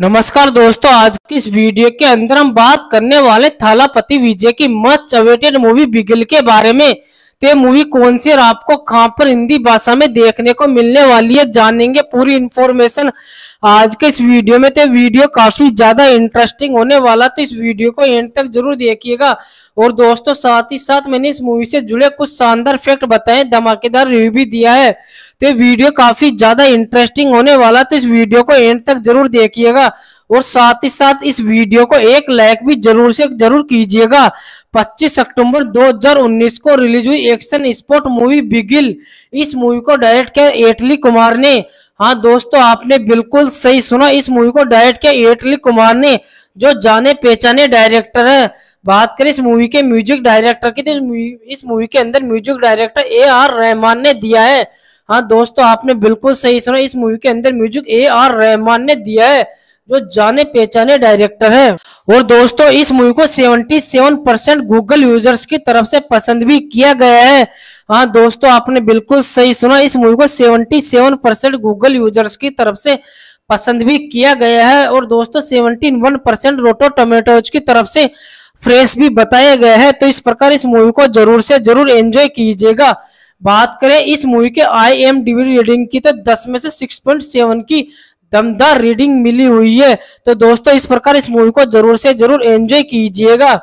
नमस्कार दोस्तों आज की इस वीडियो के अंदर हम बात करने वाले थालापति विजय की मच अवेटेड मूवी बिगल के बारे में तो ये मूवी कौन सी और आपको कहां पर हिंदी भाषा में देखने को मिलने वाली है जानेंगे पूरी इंफॉर्मेशन आज के इस वीडियो में तो वीडियो काफी ज्यादा इंटरेस्टिंग होने वाला तो इस वीडियो को एंड तक जरूर देखिएगा और दोस्तों साथ ही साथ मैंने इस मूवी से जुड़े कुछ शानदार फैक्ट बताए धमाकेदार रिव्यू भी दिया है तो ये वीडियो काफी ज्यादा इंटरेस्टिंग होने वाला तो इस वीडियो को एंड तक जरूर देखिएगा और साथ ही साथ इस वीडियो को एक लाइक भी जरूर से जरूर कीजिएगा 25 अक्टूबर 2019 को रिलीज हुई एक्शन स्पोर्ट मूवी बिगिल इस मूवी को डायरेक्ट किया एटली कुमार ने हाँ दोस्तों आपने बिल्कुल सही सुना इस मूवी को डायरेक्ट किया एटली कुमार ने जो जाने पहचाने डायरेक्टर है बात करें इस मूवी के म्यूजिक डायरेक्टर की तो इस मूवी के अंदर music director A R Rahman ने दिया है हाँ दोस्तों आपने बिल्कुल सही सुना इस मूवी के अंदर म्यूजिक ए आर रहमान ने दिया है जो जाने पहचाने डायरेक्टर है और दोस्तों इस मूवी को 77 परसेंट गूगल यूजर्स की तरफ से पसंद भी किया गया है हाँ दोस्तों आपने बिल्कुल सही सुना इस मूवी को 77 परसेंट गूगल यूजर्स की तरफ से पसंद भी किया गया है और दोस्तों 71 परसेंट रोटो टोमेटोज की तरफ से फ्रेश भी बताया गया है तो इस प्रकार इस मूवी को जरूर से जरूर एंजॉय कीजिएगा बात करें इस मूवी के आई एम रीडिंग की तो दस में से सिक्स पॉइंट सेवन की दमदार रीडिंग मिली हुई है तो दोस्तों इस प्रकार इस मूवी को जरूर से जरूर एंजॉय कीजिएगा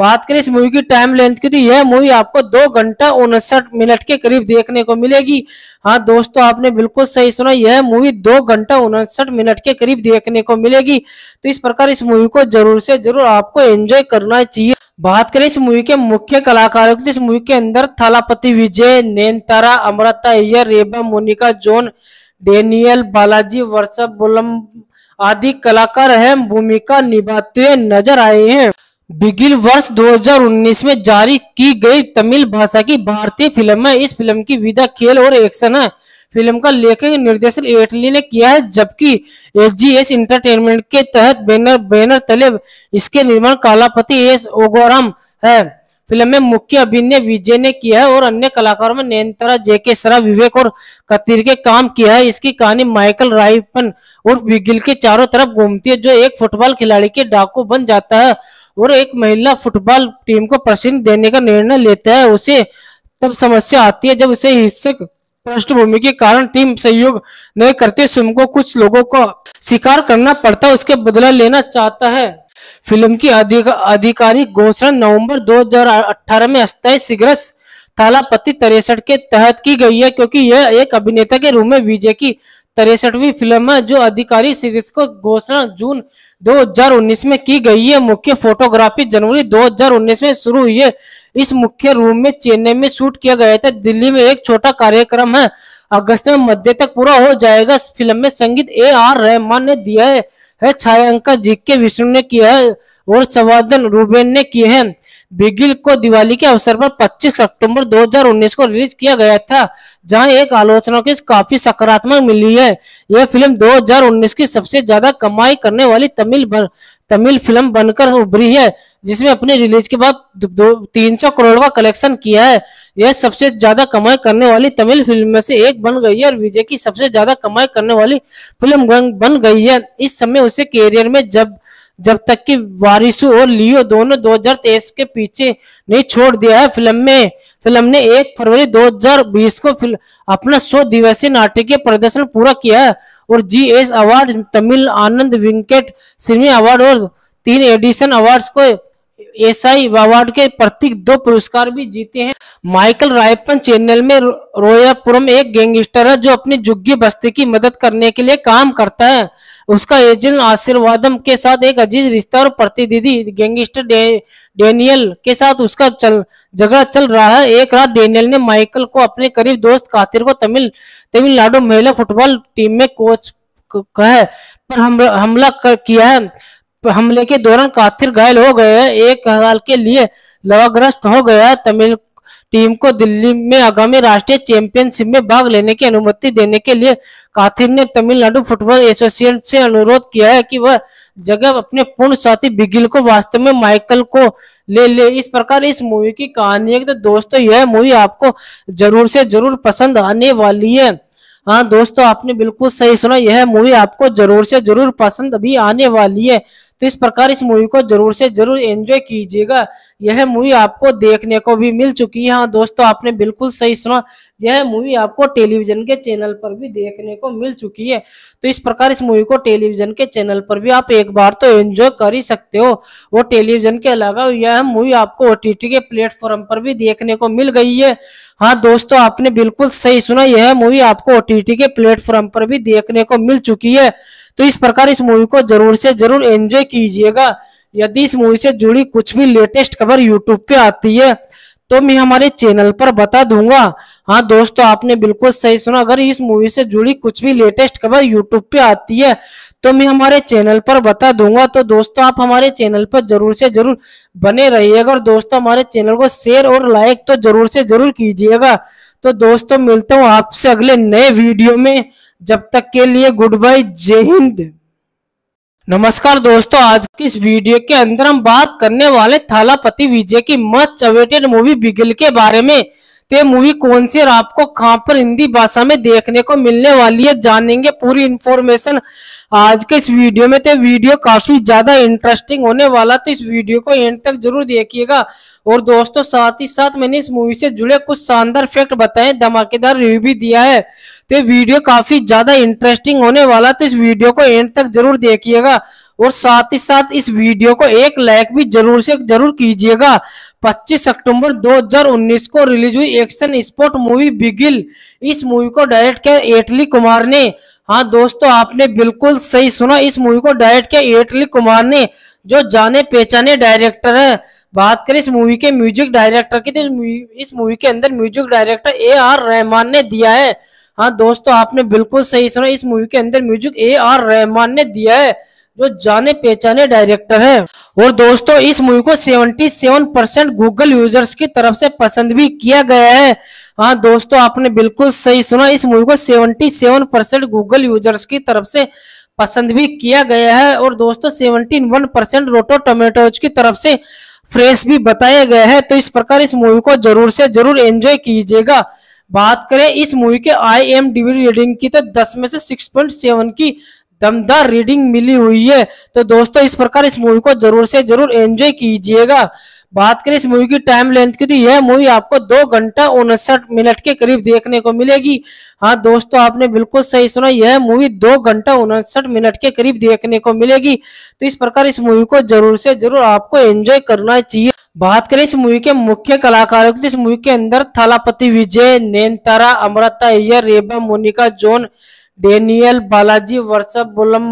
बात करें इस मूवी की टाइम लेंथ की तो यह मूवी आपको दो घंटा उनसठ मिनट के करीब देखने को मिलेगी हाँ दोस्तों आपने बिल्कुल सही सुना यह मूवी दो घंटा उनसठ मिनट के करीब देखने को मिलेगी तो इस प्रकार इस मूवी को जरूर से जरूर आपको एंजॉय करना चाहिए बात करें इस मूवी के मुख्य कलाकारों की तो इस मूवी के अंदर थालापति विजय नैनतारा अमृता अय्यर रेबा मोनिका जोन डेनियल बालाजी वर्षभ बुलम आदि कलाकार अहम भूमिका निभाते नजर आए हैं बिगिल वर्ष 2019 में जारी की गई तमिल भाषा की भारतीय फिल्म है इस फिल्म की विधा खेल और एक्शन है फिल्म का लेखक निर्देशन एटली ने किया है जबकि एस जी एस इंटरटेनमेंट के तहत बैनर बैनर तले इसके निर्माण कालापति एस ओगोराम है फिल्म में मुख्य अभिनय विजय ने किया है और अन्य कलाकारों में नयनतारा जेके सरा विवेक और कतीर के काम किया है इसकी कहानी माइकल राइपन और बिगिल के चारों तरफ घूमती है जो एक फुटबॉल खिलाड़ी के डाकू बन जाता है और एक महिला फुटबॉल टीम को प्रशिक्षण देने का निर्णय लेता है उसे तब समस्या आती है जब उसे हिस्सक पृष्ठभूमि के कारण टीम सहयोग नहीं करते स्वयं को कुछ लोगों को स्वीकार करना पड़ता है उसके बदला लेना चाहता है फिल्म की अधिका, आधिकारिक घोषणा नवंबर 2018 में अस्थायी सिगरस थालापति तिरसठ के तहत की गई है क्योंकि यह एक अभिनेता के रूप में विजय की तिरसठवीं फिल्म है जो अधिकारी सीरीज को घोषणा जून 2019 में की गई है मुख्य फोटोग्राफी जनवरी 2019 में शुरू हुई है इस मुख्य रूम में चेन्नई में शूट किया गया था दिल्ली में एक छोटा कार्यक्रम है अगस्त में मध्य तक पूरा हो जाएगा फिल्म में संगीत ए आर रहमान ने दिया है है छायांकन जीके विष्णु ने किया है और संवादन रूबेन ने किए हैं बिगिल को दिवाली के अवसर पर 25 अक्टूबर 2019 को रिलीज किया गया था जहां एक आलोचना की काफी सकारात्मक मिली है यह फिल्म 2019 की सबसे ज्यादा कमाई करने वाली तमिल बन, तमिल फिल्म बनकर उभरी है जिसमें अपने रिलीज के बाद दो तीन सौ करोड़ का कलेक्शन किया है यह सबसे ज्यादा कमाई करने वाली तमिल फिल्म में से एक बन गई है और विजय की सबसे ज्यादा कमाई करने वाली फिल्म बन गई है इस समय उसे कैरियर में जब जब तक कि वारिसु और लियो दोनों 2023 के पीछे नहीं छोड़ दिया है फिल्म में फिल्म ने 1 फरवरी 2020 को अपना सौ दिवसीय नाटकीय प्रदर्शन पूरा किया और G S award Tamil Ananda विंकेट सिनेमा अवार्ड और तीन एडिशन अवार्ड्स को एसआई अवार्ड के प्रतीक दो पुरस्कार भी जीते हैं माइकल रायपन चैनल में रोयापुरम एक गैंगस्टर है जो अपनी जुग्गी बस्ती की मदद करने के लिए काम करता है उसका एजेंट आशीर्वादम के साथ एक अजीज रिश्ता और प्रतिनिधि गैंगस्टर डेनियल के साथ उसका चल झगड़ा चल रहा है एक रात डेनियल ने माइकल को अपने करीब दोस्त कातिर को तमिल तमिलनाडु महिला फुटबॉल टीम में कोच कह पर हम, हमला कर किया है हमले के दौरान काथिर घायल हो गए एक साल के लिए लवाग्रस्त हो गया तमिल टीम को दिल्ली में आगामी राष्ट्रीय चैंपियनशिप में भाग लेने की अनुमति देने के लिए काथिर ने तमिलनाडु फुटबॉल एसोसिएशन से अनुरोध किया है कि वह जगह अपने पूर्ण साथी बिगिल को वास्तव में माइकल को ले ले इस प्रकार इस मूवी की कहानी है तो दोस्तों यह मूवी आपको जरूर से जरूर पसंद आने वाली है हाँ दोस्तों आपने बिल्कुल सही सुना यह मूवी आपको जरूर से जरूर पसंद भी आने वाली है तो इस प्रकार इस मूवी को जरूर से जरूर एंजॉय कीजिएगा यह मूवी आपको देखने को भी मिल चुकी है हाँ दोस्तों आपने बिल्कुल सही सुना यह मूवी आपको टेलीविजन के चैनल पर भी देखने को मिल चुकी है तो इस प्रकार इस मूवी को टेलीविजन के चैनल पर भी आप एक बार तो एंजॉय कर ही सकते हो वो टेलीविजन के अलावा यह मूवी आपको ओ के प्लेटफॉर्म पर भी देखने को मिल गई है हाँ दोस्तों आपने बिल्कुल सही सुना यह मूवी आपको ओ के प्लेटफॉर्म पर भी देखने को मिल चुकी है तो इस प्रकार इस मूवी को जरूर से जरूर एंजॉय कीजिएगा यदि इस मूवी से जुड़ी कुछ भी लेटेस्ट खबर यूट्यूब पे आती है तो मैं हमारे चैनल पर बता दूंगा हाँ दोस्तों आपने बिल्कुल सही सुना अगर इस मूवी से जुड़ी कुछ भी लेटेस्ट खबर यूट्यूब पे आती है तो मैं हमारे चैनल पर बता दूंगा तो दोस्तों आप हमारे चैनल पर जरूर से जरूर बने रहिएगा और दोस्तों हमारे चैनल को शेयर और लाइक तो जरूर से जरूर कीजिएगा तो दोस्तों मिलता हूँ आपसे अगले नए वीडियो में जब तक के लिए गुड बाय जय हिंद नमस्कार दोस्तों आज की इस वीडियो के अंदर हम बात करने वाले थालापति विजय की मच अवेटेड मूवी बिगिल के बारे में तो ये मूवी कौन सी और आपको कहां पर हिंदी भाषा में देखने को मिलने वाली है जानेंगे पूरी इंफॉर्मेशन आज के इस वीडियो में तो वीडियो काफी ज्यादा इंटरेस्टिंग होने वाला तो इस वीडियो को एंड तक जरूर देखिएगा और दोस्तों साथ ही साथ मैंने इस मूवी से जुड़े कुछ शानदार फैक्ट बताए धमाकेदार रिव्यू भी दिया है तो वीडियो काफी ज्यादा इंटरेस्टिंग होने वाला तो इस वीडियो को एंड तक जरूर देखिएगा और साथ ही साथ इस वीडियो को एक लाइक भी जरूर से जरूर कीजिएगा 25 अक्टूबर 2019 को रिलीज हुई एक्शन स्पोर्ट मूवी बिगिल इस मूवी को डायरेक्ट किया एटली कुमार ने हाँ दोस्तों आपने बिल्कुल सही सुना इस मूवी को डायरेक्ट किया एटली कुमार ने जो जाने पहचाने डायरेक्टर है बात करें इस मूवी के म्यूजिक डायरेक्टर की तो इस मूवी के अंदर music director A R Rahman ने दिया है हाँ दोस्तों आपने बिल्कुल सही सुना इस मूवी के अंदर म्यूजिक ए आर रहमान ने दिया है जो जाने पहचाने डायरेक्टर हैं और दोस्तों इस मूवी को 77 परसेंट गूगल यूजर्स की तरफ से पसंद भी किया गया है हाँ दोस्तों आपने बिल्कुल सही सुना इस मूवी को 77 परसेंट गूगल यूजर्स की तरफ से पसंद भी किया गया है और दोस्तों 71 परसेंट रोटो टोमेटोज की तरफ से फ्रेश भी बताया गया है तो इस प्रकार इस मूवी को जरूर से जरूर एंजॉय कीजिएगा बात करें इस मूवी के आई एम रीडिंग की तो 10 में से 6.7 की दमदार रीडिंग मिली हुई है तो दोस्तों इस प्रकार इस मूवी को जरूर से जरूर एंजॉय कीजिएगा बात करें इस मूवी की टाइम लेंथ की तो यह मूवी आपको दो घंटा उनसठ मिनट के करीब देखने को मिलेगी हाँ दोस्तों आपने बिल्कुल सही सुना यह मूवी दो घंटा उनसठ मिनट के करीब देखने को मिलेगी तो इस प्रकार इस मूवी को जरूर से जरूर आपको एंजॉय करना चाहिए बात करें इस मूवी के मुख्य कलाकारों की तो इस मूवी के अंदर थालापति विजय नैनतारा अमृता अय्यर रेबा मोनिका जोन डेनियल बालाजी वर्षा बुलम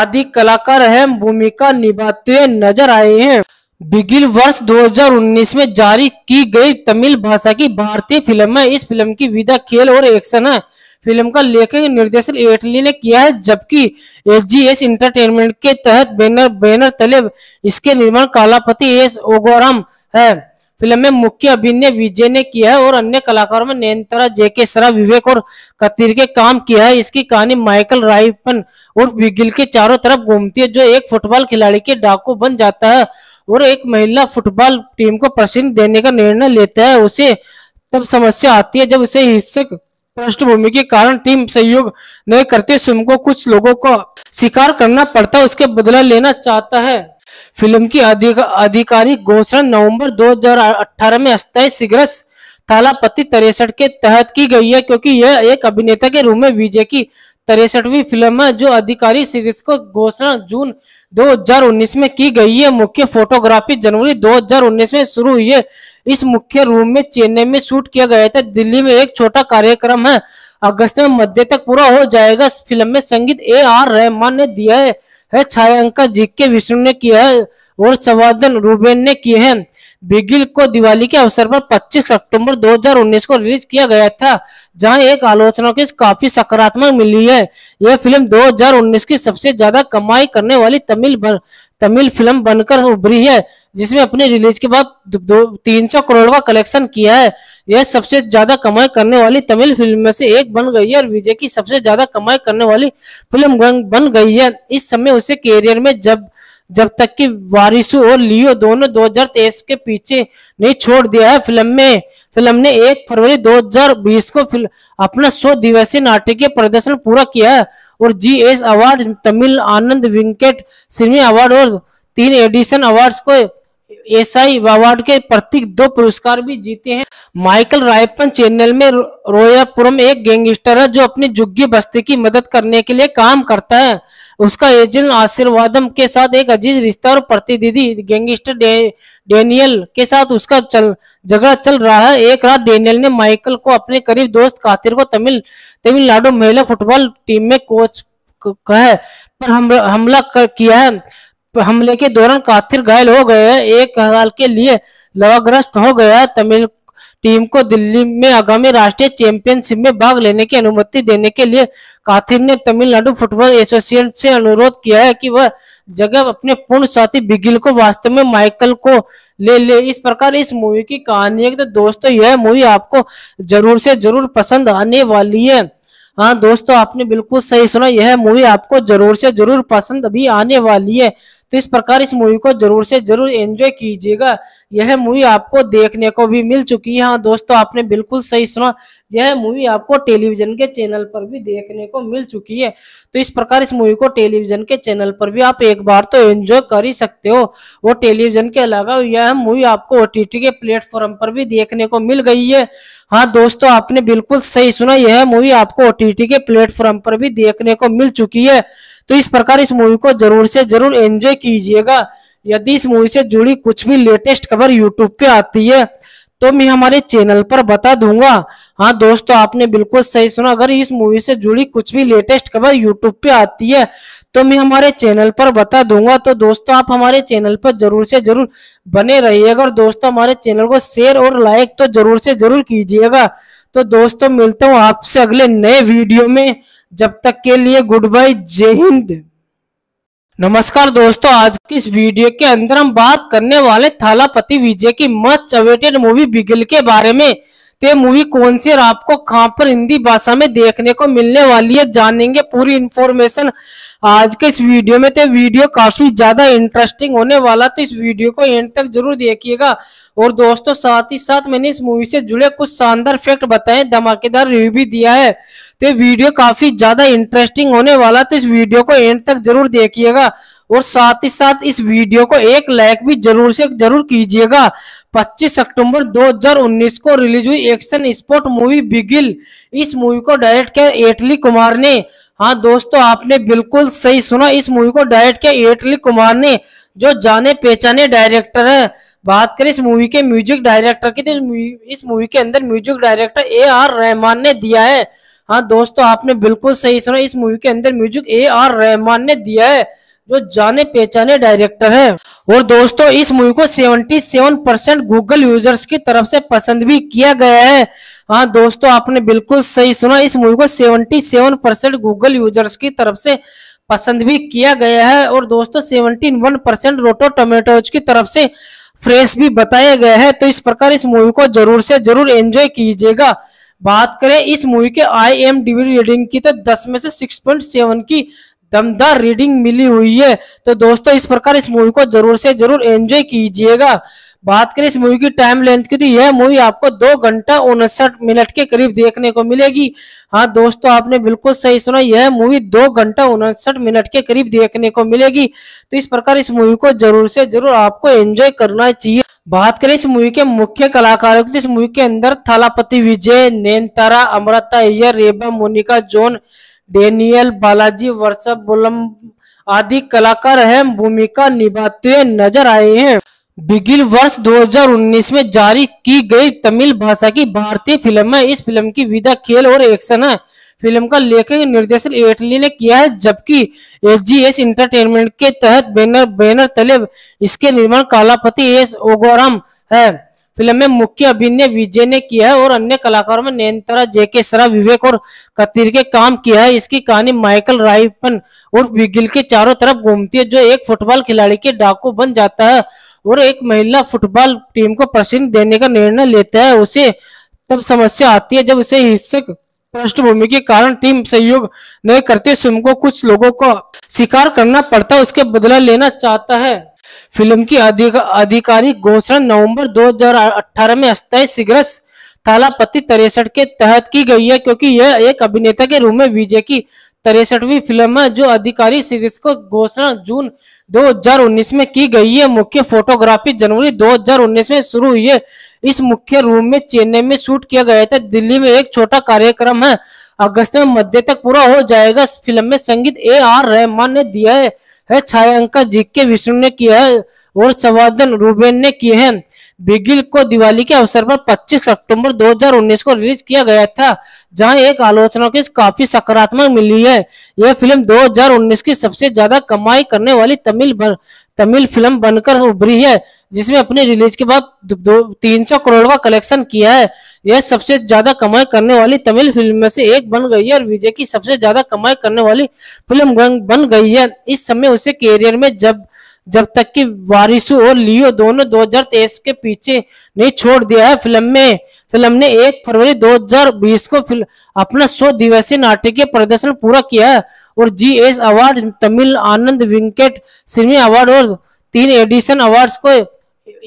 आदि कलाकार अहम भूमिका निभाते हुए नजर आए हैं बिगिल वर्ष 2019 में जारी की गई तमिल भाषा की भारतीय फिल्म है इस फिल्म की विधा खेल और एक्शन है फिल्म का लेखक निर्देशन एटली ने किया है जबकि एस जी एस इंटरटेनमेंट के तहत बैनर बैनर तले इसके निर्माण कालापति एस ओगोराम है फिल्म में मुख्य अभिनय विजय ने किया है और अन्य कलाकारों में नयनतारा जेके सरा विवेक और कतीर के काम किया है इसकी कहानी माइकल राइपन और बिगिल के चारों तरफ घूमती है जो एक फुटबॉल खिलाड़ी के डाकू बन जाता है और एक महिला फुटबॉल टीम को प्रशिक्षण देने का निर्णय लेता है उसे तब समस्या आती है जब उसे हिस्से पृष्ठभूमि के कारण टीम सहयोग नहीं करते स्वयं को कुछ लोगों को शिकार करना पड़ता है उसके बदला लेना चाहता है फिल्म की अधिक, आधिकारिक घोषणा नवंबर 2018 में अस्थायी सिगरस थालापति तिरसठ के तहत की गई है क्योंकि यह एक अभिनेता के रूप में विजय की तिरसठवीं फिल्म है जो अधिकारी सीरीज को घोषणा जून 2019 में की गई है मुख्य फोटोग्राफी जनवरी 2019 में शुरू हुई है इस मुख्य रूम में चेन्नई में शूट किया गया था दिल्ली में एक छोटा कार्यक्रम है अगस्त में मध्य तक पूरा हो जाएगा फिल्म में संगीत ए आर रहमान ने दिया है छायांकन जी के विष्णु ने किया है और संवर्धन रूबेन ने किए हैं बिगिल को दिवाली के अवसर पर 25 अक्टूबर 2019 को रिलीज किया गया था जहां एक आलोचना की काफी सकारात्मक मिली है यह फिल्म 2019 की सबसे ज्यादा कमाई करने वाली तमिल बन, तमिल फिल्म बनकर उभरी है जिसमें अपने रिलीज के बाद दो तीन सौ करोड़ का कलेक्शन किया है यह सबसे ज्यादा कमाई करने वाली तमिल फिल्म में से एक बन गई है और विजय की सबसे ज्यादा कमाई करने वाली फिल्म बन गई है इस समय उसे कैरियर में जब जब तक कि वारिसु और लियो दोनों 2023 के पीछे नहीं छोड़ दिया है फिल्म में फिल्म ने 1 फरवरी 2020 को अपना सौ दिवसीय नाटकीय प्रदर्शन पूरा किया है और G S award Tamil Ananda वेंकट सिनेमा अवार्ड और तीन एडिशन अवार्ड्स को एसआई अवार्ड के प्रतीक दो पुरस्कार भी जीते हैं माइकल रायपन चैनल में रोयापुरम एक गैंगस्टर है जो अपनी जुग्गी बस्ती की मदद करने के लिए काम करता है उसका एजेंट आशीर्वादम के साथ एक अजीज रिश्ता और प्रतिनिधि गैंगस्टर डेनियल के साथ उसका चल झगड़ा चल रहा है एक रात डेनियल ने माइकल को अपने करीब दोस्त कातिर को तमिल तमिलनाडु महिला फुटबॉल टीम में कोच है पर हमला कर किया है हमले के दौरान काथिर घायल हो गए एक साल के लिए लवाग्रस्त हो गया तमिल टीम को दिल्ली में आगामी राष्ट्रीय चैंपियनशिप में भाग लेने की अनुमति देने के लिए काथिर ने तमिलनाडु फुटबॉल एसोसिएशन से अनुरोध किया है कि वह जगह अपने पूर्ण साथी बिगिल को वास्तव में माइकल को ले ले इस प्रकार इस मूवी की कहानी है तो दोस्तों यह मूवी आपको जरूर से जरूर पसंद आने वाली है हाँ दोस्तों आपने बिल्कुल सही सुना यह मूवी आपको जरूर से जरूर पसंद भी आने वाली है तो इस प्रकार इस मूवी को जरूर से जरूर एंजॉय कीजिएगा यह मूवी आपको देखने को भी मिल चुकी है हाँ दोस्तों आपने बिल्कुल सही सुना यह मूवी आपको टेलीविजन के चैनल पर भी देखने को मिल चुकी है तो इस प्रकार इस मूवी को टेलीविजन के चैनल पर भी आप एक बार तो एंजॉय कर ही सकते हो वो टेलीविजन के अलावा यह मूवी आपको ओ के प्लेटफॉर्म पर भी देखने को मिल गई है हाँ दोस्तों आपने बिल्कुल सही सुना यह मूवी आपको ओ के प्लेटफॉर्म पर भी देखने को मिल चुकी है तो इस प्रकार इस मूवी को जरूर से जरूर एंजॉय कीजिएगा यदि इस मूवी से जुड़ी कुछ भी लेटेस्ट खबर यूट्यूब पे आती है तो मैं हमारे चैनल पर बता दूंगा हाँ दोस्तों आपने बिल्कुल सही सुना अगर इस मूवी से जुड़ी कुछ भी लेटेस्ट खबर यूट्यूब पे आती है तो मैं हमारे चैनल पर बता दूंगा तो दोस्तों आप हमारे चैनल पर जरूर से जरूर बने रहिएगा और दोस्तों हमारे चैनल को शेयर और लाइक तो जरूर से जरूर कीजिएगा तो दोस्तों मिलता हूँ आपसे अगले नए वीडियो में जब तक के लिए गुड बाय जय हिंद नमस्कार दोस्तों आज की इस वीडियो के अंदर हम बात करने वाले थालापति विजय की मच अवेटेड मूवी बिगल के बारे में तो ये मूवी कौन सी और आपको कहां पर हिंदी भाषा में देखने को मिलने वाली है जानेंगे पूरी इंफॉर्मेशन आज के इस वीडियो में तो वीडियो काफी ज्यादा इंटरेस्टिंग होने वाला तो इस वीडियो को एंड तक जरूर देखिएगा और दोस्तों साथ ही साथ मैंने इस मूवी से जुड़े कुछ शानदार फैक्ट बताए धमाकेदार रिव्यू भी दिया है तो वीडियो काफी ज्यादा इंटरेस्टिंग होने वाला तो इस वीडियो को एंड तक जरूर देखिएगा और साथ ही साथ इस वीडियो को एक लाइक भी जरूर से जरूर कीजिएगा 25 अक्टूबर 2019 को रिलीज हुई एक्शन स्पोर्ट मूवी बिगिल इस मूवी को डायरेक्ट किया एटली कुमार ने हाँ दोस्तों आपने बिल्कुल सही सुना इस मूवी को डायरेक्ट किया एटली कुमार ने जो जाने पहचाने डायरेक्टर है बात करें इस मूवी के म्यूजिक डायरेक्टर की तो इस मूवी के अंदर music director A R Rahman ने दिया है हाँ दोस्तों आपने बिल्कुल सही सुना इस मूवी के अंदर म्यूजिक ए आर रहमान ने दिया है जो जाने पहचाने डायरेक्टर हैं और दोस्तों इस मूवी को 77 परसेंट गूगल यूजर्स की तरफ से पसंद भी किया गया है हाँ दोस्तों आपने बिल्कुल सही सुना इस मूवी को 77 परसेंट गूगल यूजर्स की तरफ से पसंद भी किया गया है और दोस्तों 71 परसेंट रोटो टोमेटोज की तरफ से फ्रेश भी बताया गया है तो इस प्रकार इस मूवी को जरूर से जरूर एंजॉय कीजिएगा बात करें इस मूवी के आई एम रेटिंग की तो 10 में से 6.7 की दमदार रीडिंग मिली हुई है तो दोस्तों इस प्रकार इस मूवी को जरूर से जरूर एंजॉय कीजिएगा बात करें इस मूवी की टाइम लेंथ की तो यह मूवी आपको दो घंटा उनसठ मिनट के करीब देखने को मिलेगी हाँ दोस्तों आपने बिल्कुल सही सुना यह मूवी दो घंटा उनसठ मिनट के करीब देखने को मिलेगी तो इस प्रकार इस मूवी को जरूर से जरूर आपको एंजॉय करना चाहिए बात करें इस मूवी के मुख्य कलाकारों की तो इस मूवी के अंदर थलापति विजय तारा अमृता अय्यर रेबा मोनिका जोन डेनियल बालाजी वर्षा बुलम आदि कलाकार अहम भूमिका निभाते हुए नजर आए हैं बिगिल वर्ष 2019 में जारी की गई तमिल भाषा की भारतीय फिल्म है इस फिल्म की विधा खेल और एक्शन है फिल्म का लेखन निर्देशन एटली ने किया है जबकि एस जी एस इंटरटेनमेंट के तहत बैनर बैनर तले इसके निर्माण कालापति एस ओगोराम है फिल्म में मुख्य अभिनय विजय ने किया है और अन्य कलाकारों में नयनतारा जेके सरा विवेक और कतीर के काम किया है इसकी कहानी माइकल राइपन और बिगिल के चारों तरफ घूमती है जो एक फुटबॉल खिलाड़ी के डाकू बन जाता है और एक महिला फुटबॉल टीम को प्रशिक्षण देने का निर्णय लेता है उसे तब समस्या आती है जब उसे हिस्से पृष्ठभूमि के कारण टीम सहयोग नहीं करते स्वयं को कुछ लोगों को शिकार करना पड़ता है उसके बदला लेना चाहता है फिल्म की अधिक, आधिकारिक घोषणा नवंबर 2018 में अस्थायी सिगरस थालापति तिरसठ के तहत की गई है क्योंकि यह एक अभिनेता के रूप में विजय की तिरसठवीं फिल्म है जो अधिकारी सीरीज को घोषणा जून 2019 में की गई है मुख्य फोटोग्राफी जनवरी 2019 में शुरू हुई है इस मुख्य रूम में चेन्नई में शूट किया गया था दिल्ली में एक छोटा कार्यक्रम है अगस्त में मध्य तक पूरा हो जाएगा फिल्म में संगीत ए आर रहमान ने दिया है है छायांकन जीके विष्णु ने किया है और संवर्धन रूबेन ने किए हैं बिगिल को दिवाली के अवसर पर 25 अक्टूबर 2019 को रिलीज किया गया था जहां एक आलोचना की काफी सकारात्मक मिली है यह फिल्म 2019 की सबसे ज्यादा कमाई करने वाली तमिल तमिल फिल्म बनकर उभरी है जिसमें अपने रिलीज के बाद दो तीन सौ करोड़ का कलेक्शन किया है यह सबसे ज्यादा कमाई करने वाली तमिल फिल्म में से एक बन गई है और विजय की सबसे ज्यादा कमाई करने वाली फिल्म बन गई है इस समय उसे कैरियर में जब जब तक कि वारिसू और लियो दोनों 2023 के पीछे नहीं छोड़ दिया है फिल्म में फिल्म ने 1 फरवरी 2020 को अपना सौ दिवसीय नाटकीय प्रदर्शन पूरा किया है और G S award Tamil Ananda विंकेट सिनेमा अवार्ड और तीन एडिशन अवार्ड्स को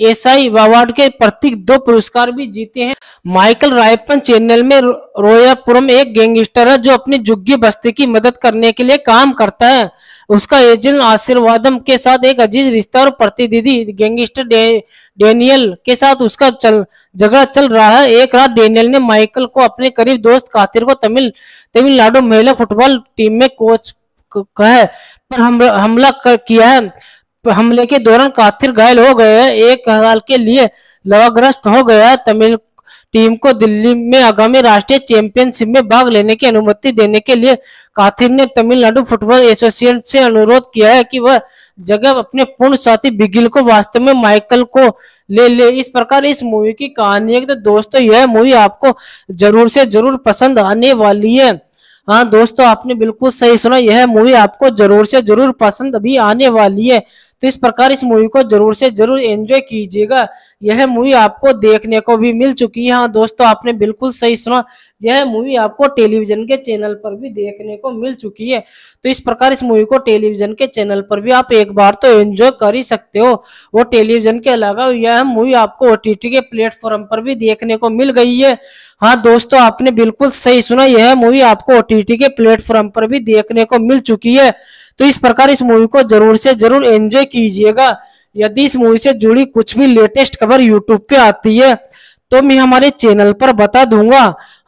एसआई अवार्ड के प्रतीक दो पुरस्कार भी जीते हैं माइकल रायपन चैनल में रोयापुरम एक गैंगस्टर है जो अपनी जुग्गी बस्ती की मदद करने के लिए काम करता है उसका एजेंट आशीर्वादम के साथ एक अजीज रिश्ता और प्रतिनिधि गैंगस्टर डे, डेनियल के साथ उसका चल झगड़ा चल रहा है एक रात डेनियल ने माइकल को अपने करीब दोस्त कातिर को तमिल तमिलनाडु महिला फुटबॉल टीम में कोच पर हम हमला कर किया है हमले के दौरान काथिर घायल हो गए एक साल के लिए लवाग्रस्त हो गया तमिल टीम को दिल्ली में आगामी राष्ट्रीय चैंपियनशिप में भाग लेने की अनुमति देने के लिए काथिर ने तमिलनाडु फुटबॉल एसोसिएशन से अनुरोध किया है कि वह जगह अपने पूर्ण साथी बिगिल को वास्तव में माइकल को ले ले इस प्रकार इस मूवी की कहानी है तो दोस्तों यह मूवी आपको जरूर से जरूर पसंद आने वाली है हाँ दोस्तों आपने बिल्कुल सही सुना यह मूवी आपको जरूर से जरूर पसंद भी आने वाली है तो इस प्रकार इस मूवी को जरूर से जरूर एंजॉय कीजिएगा यह मूवी आपको देखने को भी मिल चुकी है हाँ दोस्तों आपने बिल्कुल सही सुना यह मूवी आपको टेलीविजन के चैनल पर भी देखने को मिल चुकी है तो इस प्रकार इस मूवी को टेलीविजन के चैनल पर भी आप एक बार तो एंजॉय कर ही सकते हो वो टेलीविजन के अलावा यह मूवी आपको ओ के प्लेटफॉर्म पर भी देखने को मिल गई है हाँ दोस्तों आपने बिल्कुल सही सुना यह मूवी आपको ओ के प्लेटफॉर्म पर भी देखने को मिल चुकी है तो इस प्रकार इस मूवी को जरूर से जरूर एंजॉय कीजिएगा यदि इस मूवी से जुड़ी कुछ भी लेटेस्ट खबर यूट्यूब पे आती है तो मैं हमारे चैनल पर बता दूंगा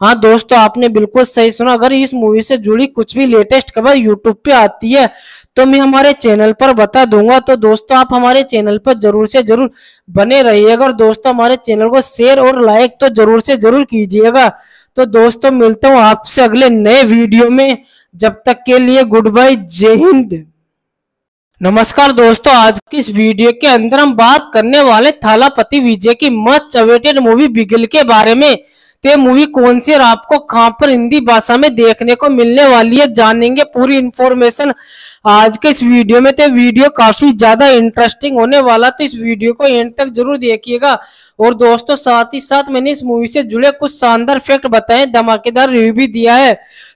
हाँ दोस्तों आपने बिल्कुल सही सुना अगर इस मूवी से जुड़ी कुछ भी लेटेस्ट खबर यूट्यूब पे आती है तो मैं हमारे चैनल पर बता दूंगा तो दोस्तों आप हमारे चैनल पर जरूर से जरूर बने रहिएगा और दोस्तों हमारे चैनल को शेयर और लाइक तो जरूर से जरूर कीजिएगा तो दोस्तों मिलता हूँ आपसे अगले नए वीडियो में जब तक के लिए गुड बाय जय हिंद नमस्कार दोस्तों आज की इस वीडियो के अंदर हम बात करने वाले थालापति विजय की मच अवेटेड मूवी बिगिल के बारे में तो ये मूवी कौन सी और आपको कहां पर हिंदी भाषा में देखने को मिलने वाली है जानेंगे पूरी इन्फॉर्मेशन आज के इस वीडियो में तो वीडियो काफी ज्यादा इंटरेस्टिंग होने वाला तो इस वीडियो को एंड तक जरूर देखिएगा और दोस्तों साथ ही साथ मैंने इस मूवी से जुड़े कुछ शानदार फैक्ट बताए धमाकेदार रिव्यू भी दिया है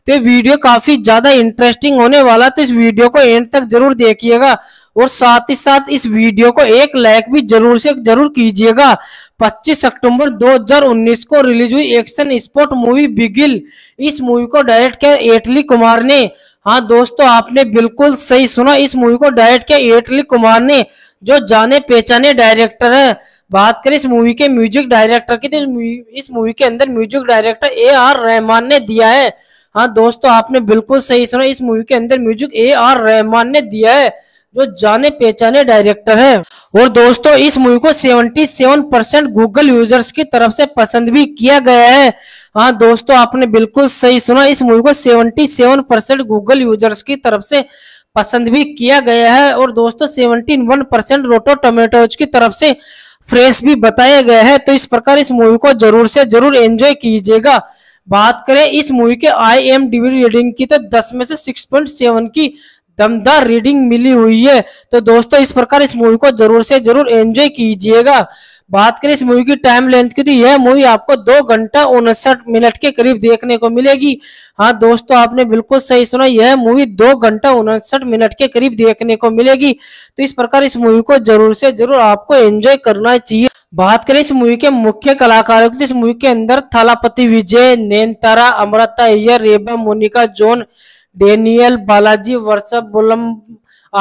तो वीडियो काफी ज्यादा इंटरेस्टिंग होने वाला तो इस वीडियो को एंड तक जरूर देखिएगा और साथ ही साथ इस वीडियो को एक लाइक भी जरूर से जरूर कीजिएगा 25 अक्टूबर 2019 को रिलीज हुई एक्शन स्पोर्ट मूवी बिगिल इस मूवी को डायरेक्ट किया एटली कुमार ने हाँ दोस्तों आपने बिल्कुल सही सुना इस मूवी को डायरेक्ट किया एटली कुमार ने जो जाने पहचाने डायरेक्टर है बात करें इस मूवी के म्यूजिक डायरेक्टर की तो इस मूवी के अंदर music director A R Rahman ने दिया है हाँ दोस्तों आपने बिल्कुल सही सुना इस मूवी के अंदर म्यूजिक ए आर रहमान ने दिया है जो जाने पहचाने डायरेक्टर है और दोस्तों इस मूवी को 77 परसेंट गूगल यूजर्स की तरफ से पसंद भी किया गया है हाँ दोस्तों आपने बिल्कुल सही सुना इस मूवी को 77 परसेंट गूगल यूजर्स की तरफ से पसंद भी किया गया है और दोस्तों 71 परसेंट रोटो टोमेटोज की तरफ से फ्रेश भी बताया गया है तो इस प्रकार इस मूवी को जरूर से जरूर एंजॉय कीजिएगा बात करें इस मूवी के आई एम रीडिंग की तो दस में से सेवन की दमदार रीडिंग मिली हुई है तो दोस्तों इस प्रकार इस मूवी को जरूर से जरूर एंजॉय कीजिएगा बात करें इस मूवी की टाइम लेंथ की तो यह मूवी आपको दो घंटा उनसठ मिनट के करीब देखने को मिलेगी हाँ दोस्तों आपने बिल्कुल सही सुना यह मूवी दो घंटा उनसठ मिनट के करीब देखने को मिलेगी तो इस प्रकार इस मूवी को जरूर से जरूर आपको एंजॉय करना चाहिए बात करें इस मूवी के मुख्य कलाकारों की तो इस मूवी के अंदर थालापति विजय नैनतारा अमृता अय्यर रेबा मोनिका जोन डेनियल बालाजी वर्षभ बुलम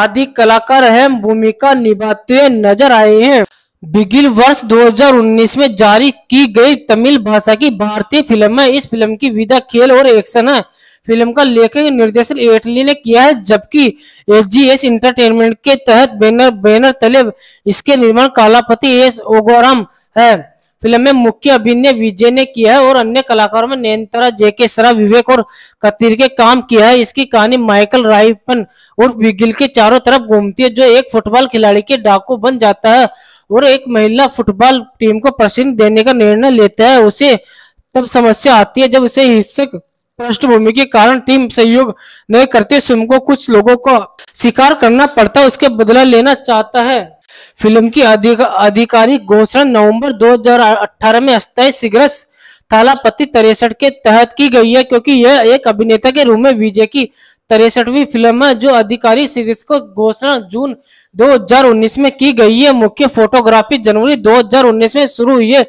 आदि कलाकार अहम भूमिका निभाते नजर आए हैं बिगिल वर्ष 2019 में जारी की गई तमिल भाषा की भारतीय फिल्म है इस फिल्म की विधा खेल और एक्शन है फिल्म का लेखक निर्देशन एटली ने किया है जबकि एस जी एस इंटरटेनमेंट के तहत बैनर बैनर तले इसके निर्माण कालापति एस ओगोराम है फिल्म में मुख्य अभिनय विजय ने किया है और अन्य कलाकारों में नयनतारा जेके सरा विवेक और कतीर के काम किया है इसकी कहानी माइकल राइपन और बिगिल के चारों तरफ घूमती है जो एक फुटबॉल खिलाड़ी के डाकू बन जाता है और एक महिला फुटबॉल टीम को प्रशिक्षण देने का निर्णय लेता है उसे तब समस्या आती है जब उसे हिस्सक पृष्ठभूमि के कारण टीम सहयोग नहीं करते स्वयं को कुछ लोगों को स्वीकार करना पड़ता है उसके बदला लेना चाहता है फिल्म की अधिका, आधिकारिक घोषणा नवंबर 2018 में अस्थायी सिगरस थालापति तिरसठ के तहत की गई है क्योंकि यह एक अभिनेता के रूप में विजय की तिरसठवीं फिल्म है जो अधिकारी सीरीज को घोषणा जून 2019 में की गई है मुख्य फोटोग्राफी जनवरी 2019 में शुरू हुई है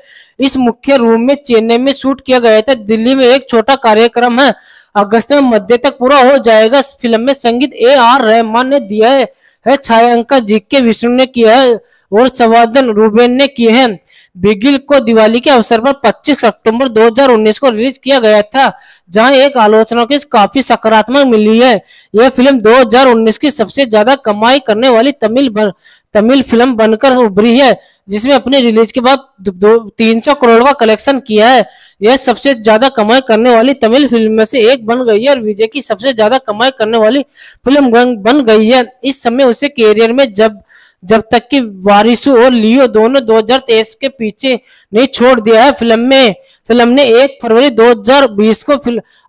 इस मुख्य रूम में चेन्नई में शूट किया गया था दिल्ली में एक छोटा कार्यक्रम है अगस्त में मध्य तक पूरा हो जाएगा फिल्म में संगीत ए आर रहमान ने दिया है है छायांका जी के विष्णु ने किया है और संवर्धन रूबेन ने किए हैं बिगिल को दिवाली के अवसर पर 25 अक्टूबर 2019 को रिलीज किया गया था जहां एक आलोचना की काफी सकारात्मक मिली है है यह फिल्म 2019 की सबसे ज्यादा कमाई करने वाली तमिल बर, तमिल फिल्म बनकर उभरी है जिसमें अपने रिलीज के बाद दो तीन सौ करोड़ का कलेक्शन किया है यह सबसे ज्यादा कमाई करने वाली तमिल फिल्म में से एक बन गई है और विजय की सबसे ज्यादा कमाई करने वाली फिल्म बन गई है इस समय उसे कैरियर में जब जब तक कि वारिसू और लियो दोनों 2023 के पीछे नहीं छोड़ दिया है फिल्म में फिल्म ने 1 फरवरी 2020 को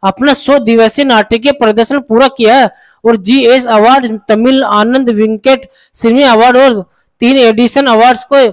अपना सौ दिवसीय नाटकीय प्रदर्शन पूरा किया है और G S award Tamil Ananda विंकेट सिनेमा अवार्ड और तीन एडिशन अवार्ड्स को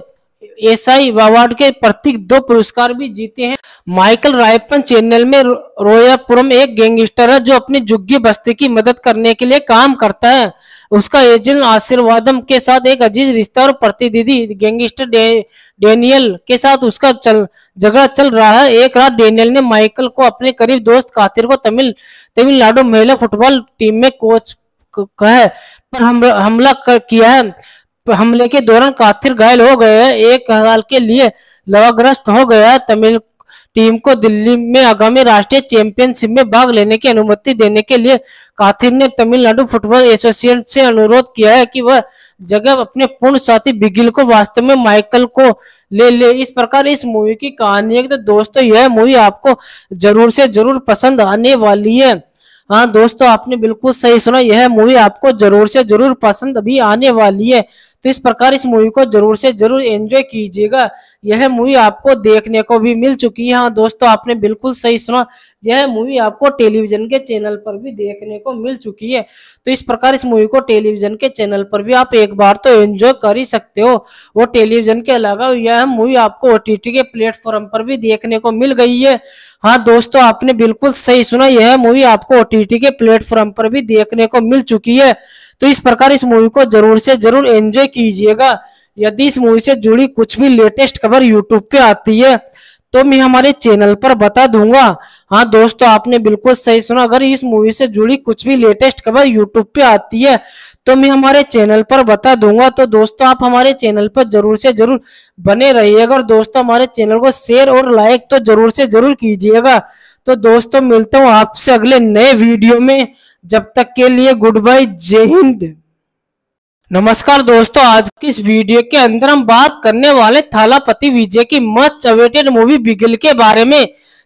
एसआई अवार्ड के प्रतीक दो पुरस्कार भी जीते हैं माइकल रायपन चैनल में रोयापुरम एक गैंगस्टर है जो अपनी जुग्गी बस्ती की मदद करने के लिए काम करता है उसका एजेंट आशीर्वादम के साथ एक अजीज रिश्ता और प्रतिनिधि गैंगस्टर डे, डेनियल के साथ उसका चल झगड़ा चल रहा है एक रात डेनियल ने माइकल को अपने करीब दोस्त कातिर को तमिल तमिलनाडु महिला फुटबॉल टीम में कोच कह पर हमला हमला कर किया है हमले के दौरान काथिर घायल हो गए एक साल के लिए लवाग्रस्त हो गया तमिल टीम को दिल्ली में आगामी राष्ट्रीय चैंपियनशिप में भाग लेने की अनुमति देने के लिए काथिर ने तमिलनाडु फुटबॉल एसोसिएशन से अनुरोध किया है कि वह जगह अपने पूर्ण साथी बिगिल को वास्तव में माइकल को ले ले इस प्रकार इस मूवी की कहानी है तो दोस्तों यह मूवी आपको जरूर से जरूर पसंद आने वाली है हाँ दोस्तों आपने बिल्कुल सही सुना यह मूवी आपको जरूर से जरूर पसंद भी आने वाली है तो इस प्रकार इस मूवी को जरूर से जरूर एंजॉय कीजिएगा यह मूवी आपको देखने को भी मिल चुकी है हाँ दोस्तों आपने बिल्कुल सही सुना यह मूवी आपको टेलीविजन के चैनल पर भी देखने को मिल चुकी है तो इस प्रकार इस मूवी को टेलीविजन के चैनल पर भी आप एक बार तो एंजॉय कर ही सकते हो वो टेलीविजन के अलावा यह मूवी आपको ओ के प्लेटफॉर्म पर भी देखने को मिल गई है हाँ दोस्तों आपने बिल्कुल सही सुना यह मूवी आपको ओ के प्लेटफॉर्म पर भी देखने को मिल चुकी है तो इस प्रकार इस मूवी को जरूर से जरूर एंजॉय कीजिएगा यदि इस मूवी से जुड़ी कुछ भी लेटेस्ट खबर यूट्यूब पे आती है तो मैं हमारे चैनल पर बता दूंगा हाँ दोस्तों आपने बिल्कुल सही सुना अगर इस मूवी से जुड़ी कुछ भी लेटेस्ट खबर यूट्यूब पे आती है तो मैं हमारे चैनल पर बता दूंगा तो दोस्तों आप हमारे चैनल पर जरूर से जरूर बने रहिएगा और दोस्तों हमारे चैनल को शेयर और लाइक तो जरूर से जरूर कीजिएगा तो दोस्तों मिलता हूँ आपसे अगले नए वीडियो में जब तक के लिए गुड बाय जय हिंद नमस्कार दोस्तों आज की इस वीडियो के अंदर हम बात करने वाले थालापति विजय की मच अवेटेड मूवी बिगल के बारे में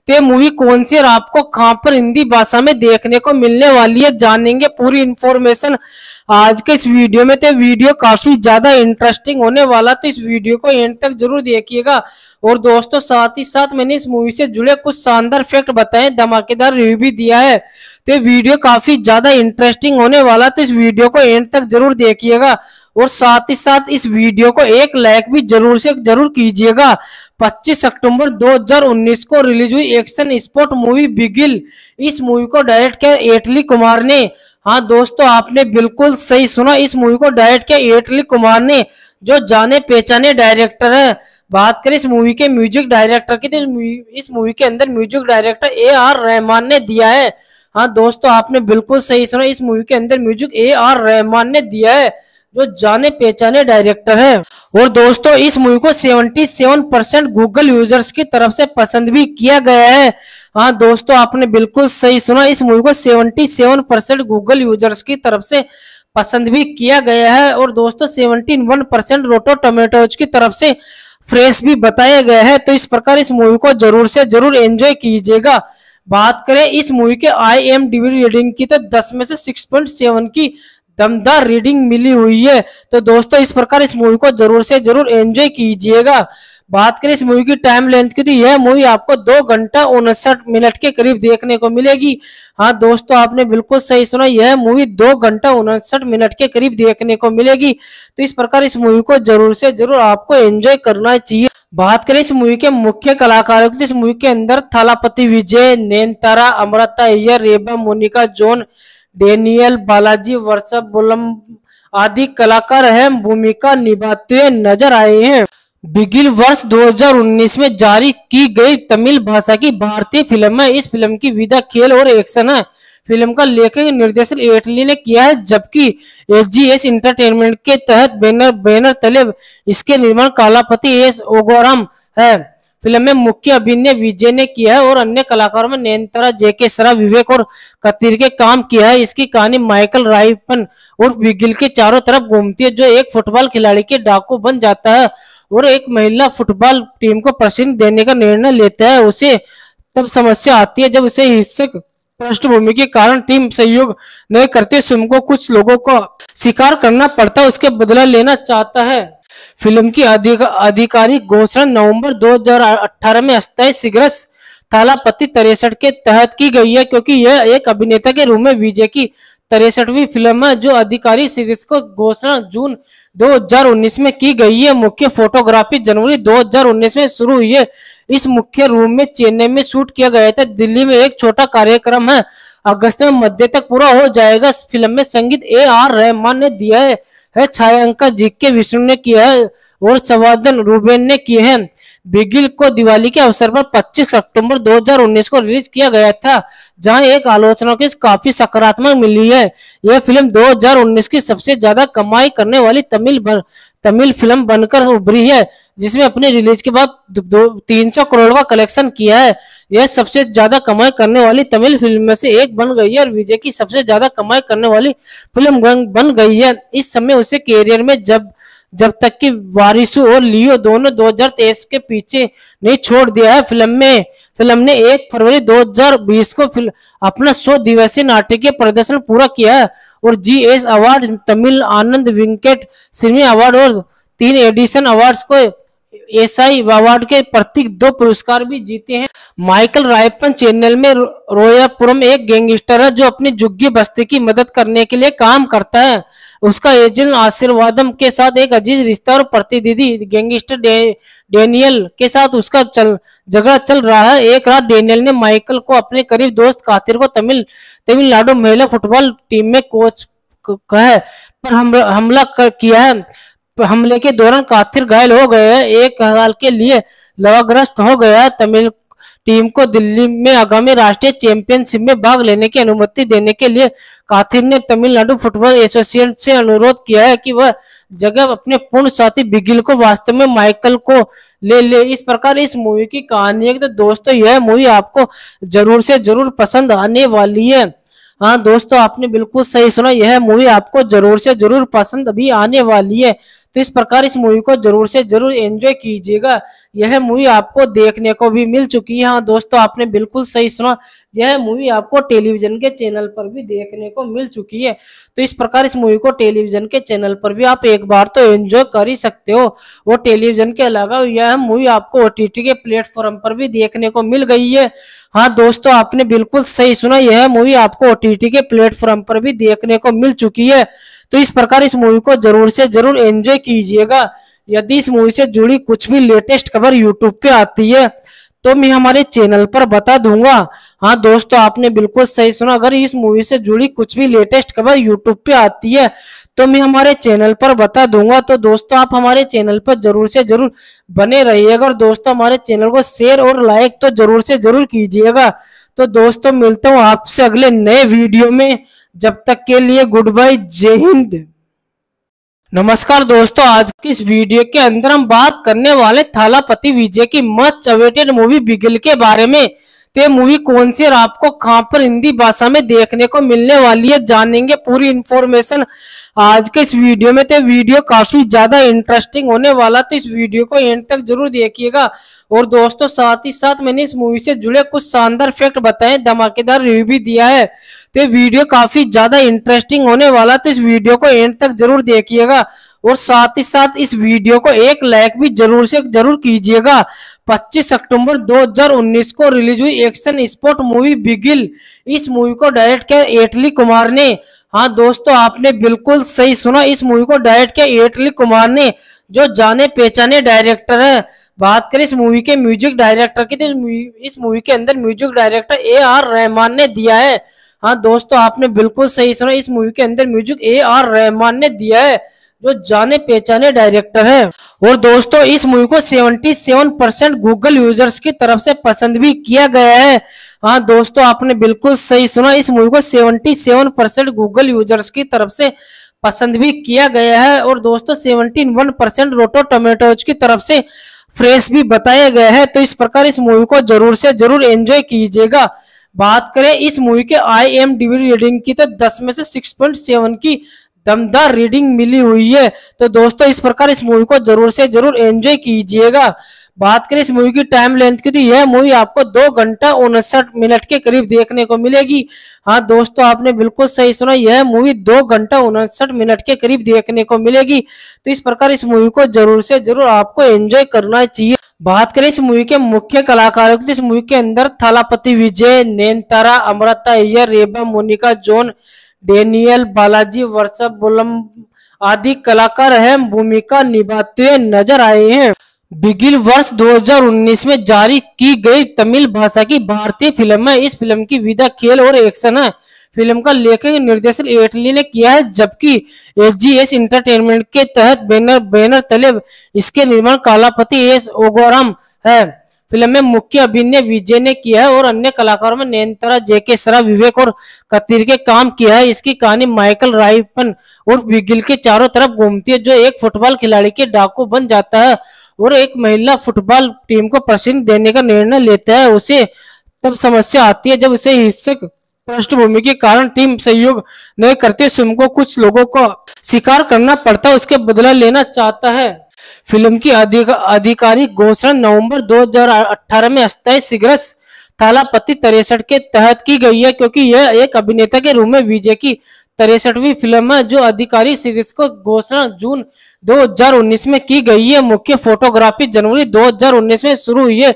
तो ये मूवी कौन सी और आपको कहां पर हिंदी भाषा में देखने को मिलने वाली है जानेंगे पूरी इंफॉर्मेशन आज के इस वीडियो में तो वीडियो काफी ज्यादा इंटरेस्टिंग होने वाला तो इस वीडियो को एंड तक जरूर देखिएगा और दोस्तों साथ ही साथ मैंने इस मूवी से जुड़े कुछ शानदार फैक्ट बताए धमाकेदार रिव्यू भी दिया है तो ये वीडियो काफी ज्यादा इंटरेस्टिंग होने वाला तो इस वीडियो को एंड तक जरूर देखिएगा और साथ ही साथ इस वीडियो को एक लाइक भी जरूर से जरूर कीजिएगा 25 अक्टूबर 2019 को रिलीज हुई एक्शन स्पोर्ट मूवी बिगिल इस मूवी को डायरेक्ट किया एटली कुमार ने हाँ दोस्तों आपने बिल्कुल सही सुना इस मूवी को डायरेक्ट किया एटली कुमार ने जो जाने पहचाने डायरेक्टर है बात करें इस मूवी के म्यूजिक डायरेक्टर की तो इस मूवी के अंदर music director A R Rahman ने दिया है हाँ दोस्तों आपने बिल्कुल सही सुना इस मूवी के अंदर म्यूजिक ए आर रहमान ने दिया है जो जाने पहचाने डायरेक्टर है और दोस्तों इस मूवी को 77 परसेंट गूगल यूजर्स की तरफ से पसंद भी किया गया है हाँ दोस्तों आपने बिल्कुल सही सुना इस मूवी को 77 परसेंट गूगल यूजर्स की तरफ से पसंद भी किया गया है और दोस्तों 71 परसेंट रोटो टोमेटोज की तरफ से फ्रेश भी बताया गया है तो इस प्रकार इस मूवी को जरूर से जरूर एंजॉय कीजिएगा बात करें इस मूवी के आई एम रेटिंग की तो दस में से सिक्स पॉइंट सेवन की दमदार रीडिंग मिली हुई है तो दोस्तों इस प्रकार इस मूवी को जरूर से जरूर एंजॉय कीजिएगा बात करें इस मूवी की टाइम लेंथ की तो यह मूवी आपको दो घंटा उनसठ मिनट के करीब देखने को मिलेगी हाँ दोस्तों आपने बिल्कुल सही सुना यह मूवी दो घंटा उनसठ मिनट के करीब देखने को मिलेगी तो इस प्रकार इस मूवी को जरूर से जरूर आपको एंजॉय करना चाहिए बात करें इस मूवी के मुख्य कलाकारों की तो इस मूवी के अंदर थालापति विजय नैनतारा अमृता अय्यर रेबा मोनिका जोन डेनियल बालाजी वर्षभ बुलम आदि कलाकार अहम भूमिका निभाते नजर आए हैं बिगिल वर्ष 2019 में जारी की गई तमिल भाषा की भारतीय फिल्म है इस फिल्म की विधा खेल और एक्शन है फिल्म का लेखक निर्देशन एटली ने किया है जबकि एस जी एस इंटरटेनमेंट के तहत बैनर बैनर तले इसके निर्माण कालापति एस ओगोराम है फिल्म में मुख्य अभिनय विजय ने किया है और अन्य कलाकारों में नयनतारा जेके सरा विवेक और कतिर के काम किया है इसकी कहानी माइकल राइपन और बिगिल के चारों तरफ घूमती है जो एक फुटबॉल खिलाड़ी के डाकू बन जाता है और एक महिला फुटबॉल टीम को प्रशिक्षण देने का निर्णय लेता है उसे तब समस्या आती है जब उसे हिस्सक पृष्ठभूमि के कारण टीम सहयोग नहीं करते स्वयं को कुछ लोगों को स्वीकार करना पड़ता है उसके बदला लेना चाहता है फिल्म की अधिका, आधिकारिक घोषणा नवंबर 2018 में अस्थायी सिगरस थालापति तिरसठ के तहत की गई है क्योंकि यह एक अभिनेता के रूप में विजय की तिरसठवीं फिल्म है जो अधिकारी सीरीज को घोषणा जून 2019 में की गई है मुख्य फोटोग्राफी जनवरी 2019 में शुरू हुई है इस मुख्य रूम में चेन्नई में शूट किया गया था दिल्ली में एक छोटा कार्यक्रम है अगस्त में मध्य तक पूरा हो जाएगा इस फिल्म में संगीत ए आर रहमान ने दिया है, है छायांका जी के विष्णु ने किया है और संवर्धन रूबेन ने किए हैं बिगिल को दिवाली के अवसर पर 25 अक्टूबर 2019 को रिलीज किया गया था जहां एक आलोचना की काफी सकारात्मक मिली है यह फिल्म 2019 की सबसे ज्यादा कमाई करने वाली तमिल तमिल फिल्म बनकर उभरी है जिसमें अपने रिलीज के बाद दो तीन सौ करोड़ का कलेक्शन किया है यह सबसे ज्यादा कमाई करने वाली तमिल फिल्म में से एक बन गई है और विजय की सबसे ज्यादा कमाई करने वाली फिल्म बन गई है इस समय उसे कैरियर में जब जब तक कि वारिसु और लियो दोनों 2023 के पीछे नहीं छोड़ दिया है फिल्म में फिल्म ने 1 फरवरी 2020 को अपना सौ दिवसीय नाटकीय प्रदर्शन पूरा किया है और G S award Tamil Ananda विंकेट सिनेमा अवार्ड और तीन एडिशन अवार्ड्स को एसआई अवार्ड के प्रतीक दो पुरस्कार भी जीते हैं माइकल रायपन चैनल में रोयापुरम एक गैंगस्टर है जो अपनी जुग्गी बस्ती की मदद करने के लिए काम करता है उसका एजेंट आशीर्वादम के साथ एक अजीज रिश्ता और प्रतिनिधि गैंगस्टर डेनियल के साथ उसका चल झगड़ा चल रहा है एक रात डेनियल ने माइकल को अपने करीब दोस्त कातिर को तमिल तमिलनाडु महिला फुटबॉल टीम में कोच कहे पर हमला कर किया है हमले के दौरान काथिर घायल हो गए एक साल के लिए लवाग्रस्त हो गया तमिल टीम को दिल्ली में आगामी राष्ट्रीय चैंपियनशिप में भाग लेने की अनुमति देने के लिए काथिर ने तमिलनाडु फुटबॉल एसोसिएशन से अनुरोध किया है कि वह जगह अपने पूर्ण साथी बिगिल को वास्तव में माइकल को ले ले इस प्रकार इस मूवी की कहानी है तो दोस्तों यह मूवी आपको जरूर से जरूर पसंद आने वाली है हाँ दोस्तों आपने बिल्कुल सही सुना यह मूवी आपको जरूर से जरूर पसंद भी आने वाली है तो इस प्रकार इस मूवी को जरूर से जरूर एंजॉय कीजिएगा यह मूवी आपको देखने को भी मिल चुकी है हाँ दोस्तों आपने बिल्कुल सही सुना यह मूवी आपको टेलीविजन के चैनल पर भी देखने को मिल चुकी है तो इस प्रकार इस मूवी को टेलीविजन के चैनल पर भी आप एक बार तो एंजॉय कर ही सकते हो वो टेलीविजन के अलावा यह मूवी आपको ओ के प्लेटफॉर्म पर भी देखने को मिल गई है हाँ दोस्तों आपने बिल्कुल सही सुना यह मूवी आपको ओ के प्लेटफॉर्म पर भी देखने को मिल चुकी है तो इस प्रकार इस मूवी को जरूर से जरूर एंजॉय कीजिएगा यदि इस मूवी से जुड़ी कुछ भी लेटेस्ट खबर यूट्यूब पे आती है तो मैं हमारे चैनल पर बता दूंगा हाँ दोस्तों आपने बिल्कुल सही सुना अगर इस मूवी से जुड़ी कुछ भी लेटेस्ट खबर यूट्यूब पे आती है तो मैं हमारे चैनल पर बता दूंगा तो दोस्तों आप हमारे चैनल पर जरूर से जरूर बने रहिएगा और दोस्तों हमारे चैनल को शेयर और लाइक तो जरूर से जरूर कीजिएगा तो दोस्तों मिलता हूँ आपसे अगले नए वीडियो में जब तक के लिए गुड बाय जय हिंद नमस्कार दोस्तों आज की इस वीडियो के अंदर हम बात करने वाले थालापति विजय की मच अवेटेड मूवी बिगल के बारे में तो ये मूवी कौन सी और आपको कहां पर हिंदी भाषा में देखने को मिलने वाली है जानेंगे पूरी इंफॉर्मेशन आज के इस वीडियो में तो वीडियो काफी ज्यादा इंटरेस्टिंग होने वाला तो इस वीडियो को एंड तक जरूर देखिएगा और दोस्तों साथ ही साथ मैंने इस मूवी से जुड़े कुछ शानदार फैक्ट बताए धमाकेदार रिव्यू भी दिया है तो वीडियो काफी ज्यादा इंटरेस्टिंग होने वाला तो इस वीडियो को एंड तक जरूर देखिएगा और साथ ही साथ इस वीडियो को एक लाइक भी जरूर से जरूर कीजिएगा 25 अक्टूबर 2019 को रिलीज हुई एक्शन स्पोर्ट मूवी बिगिल इस मूवी को डायरेक्ट किया एटली कुमार ने हाँ दोस्तों आपने बिल्कुल सही सुना इस मूवी को डायरेक्ट किया एटली कुमार ने जो जाने पहचाने डायरेक्टर है बात करें इस मूवी के म्यूजिक डायरेक्टर की तो इस मूवी के अंदर music director A R Rahman ने दिया है हाँ दोस्तों आपने बिल्कुल सही सुना इस मूवी के अंदर म्यूजिक ए आर रहमान ने दिया है जो जाने पहचाने डायरेक्टर है और दोस्तों इस मूवी को 77 परसेंट गूगल यूजर्स की तरफ से पसंद भी किया गया है हाँ दोस्तों आपने बिल्कुल सही सुना इस मूवी को 77 परसेंट गूगल यूजर्स की तरफ से पसंद भी किया गया है और दोस्तों 71 परसेंट रोटो टोमेटो की तरफ से फ्रेश भी बताया गया है तो इस प्रकार इस मूवी को जरूर से जरूर एंजॉय कीजिएगा बात करें इस मूवी के आई एम रीडिंग की तो 10 में से 6.7 की दमदार रीडिंग मिली हुई है तो दोस्तों इस प्रकार इस मूवी को जरूर से जरूर एंजॉय कीजिएगा बात करें इस मूवी की टाइम लेंथ की तो यह मूवी आपको दो घंटा उनसठ मिनट के करीब देखने को मिलेगी हाँ दोस्तों आपने बिल्कुल सही सुना यह मूवी दो घंटा उनसठ मिनट के करीब देखने को मिलेगी तो इस प्रकार इस मूवी को जरूर से जरूर आपको एंजॉय करना चाहिए बात करें इस मूवी के मुख्य कलाकारों की तो इस मूवी के अंदर थलापति विजय नैनतारा अमृता अय्यर रेबा मोनिका जोन डेनियल बालाजी वर्षा बुलम आदि कलाकार अहम भूमिका निभाते हुए नजर आए हैं बिगिल वर्ष 2019 में जारी की गई तमिल भाषा की भारतीय फिल्म है इस फिल्म की विधा खेल और एक्शन है फिल्म का लेखक निर्देशन एटली ने किया है जबकि एस जी एस इंटरटेनमेंट के तहत बैनर बैनर तले इसके निर्माण कालापति एस ओगोराम है फिल्म में मुख्य अभिनय विजय ने किया है और अन्य कलाकारों में नयनतारा जेके सरा विवेक और कतीर के काम किया है इसकी कहानी माइकल राइपन और बिगिल के चारों तरफ घूमती है जो एक फुटबॉल खिलाड़ी के डाकू बन जाता है और एक महिला फुटबॉल टीम को प्रशिक्षण देने का निर्णय लेता है उसे तब समस्या आती है जब उसे हिस्सक पृष्ठभूमि के कारण टीम सहयोग नहीं करते स्वयं को कुछ लोगों को शिकार करना पड़ता है उसके बदला लेना चाहता है फिल्म की आधिकारिक घोषणा नवंबर 2018 में अस्थायी सिगरस थालापति तिरसठ के तहत की गई है क्योंकि यह एक अभिनेता के रूप में विजय की तिरसठवीं फिल्म है जो आधिकारिक सीरीज को घोषणा जून 2019 में की गई है मुख्य फोटोग्राफी जनवरी 2019 में शुरू हुई है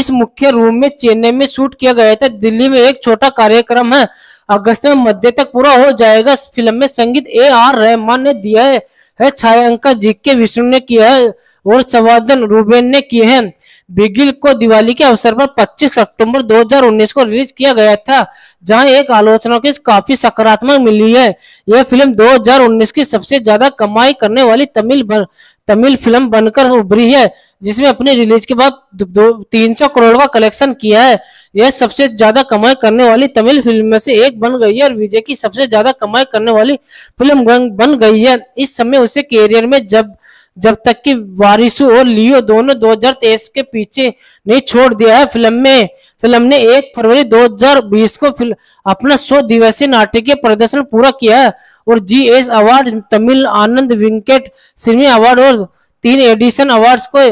इस मुख्य रूम में चेन्नई में शूट किया गया था दिल्ली में एक छोटा कार्यक्रम है अगस्त में मध्य तक पूरा हो जाएगा फिल्म में संगीत ए आर रहमान ने दिया है है छायांका के विष्णु ने किया है और संवर्धन रूबेन ने किए हैं बिगिल को दिवाली के अवसर पर 25 सितंबर 2019 को रिलीज किया गया था जहां एक आलोचना की काफी सकारात्मक मिली है यह फिल्म 2019 की सबसे ज्यादा कमाई करने वाली तमिल तमिल फिल्म बनकर उभरी है जिसमें अपने रिलीज के बाद दो तीन सौ करोड़ का कलेक्शन किया है यह सबसे ज्यादा कमाई करने वाली तमिल फिल्म में से एक बन गई है और विजय की सबसे ज्यादा कमाई करने वाली फिल्म बन गई है इस समय उसे कैरियर में जब जब तक कि वारिसु और लियो दोनों 2023 के पीछे नहीं छोड़ दिया है फिल्म में फिल्म ने 1 फरवरी 2020 को अपना सौ दिवसीय नाटकीय प्रदर्शन पूरा किया है और G S award Tamil Ananda विंकेट सिनेमा अवार्ड और तीन एडिशन अवार्ड्स को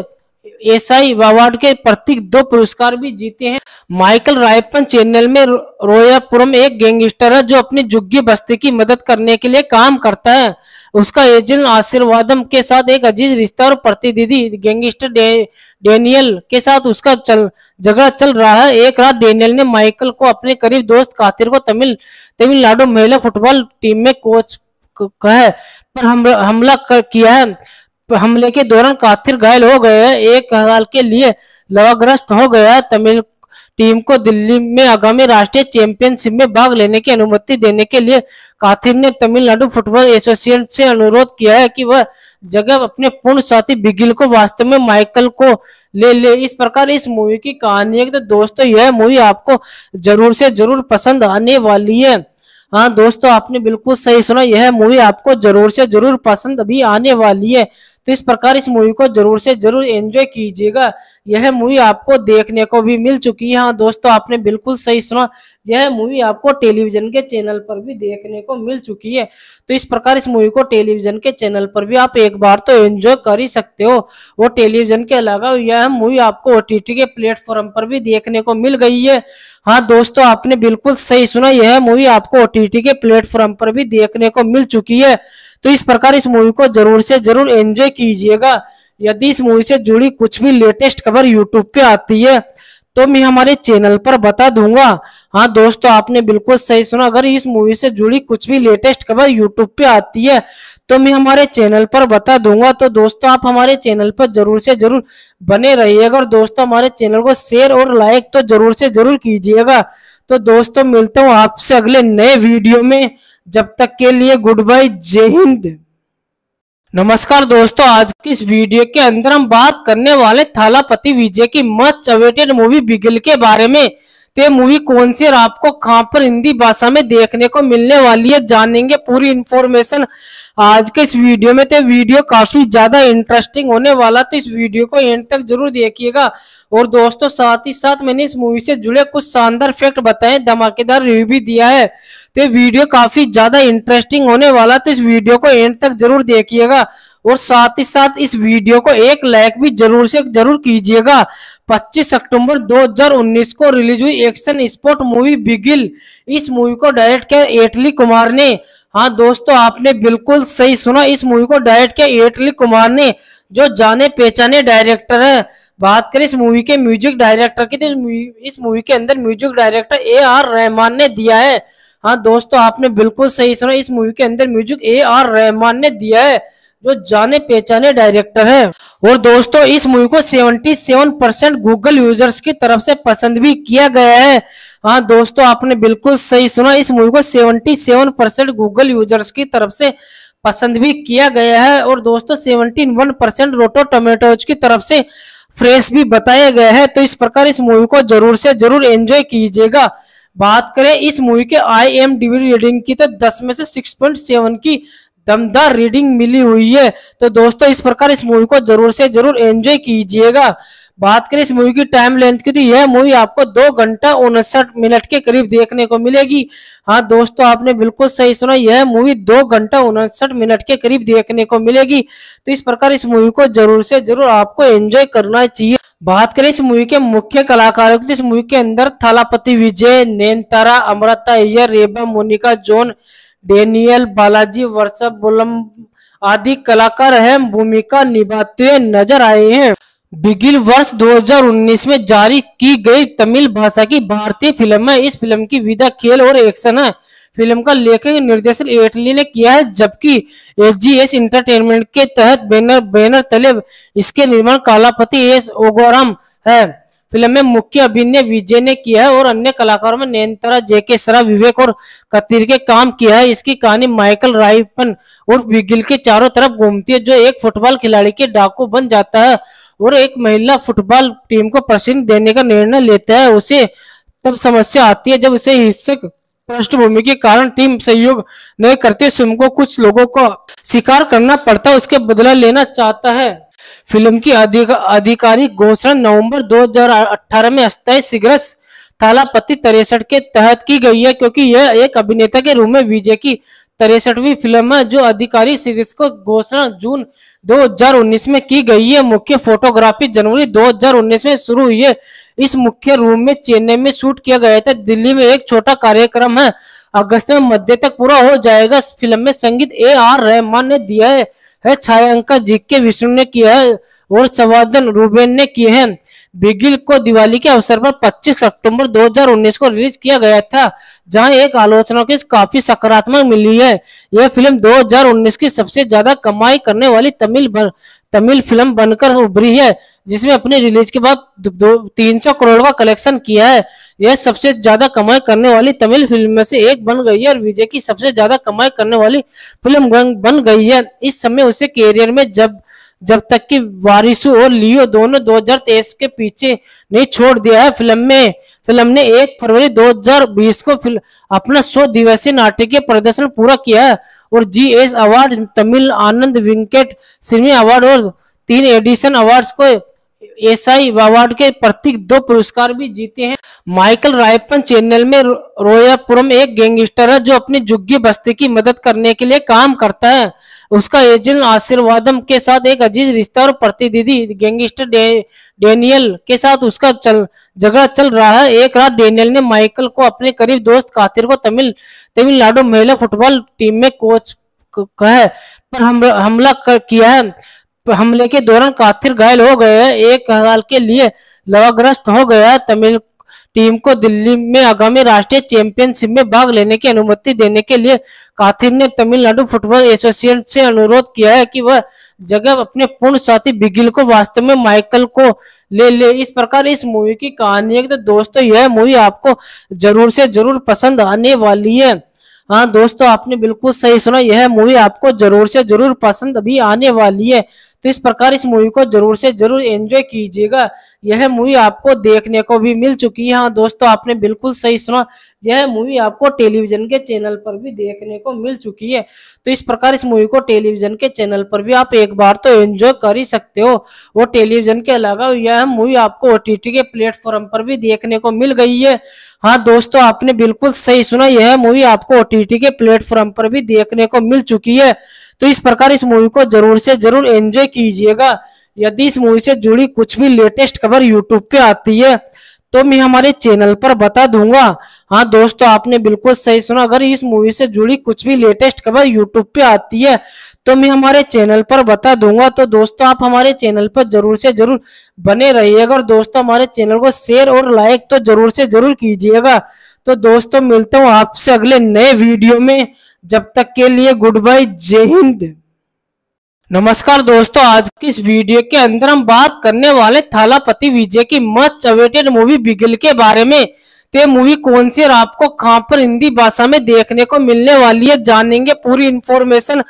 एसआई अवार्ड के प्रतीक दो पुरस्कार भी जीते हैं माइकल रायपन चैनल में रोयापुरम एक गैंगस्टर है जो अपनी जुग्गी बस्ती की मदद करने के लिए काम करता है उसका एजेंट आशीर्वादम के साथ एक अजीज रिश्ता और प्रतिनिधि गैंगस्टर डे, डेनियल के साथ उसका चल झगड़ा चल रहा है एक रात डेनियल ने माइकल को अपने करीब दोस्त कातिर को तमिल तमिलनाडु महिला फुटबॉल टीम में कोच कहा पर हम, हमला कर, किया है हमले के दौरान काथिर घायल हो गए एक साल के लिए लवाग्रस्त हो गया तमिल टीम को दिल्ली में आगामी राष्ट्रीय चैंपियनशिप में भाग लेने की अनुमति देने के लिए काथिर ने तमिलनाडु फुटबॉल एसोसिएशन से अनुरोध किया है कि वह जगह अपने पूर्ण साथी बिगिल को वास्तव में माइकल को ले ले इस प्रकार इस मूवी की कहानी है तो दोस्तों यह मूवी आपको जरूर से जरूर पसंद आने वाली है हाँ दोस्तों आपने बिल्कुल सही सुना यह मूवी आपको जरूर से जरूर पसंद भी आने वाली है तो इस प्रकार इस मूवी को जरूर से जरूर एंजॉय कीजिएगा यह मूवी आपको देखने को भी मिल चुकी है हाँ दोस्तों आपने बिल्कुल सही सुना यह मूवी आपको टेलीविजन के चैनल पर भी देखने को मिल चुकी है तो इस प्रकार इस मूवी को टेलीविजन के चैनल पर भी आप एक बार तो एंजॉय कर ही सकते हो वो टेलीविजन के अलावा यह मूवी आपको ओ के प्लेटफॉर्म पर भी देखने को मिल गई है हाँ दोस्तों आपने बिल्कुल सही सुना यह मूवी आपको ओ के प्लेटफॉर्म पर भी देखने को मिल चुकी है तो इस प्रकार इस मूवी को जरूर से जरूर एंजॉय कीजिएगा यदि इस मूवी से जुड़ी कुछ भी लेटेस्ट खबर यूट्यूब पे आती है तो मैं हमारे चैनल पर बता दूंगा हाँ दोस्तों आपने बिल्कुल सही सुना अगर इस मूवी से जुड़ी कुछ भी लेटेस्ट खबर यूट्यूब पे आती है तो मैं हमारे चैनल पर बता दूंगा तो दोस्तों आप हमारे चैनल पर जरूर से जरूर बने रहिएगा और दोस्तों हमारे चैनल को शेयर और लाइक तो जरूर से जरूर कीजिएगा तो दोस्तों मिलता हूँ आपसे अगले नए वीडियो में जब तक के लिए गुड बाय जय हिंद नमस्कार दोस्तों आज की इस वीडियो के अंदर हम बात करने वाले थालापति विजय की मच अवेटेड मूवी बिगिल के बारे में तो ये मूवी कौन सी और आपको कहां पर हिंदी भाषा में देखने को मिलने वाली है जानेंगे पूरी इंफॉर्मेशन आज के इस वीडियो में तो वीडियो काफी ज्यादा इंटरेस्टिंग होने वाला तो इस वीडियो को एंड तक जरूर देखिएगा और दोस्तों साथ ही साथ मैंने इस मूवी से जुड़े कुछ शानदार फैक्ट बताए धमाकेदार रिव्यू भी दिया है तो ये वीडियो काफी ज्यादा इंटरेस्टिंग होने वाला तो इस वीडियो को एंड तक जरूर देखिएगा और साथ ही साथ इस वीडियो को एक लाइक भी जरूर से जरूर कीजिएगा 25 अक्टूबर 2019 को रिलीज हुई एक्शन स्पोर्ट मूवी बिगिल इस मूवी को डायरेक्ट किया एटली कुमार ने हाँ दोस्तों आपने बिल्कुल सही सुना इस मूवी को डायरेक्ट किया एटली कुमार ने जो जाने पहचाने डायरेक्टर है बात करें इस मूवी के म्यूजिक डायरेक्टर की तो इस मूवी के अंदर music director A R Rahman ने दिया है हाँ दोस्तों आपने बिल्कुल सही सुना इस मूवी के अंदर म्यूजिक ए आर रहमान ने दिया है जो जाने पहचाने डायरेक्टर है और दोस्तों इस मूवी को 77 परसेंट गूगल यूजर्स की तरफ से पसंद भी किया गया है हाँ दोस्तों आपने बिल्कुल सही सुना इस मूवी को 77 परसेंट गूगल यूजर्स की तरफ से पसंद भी किया गया है और दोस्तों 71 परसेंट रोटो टोमेटोज की तरफ से फ्रेश भी बताया गया है तो इस प्रकार इस मूवी को जरूर से जरूर एंजॉय कीजिएगा बात करें इस मूवी के आई एम रेटिंग की तो दस में से सिक्स पॉइंट सेवन की दमदार रीडिंग मिली हुई है तो दोस्तों इस प्रकार इस मूवी को जरूर से जरूर एंजॉय कीजिएगा बात करें इस मूवी की टाइम लेंथ की तो यह मूवी आपको दो घंटा उनसठ मिनट के करीब देखने को मिलेगी हाँ दोस्तों आपने बिल्कुल सही सुना यह मूवी दो घंटा उनसठ मिनट के करीब देखने को मिलेगी तो इस प्रकार इस मूवी को जरूर से जरूर आपको एंजॉय करना चाहिए बात करें इस मूवी के मुख्य कलाकारों की तो इस मूवी के अंदर थालापति विजय नैनतारा अमृता अयर रेबा मोनिका जोन डेनियल बालाजी वर्षभ बुलम आदि कलाकार अहम भूमिका निभाते नजर आए हैं बिगिल वर्ष 2019 में जारी की गई तमिल भाषा की भारतीय फिल्म है इस फिल्म की विधा खेल और एक्शन है फिल्म का लेखक निर्देशन एटली ने किया है जबकि एस जी एस इंटरटेनमेंट के तहत बैनर बैनर तले इसके निर्माण कालापति एस ओगोराम है फिल्म में मुख्य अभिनय विजय ने किया है और अन्य कलाकारों में नयनतरा जेके सरा विवेक और कतीर के काम किया है इसकी कहानी माइकल राइपन और बिगिल के चारों तरफ घूमती है जो एक फुटबॉल खिलाड़ी के डाकू बन जाता है और एक महिला फुटबॉल टीम को प्रशिक्षण देने का निर्णय लेता है उसे तब समस्या आती है जब उसे हिस्सक पृष्ठभूमि के कारण टीम सहयोग नहीं करते स्वयं को कुछ लोगों को स्वीकार करना पड़ता है उसके बदला लेना चाहता है फिल्म की आधिकारिक घोषणा नवंबर 2018 में अस्थायी सिगरस थालापति तिरसठ के तहत की गई है क्योंकि यह एक अभिनेता के रूप में विजय की तिरसठवीं फिल्म है जो अधिकारी सीरीज को घोषणा जून 2019 में की गई है मुख्य फोटोग्राफी जनवरी 2019 में शुरू हुई है इस मुख्य रूम में चेन्नई में शूट किया गया था दिल्ली में एक छोटा कार्यक्रम है अगस्त में मध्य तक पूरा हो जाएगा फिल्म में संगीत ए आर रहमान ने दिया है है छायांका जी के विष्णु ने किया है और संवर्धन रूबेन ने किए हैं बिगिल को दिवाली के अवसर पर 25 अक्टूबर 2019 को रिलीज किया गया था जहां एक आलोचना की काफी सकारात्मक मिली है यह फिल्म 2019 की सबसे ज्यादा कमाई करने वाली तमिल तमिल फिल्म बनकर उभरी है जिसमें अपने रिलीज के बाद दो तीन सौ करोड़ का कलेक्शन किया है यह सबसे ज्यादा कमाई करने वाली तमिल फिल्म में से एक बन गई है और विजय की सबसे ज्यादा कमाई करने वाली फिल्म बन गई है इस समय उसे कैरियर में जब जब तक कि वारिसू और लियो दोनों 2023 के पीछे नहीं छोड़ दिया है फिल्म में फिल्म ने 1 फरवरी 2020 को अपना सौ दिवसीय नाटकीय प्रदर्शन पूरा किया है और G S award Tamil Ananda वेंकट सिनेमा अवार्ड और तीन एडिशन अवार्ड्स को एसआई अवार्ड के प्रतीक दो पुरस्कार भी जीते हैं माइकल रायपन चैनल में रोयापुरम एक गैंगस्टर है जो अपनी जुग्गी बस्ती की मदद करने के लिए काम करता है उसका एजेंट आशीर्वादम के साथ एक अजीज रिश्ता और प्रतिनिधि गैंगस्टर डेनियल के साथ उसका चल झगड़ा चल रहा है एक रात डेनियल ने माइकल को अपने करीब दोस्त कातिर को तमिल तमिलनाडु महिला फुटबॉल टीम में कोच कहा पर हमला हमला कर किया है हमले के दौरान काथिर घायल हो गए एक साल के लिए लवाग्रस्त हो गया तमिल टीम को दिल्ली में आगामी राष्ट्रीय चैंपियनशिप में भाग लेने की अनुमति देने के लिए काथिर ने तमिलनाडु फुटबॉल एसोसिएशन से अनुरोध किया है कि वह जगह अपने पूर्ण साथी बिगिल को वास्तव में माइकल को ले ले इस प्रकार इस मूवी की कहानी है तो दोस्तों यह मूवी आपको जरूर से जरूर पसंद आने वाली है हाँ दोस्तों आपने बिल्कुल सही सुना यह मूवी आपको जरूर से जरूर पसंद भी आने वाली है तो इस प्रकार इस मूवी को जरूर से जरूर एंजॉय कीजिएगा यह मूवी आपको देखने को भी मिल चुकी है हाँ दोस्तों आपने बिल्कुल सही सुना यह मूवी आपको टेलीविजन के चैनल पर भी देखने को मिल चुकी है तो इस प्रकार इस मूवी को टेलीविजन के चैनल पर भी आप एक बार तो एंजॉय कर ही सकते हो और टेलीविजन के अलावा यह मूवी आपको ओ के प्लेटफॉर्म पर भी देखने को मिल गई है हाँ दोस्तों आपने बिल्कुल सही सुना यह मूवी आपको ओ के प्लेटफॉर्म पर भी देखने को मिल चुकी है तो इस प्रकार इस मूवी को जरूर से जरूर एंजॉय कीजिएगा यदि इस मूवी से जुड़ी कुछ भी लेटेस्ट खबर यूट्यूब पे आती है तो मैं हमारे चैनल पर बता दूंगा हाँ दोस्तों आपने बिल्कुल सही सुना अगर इस मूवी से जुड़ी कुछ भी लेटेस्ट खबर यूट्यूब पे आती है तो मैं हमारे चैनल पर बता दूंगा तो दोस्तों आप हमारे चैनल पर जरूर से जरूर बने रहिएगा और दोस्तों हमारे चैनल को शेयर और लाइक तो जरूर से जरूर कीजिएगा तो दोस्तों मिलता हूँ आपसे अगले नए वीडियो में जब तक के लिए गुड बाय जय हिंद नमस्कार दोस्तों आज की इस वीडियो के अंदर हम बात करने वाले थालापति विजय की मच अवेटेड मूवी बिगिल के बारे में तो ये मूवी कौन सी और आपको कहां पर हिंदी भाषा में देखने को मिलने वाली है जानेंगे पूरी इंफॉर्मेशन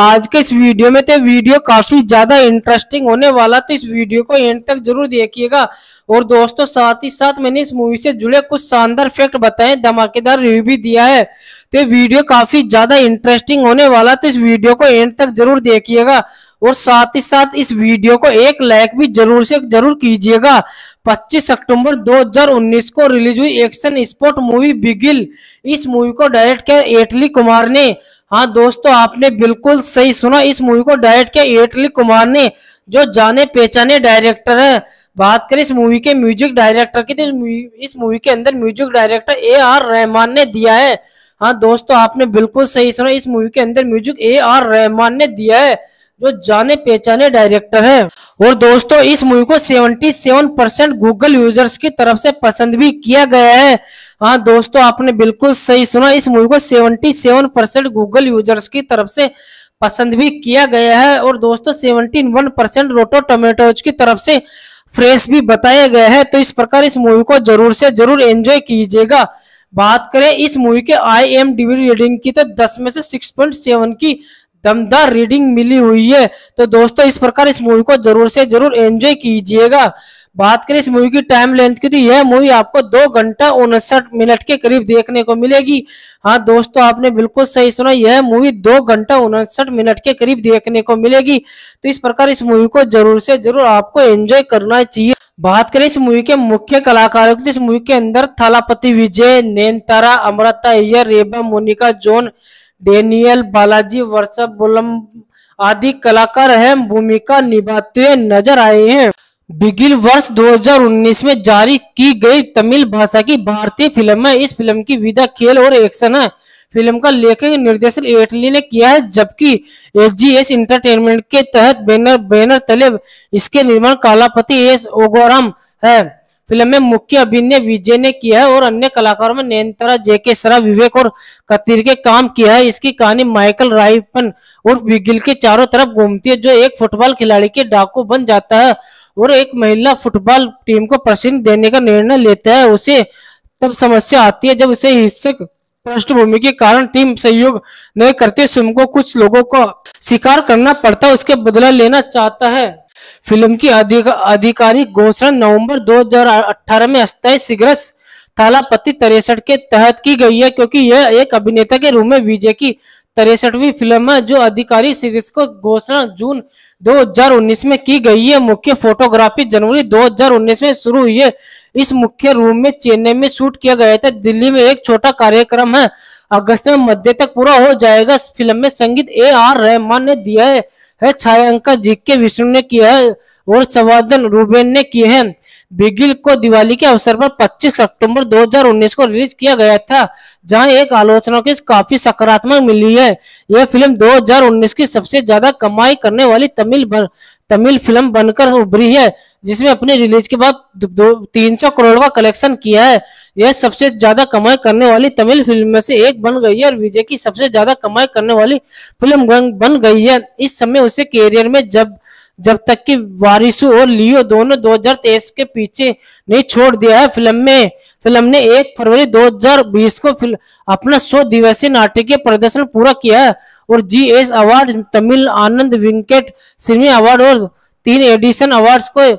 आज के इस वीडियो में तो वीडियो काफी ज्यादा इंटरेस्टिंग होने वाला तो इस वीडियो को एंड तक जरूर देखिएगा और दोस्तों साथ ही साथ मैंने इस मूवी से जुड़े कुछ शानदार फैक्ट बताए धमाकेदार रिव्यू भी दिया है तो ये वीडियो काफी ज्यादा इंटरेस्टिंग होने वाला तो इस वीडियो को एंड तक जरूर देखिएगा और साथ ही साथ इस वीडियो को एक लाइक भी जरूर से जरूर कीजिएगा 25 अक्टूबर 2019 को रिलीज हुई एक्शन स्पोर्ट मूवी बिगिल इस मूवी को डायरेक्ट किया एटली कुमार ने हाँ दोस्तों आपने बिल्कुल सही सुना इस मूवी को डायरेक्ट किया एटली कुमार ने जो जाने पहचाने डायरेक्टर है बात करें इस मूवी के म्यूजिक डायरेक्टर की तो इस मूवी के अंदर music director A R Rahman ने दिया है हाँ दोस्तों आपने बिल्कुल सही सुना इस मूवी के अंदर म्यूजिक ए आर रहमान ने दिया है जो जाने पहचाने डायरेक्टर है और दोस्तों इस मूवी को 77 परसेंट गूगल यूजर्स की तरफ से पसंद भी किया गया है हाँ दोस्तों आपने बिल्कुल सही सुना इस मूवी को 77 परसेंट गूगल यूजर्स की तरफ से पसंद भी किया गया है और दोस्तों 71 परसेंट रोटो टोमेटोज की तरफ से फ्रेश भी बताया गया है तो इस प्रकार इस मूवी को जरूर से जरूर एंजॉय कीजिएगा बात करें इस मूवी के आई एम रीडिंग की तो दस में से सिक्स पॉइंट सेवन की दमदार रीडिंग मिली हुई है तो दोस्तों इस प्रकार इस मूवी को जरूर से जरूर एंजॉय कीजिएगा बात करें इस मूवी की टाइम लेंथ की तो यह मूवी आपको दो घंटा उनसठ मिनट के करीब देखने को मिलेगी हाँ दोस्तों आपने बिल्कुल सही सुना यह मूवी दो घंटा उनसठ मिनट के करीब देखने को मिलेगी तो इस प्रकार इस मूवी को जरूर से जरूर आपको एंजॉय करना चाहिए बात करें इस मूवी के मुख्य कलाकारों की तो इस मूवी के अंदर थालापति विजय नैनतारा अमृता अय्यर रेबा मोनिका जोन डेनियल बालाजी वर्षभ बुलम आदि कलाकार अहम भूमिका निभाते नजर आए हैं बिगिल वर्ष 2019 में जारी की गई तमिल भाषा की भारतीय फिल्म है इस फिल्म की विधा खेल और एक्शन है फिल्म का लेखक निर्देशन एटली ने किया है जबकि एस जी एस इंटरटेनमेंट के तहत बैनर बैनर तले इसके निर्माण कालापति एस ओगोराम है फिल्म में मुख्य अभिनय विजय ने किया है और अन्य कलाकारों में नयनतारा जेके सरा विवेक और कतीर के काम किया है इसकी कहानी माइकल राइपन और बिगिल के चारों तरफ घूमती है जो एक फुटबॉल खिलाड़ी के डाकू बन जाता है और एक महिला फुटबॉल टीम को प्रशिक्षण देने का निर्णय लेता है उसे तब समस्या आती है जब उसे हिस्सक पृष्ठभूमि के कारण टीम सहयोग नहीं करते स्वयं को कुछ लोगों को स्वीकार करना पड़ता है उसके बदला लेना चाहता है फिल्म की अधिक, आधिकारिक घोषणा नवंबर 2018 में अस्थायी सिगरेट पति तिरसठ के तहत की गई है क्योंकि यह एक अभिनेता के रूप में विजय की तिरसठवीं फिल्म है जो अधिकारी सीरीज को घोषणा जून 2019 में की गई है मुख्य फोटोग्राफी जनवरी 2019 में शुरू हुई है इस मुख्य रूम में चेन्नई में शूट किया गया था दिल्ली में एक छोटा कार्यक्रम है अगस्त में मध्य तक पूरा हो जाएगा फिल्म में संगीत ए आर रहमान ने दिया है है छायांकन जीके विष्णु ने किया है और संवर्धन रूबेन ने किए हैं बिगिल को दिवाली के अवसर पर 25 अक्टूबर 2019 को रिलीज किया गया था जहां एक आलोचना की काफी सकारात्मक मिली है यह फिल्म 2019 की सबसे ज्यादा कमाई करने वाली तमिल बन, तमिल फिल्म बनकर उभरी है जिसमें अपने रिलीज के बाद दो तीन सौ करोड़ का कलेक्शन किया है यह सबसे ज्यादा कमाई करने वाली तमिल फिल्म में से एक बन गई है और विजय की सबसे ज्यादा कमाई करने वाली फिल्म बन गई है इस समय उसे कैरियर में जब जब तक कि वारिसु और लियो दोनों 2023 के पीछे नहीं छोड़ दिया है फिल्म में फिल्म ने 1 फरवरी 2020 को अपना सौ दिवसीय नाटकीय प्रदर्शन पूरा किया है और G S award Tamil Ananda विंकेट सिनेमा अवार्ड और तीन एडिशन अवार्ड्स को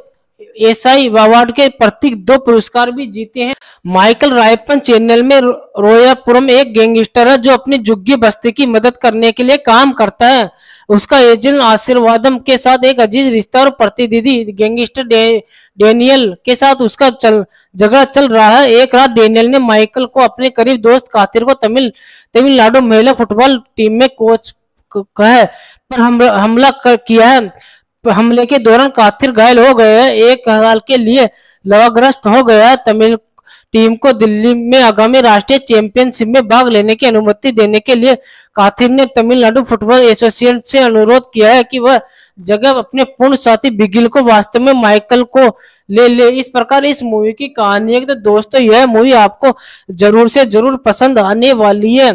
एसआई अवार्ड के प्रतीक दो पुरस्कार भी जीते हैं माइकल रायपन चैनल में रोयापुरम एक गैंगस्टर है जो अपनी जुग्गी बस्ती की मदद करने के लिए काम करता है उसका एजेंट आशीर्वादम के साथ एक अजीज रिश्ता और प्रतिदिधि गैंगस्टर डे, डेनियल के साथ उसका चल झगड़ा चल रहा है एक रात डेनियल ने माइकल को अपने करीब दोस्त कातिर को तमिल तमिलनाडु महिला फुटबॉल टीम में कोच है पर हम, हमला कर किया है हमले के दौरान कातिर घायल हो गए एक साल के लिए लवाग्रस्त हो गया तमिल टीम को दिल्ली में आगामी राष्ट्रीय चैंपियनशिप में भाग लेने की अनुमति देने के लिए काथिर ने तमिलनाडु फुटबॉल एसोसिएशन से अनुरोध किया है कि वह जगह अपने पूर्ण साथी बिगिल को वास्तव में माइकल को ले ले इस प्रकार इस मूवी की कहानी है तो दोस्तों यह मूवी आपको जरूर से जरूर पसंद आने वाली है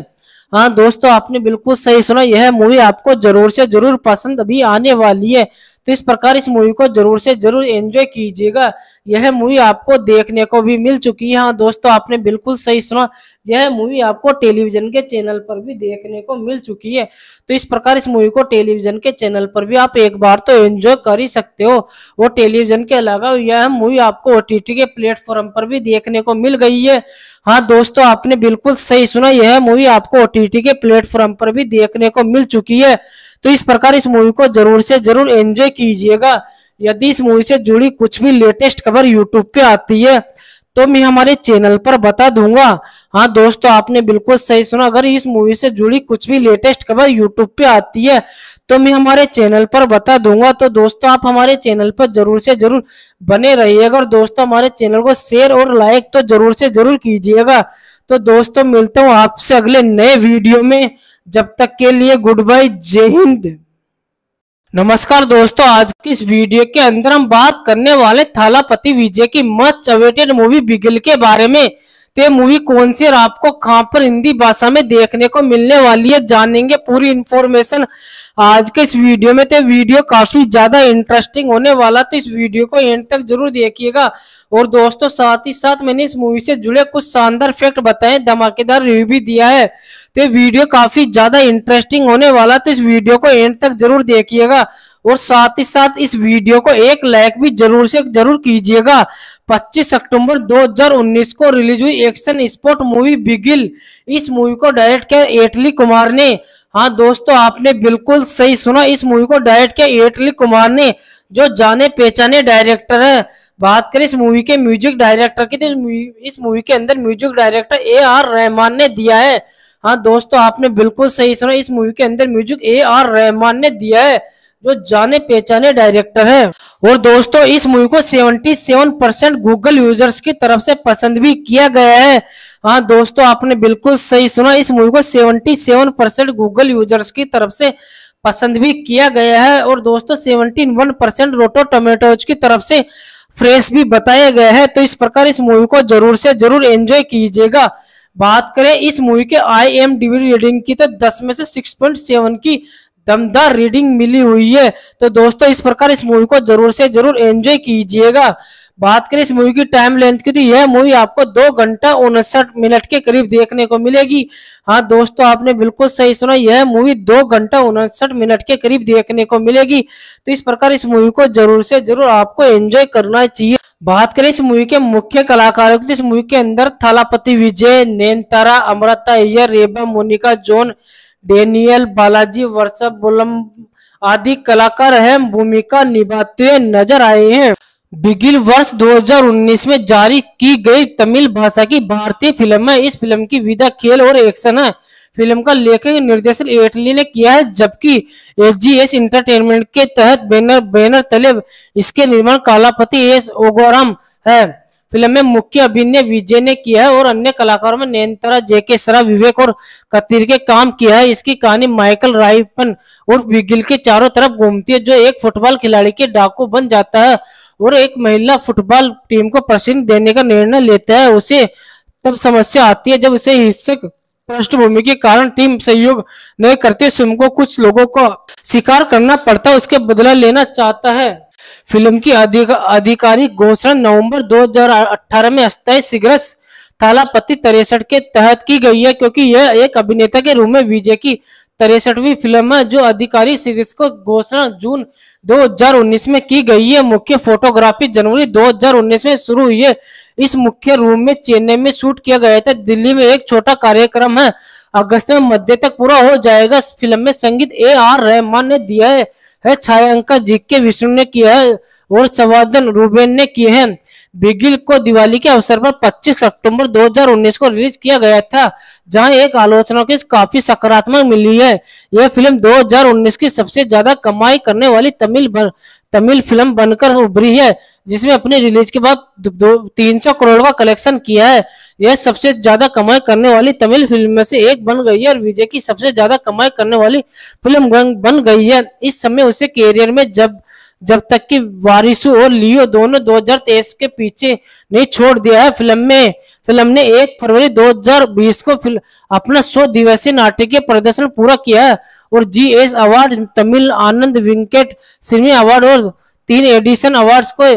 हाँ दोस्तों आपने बिल्कुल सही सुना यह मूवी आपको जरूर से जरूर पसंद भी आने वाली है तो इस प्रकार इस मूवी को जरूर से जरूर एंजॉय कीजिएगा यह मूवी आपको देखने को भी मिल चुकी है हाँ दोस्तों आपने बिल्कुल सही सुना यह मूवी आपको टेलीविजन के चैनल पर भी देखने को मिल चुकी है तो इस प्रकार इस मूवी को टेलीविजन के चैनल पर भी आप एक बार तो एंजॉय कर ही सकते हो वो टेलीविजन के अलावा यह मूवी आपको ओ के प्लेटफॉर्म पर भी देखने को मिल गई है हाँ दोस्तों आपने बिल्कुल सही सुना यह मूवी आपको ओ के प्लेटफॉर्म पर भी देखने को मिल चुकी है तो इस प्रकार इस मूवी को जरूर से जरूर एंजॉय कीजिएगा यदि इस मूवी से जुड़ी कुछ भी लेटेस्ट खबर यूट्यूब पे आती है तो मैं हमारे चैनल पर बता दूंगा हाँ दोस्तों आपने बिल्कुल सही सुना अगर इस मूवी से जुड़ी कुछ भी लेटेस्ट खबर यूट्यूब पे आती है तो मैं हमारे चैनल पर बता दूंगा तो दोस्तों आप हमारे चैनल पर जरूर से जरूर बने रहिएगा और दोस्तों हमारे चैनल को शेयर और लाइक तो जरूर से जरूर कीजिएगा तो दोस्तों मिलता हूँ आपसे अगले नए वीडियो में जब तक के लिए गुड बाय जय हिंद नमस्कार दोस्तों आज की इस वीडियो के अंदर हम बात करने वाले थालापति विजय की मच अवेटेड मूवी बिगल के बारे में तो ये मूवी कौन सी और आपको कहां पर हिंदी भाषा में देखने को मिलने वाली है जानेंगे पूरी इंफॉर्मेशन आज के इस वीडियो में तो वीडियो काफी ज्यादा इंटरेस्टिंग होने वाला तो इस वीडियो को एंड तक जरूर देखिएगा और दोस्तों साथ ही साथ मैंने इस मूवी से जुड़े कुछ शानदार फैक्ट बताए धमाकेदार रिव्यू भी दिया है तो वीडियो काफी ज्यादा इंटरेस्टिंग होने वाला तो इस वीडियो को एंड तक जरूर देखिएगा और साथ ही साथ इस वीडियो को एक लाइक भी जरूर से जरूर कीजिएगा 25 अक्टूबर 2019 को रिलीज हुई एक्शन स्पोर्ट मूवी बिगिल इस मूवी को डायरेक्ट किया एटली कुमार ने हाँ दोस्तों आपने बिल्कुल सही सुना इस मूवी को डायरेक्ट किया एटली कुमार ने जो जाने पहचाने डायरेक्टर है बात करें इस मूवी के म्यूजिक डायरेक्टर की तो इस मूवी के अंदर music director A R Rahman ने दिया है हाँ दोस्तों आपने बिल्कुल सही सुना इस मूवी के अंदर म्यूजिक ए आर रहमान ने दिया है जो जाने पहचाने डायरेक्टर हैं और दोस्तों इस मूवी को 77 परसेंट गूगल यूजर्स की तरफ से पसंद भी किया गया है हाँ दोस्तों आपने बिल्कुल सही सुना इस मूवी को 77 परसेंट गूगल यूजर्स की तरफ से पसंद भी किया गया है और दोस्तों 71 परसेंट रोटो टोमेटोज की तरफ से फ्रेश भी बताया गया है तो इस प्रकार इस मूवी को जरूर से जरूर एंजॉय कीजिएगा बात करें इस मूवी के आई एम रीडिंग की तो 10 में से 6.7 की दमदार रीडिंग मिली हुई है तो दोस्तों इस प्रकार इस मूवी को जरूर से जरूर एंजॉय कीजिएगा बात करें इस मूवी की टाइम लेंथ की तो यह मूवी आपको दो घंटा उनसठ मिनट के करीब देखने को मिलेगी हाँ दोस्तों आपने बिल्कुल सही सुना यह मूवी दो घंटा उनसठ मिनट के करीब देखने को मिलेगी तो इस प्रकार इस मूवी को जरूर से जरूर आपको एंजॉय करना चाहिए बात करें इस मूवी के मुख्य कलाकारों की तो इस मूवी के अंदर थालापति विजय नैनतारा अमृता अय्यर रेबा मोनिका जोन डेनियल बालाजी वर्षा बुलम आदि कलाकार अहम भूमिका निभाते हुए नजर आए हैं बिगिल वर्ष 2019 में जारी की गई तमिल भाषा की भारतीय फिल्म है इस फिल्म की विधा खेल और एक्शन है फिल्म का लेखक निर्देशन एटली ने किया है जबकि एस जी एस इंटरटेनमेंट के तहत बैनर बैनर तले इसके निर्माण कालापति एस ओगोराम है फिल्म में मुख्य अभिनय विजय ने किया है और अन्य कलाकारों में नयनतारा जेके सरा विवेक और कतीर के काम किया है इसकी कहानी माइकल राइपन और बिगिल के चारों तरफ घूमती है जो एक फुटबॉल खिलाड़ी के डाकू बन जाता है और एक महिला फुटबॉल टीम को प्रशिक्षण देने का निर्णय लेता है उसे तब समस्या आती है जब उसे हिस्सक पृष्ठभूमि के कारण टीम सहयोग न करते स्वयं को कुछ लोगों को स्वीकार करना पड़ता है उसके बदला लेना चाहता है फिल्म की अधिक, आधिकारिक घोषणा नवंबर 2018 में अस्थायी सिगरस तालापति तिरसठ के तहत की गई है क्योंकि यह एक अभिनेता के रूप में विजय की तिरसठवीं फिल्म है जो अधिकारी सीरीज को घोषणा जून 2019 में की गई है मुख्य फोटोग्राफी जनवरी 2019 में शुरू हुई है इस मुख्य रूम में चेन्नई में शूट किया गया था दिल्ली में एक छोटा कार्यक्रम है अगस्त में मध्य तक पूरा हो जाएगा फिल्म में संगीत ए आर रहमान ने दिया है छायांकन जीके विष्णु ने किया है और संवर्धन रूबेन ने किए हैं बिगिल को दिवाली के अवसर पर 25 अक्टूबर 2019 को रिलीज किया गया था जहां एक आलोचना की काफी सकारात्मक मिली है यह फिल्म 2019 की सबसे ज्यादा कमाई करने वाली तमिल बर, तमिल फिल्म बनकर उभरी है जिसमें अपने रिलीज के बाद दो तीन सौ करोड़ का कलेक्शन किया है यह सबसे ज्यादा कमाई करने वाली तमिल फिल्म में से एक बन गई है और विजय की सबसे ज्यादा कमाई करने वाली फिल्म बन गई है इस समय उसे कैरियर में जब जब तक कि वारिसु और लियो दोनों 2023 के पीछे नहीं छोड़ दिया है फिल्म में फिल्म ने 1 फरवरी 2020 को अपना सौ दिवसीय नाटकीय प्रदर्शन पूरा किया है और G S award Tamil Ananda वेंकट सिनेमा अवार्ड और तीन एडिशन अवार्ड्स को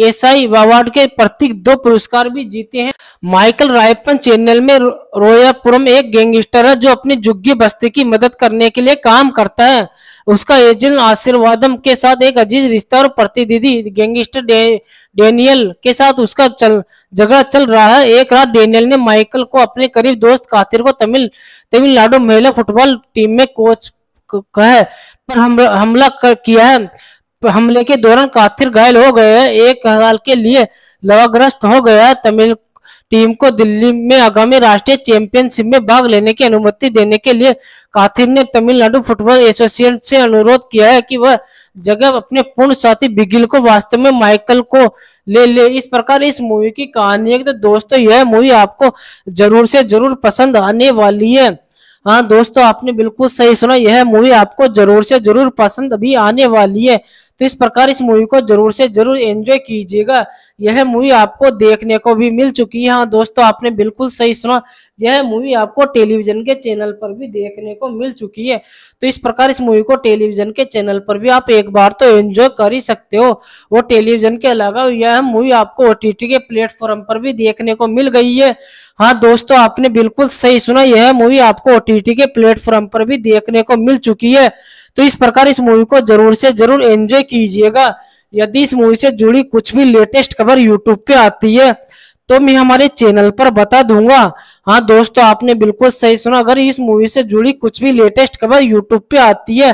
एसआई अवार्ड के प्रतीक दो पुरस्कार भी जीते हैं माइकल रायपन चैनल में रोयापुरम एक गैंगस्टर है जो अपनी जुग्गी बस्ती की मदद करने के लिए काम करता है उसका एजेंट आशीर्वादम के साथ एक अजीज रिश्ता और प्रतिनिधि गैंगस्टर डे, डेनियल के साथ उसका चल झगड़ा चल रहा है एक रात डेनियल ने माइकल को अपने करीब दोस्त कातिर को तमिल तमिलनाडु महिला फुटबॉल टीम में कोच है पर हमला कर किया है हमले के दौरान काथिर घायल हो गए एक साल के लिए लवाग्रस्त हो गया तमिल टीम को दिल्ली में आगामी राष्ट्रीय चैंपियनशिप में भाग लेने की अनुमति देने के लिए काथिर ने तमिलनाडु फुटबॉल एसोसिएशन से अनुरोध किया है कि वह जगह अपने पूर्ण साथी बिगिल को वास्तव में माइकल को ले ले इस प्रकार इस मूवी की कहानी है तो दोस्तों यह मूवी आपको जरूर से जरूर पसंद आने वाली है हाँ दोस्तों आपने बिल्कुल सही सुना यह मूवी आपको जरूर से जरूर पसंद भी आने वाली है तो इस प्रकार इस मूवी को जरूर से जरूर एंजॉय कीजिएगा यह मूवी आपको देखने को भी मिल चुकी है हाँ दोस्तों आपने बिल्कुल सही सुना यह मूवी आपको टेलीविजन के चैनल पर भी देखने को मिल चुकी है तो इस प्रकार इस मूवी को टेलीविजन के चैनल पर भी आप एक बार तो एंजॉय कर ही सकते हो वो टेलीविजन के अलावा यह मूवी आपको ओ के प्लेटफॉर्म पर भी देखने को मिल गई है हाँ दोस्तों आपने बिल्कुल सही सुना यह मूवी आपको ओ के प्लेटफॉर्म पर भी देखने को मिल चुकी है तो इस प्रकार इस मूवी को जरूर से जरूर एंजॉय कीजिएगा यदि इस मूवी से जुड़ी कुछ भी लेटेस्ट खबर यूट्यूब पे आती है तो मैं हमारे चैनल पर बता दूंगा हाँ दोस्तों आपने बिल्कुल सही सुना अगर इस मूवी से जुड़ी कुछ भी लेटेस्ट खबर यूट्यूब पे आती है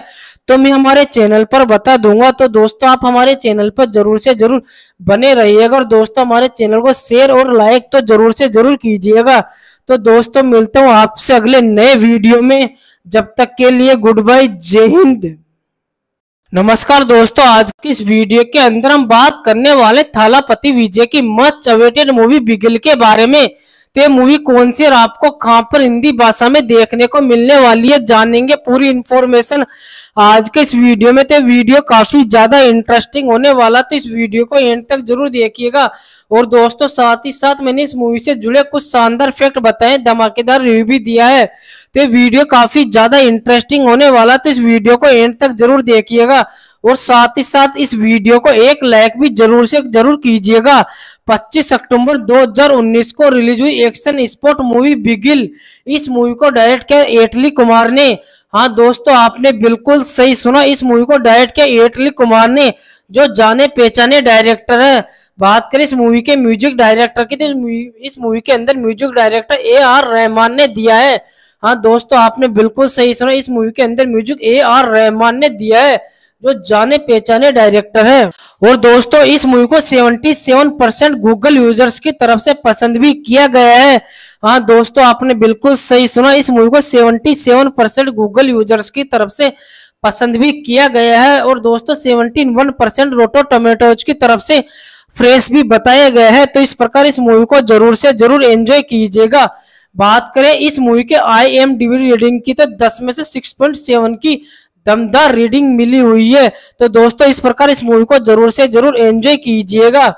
तो मैं हमारे चैनल पर बता दूंगा तो दोस्तों आप हमारे चैनल पर जरूर से जरूर बने रहिएगा और दोस्तों हमारे चैनल को शेयर और लाइक तो जरूर से जरूर कीजिएगा तो दोस्तों मिलता हूं आपसे अगले नए वीडियो में जब तक के लिए गुड बाय जय हिंद नमस्कार दोस्तों आज की इस वीडियो के अंदर हम बात करने वाले थालापति विजय की मच अवेटेड मूवी बिगिल के बारे में तो ये मूवी कौन सी और आपको कहां पर हिंदी भाषा में देखने को मिलने वाली है जानेंगे पूरी इंफॉर्मेशन आज के इस वीडियो में तो वीडियो काफी ज्यादा इंटरेस्टिंग होने वाला तो इस वीडियो को एंड तक जरूर देखिएगा और दोस्तों साथ ही साथ मैंने इस मूवी से जुड़े कुछ शानदार फैक्ट बताए धमाकेदार रिव्यू भी दिया है तो वीडियो काफी ज्यादा इंटरेस्टिंग होने वाला तो इस वीडियो को एंड तक जरूर देखिएगा और साथ ही साथ इस वीडियो को एक लाइक भी जरूर से जरूर कीजिएगा 25 अक्टूबर 2019 को रिलीज हुई एक्शन स्पोर्ट मूवी बिगिल इस मूवी को डायरेक्ट किया एटली कुमार ने हाँ दोस्तों आपने बिल्कुल सही सुना इस मूवी को डायरेक्ट किया एटली कुमार ने जो जाने पहचाने डायरेक्टर है बात करें इस मूवी के म्यूजिक डायरेक्टर की तो इस मूवी के अंदर music director A R Rahman ने दिया है हाँ दोस्तों आपने बिल्कुल सही सुना इस मूवी के अंदर म्यूजिक ए आर रहमान ने दिया है जो जाने पहचाने डायरेक्टर हैं और दोस्तों इस मूवी को 77 परसेंट गूगल यूजर्स की तरफ से पसंद भी किया गया है हाँ दोस्तों आपने बिल्कुल सही सुना इस मूवी को 77 परसेंट गूगल यूजर्स की तरफ से पसंद भी किया गया है और दोस्तों 71 परसेंट रोटो टोमेटोज की तरफ से फ्रेश भी बताया गया है तो इस प्रकार इस मूवी को जरूर से जरूर एंजॉय कीजिएगा बात करें इस मूवी के आई एम रेटिंग की तो 10 में से 6.7 की दमदार रीडिंग मिली हुई है तो दोस्तों इस प्रकार इस मूवी को जरूर से जरूर एंजॉय कीजिएगा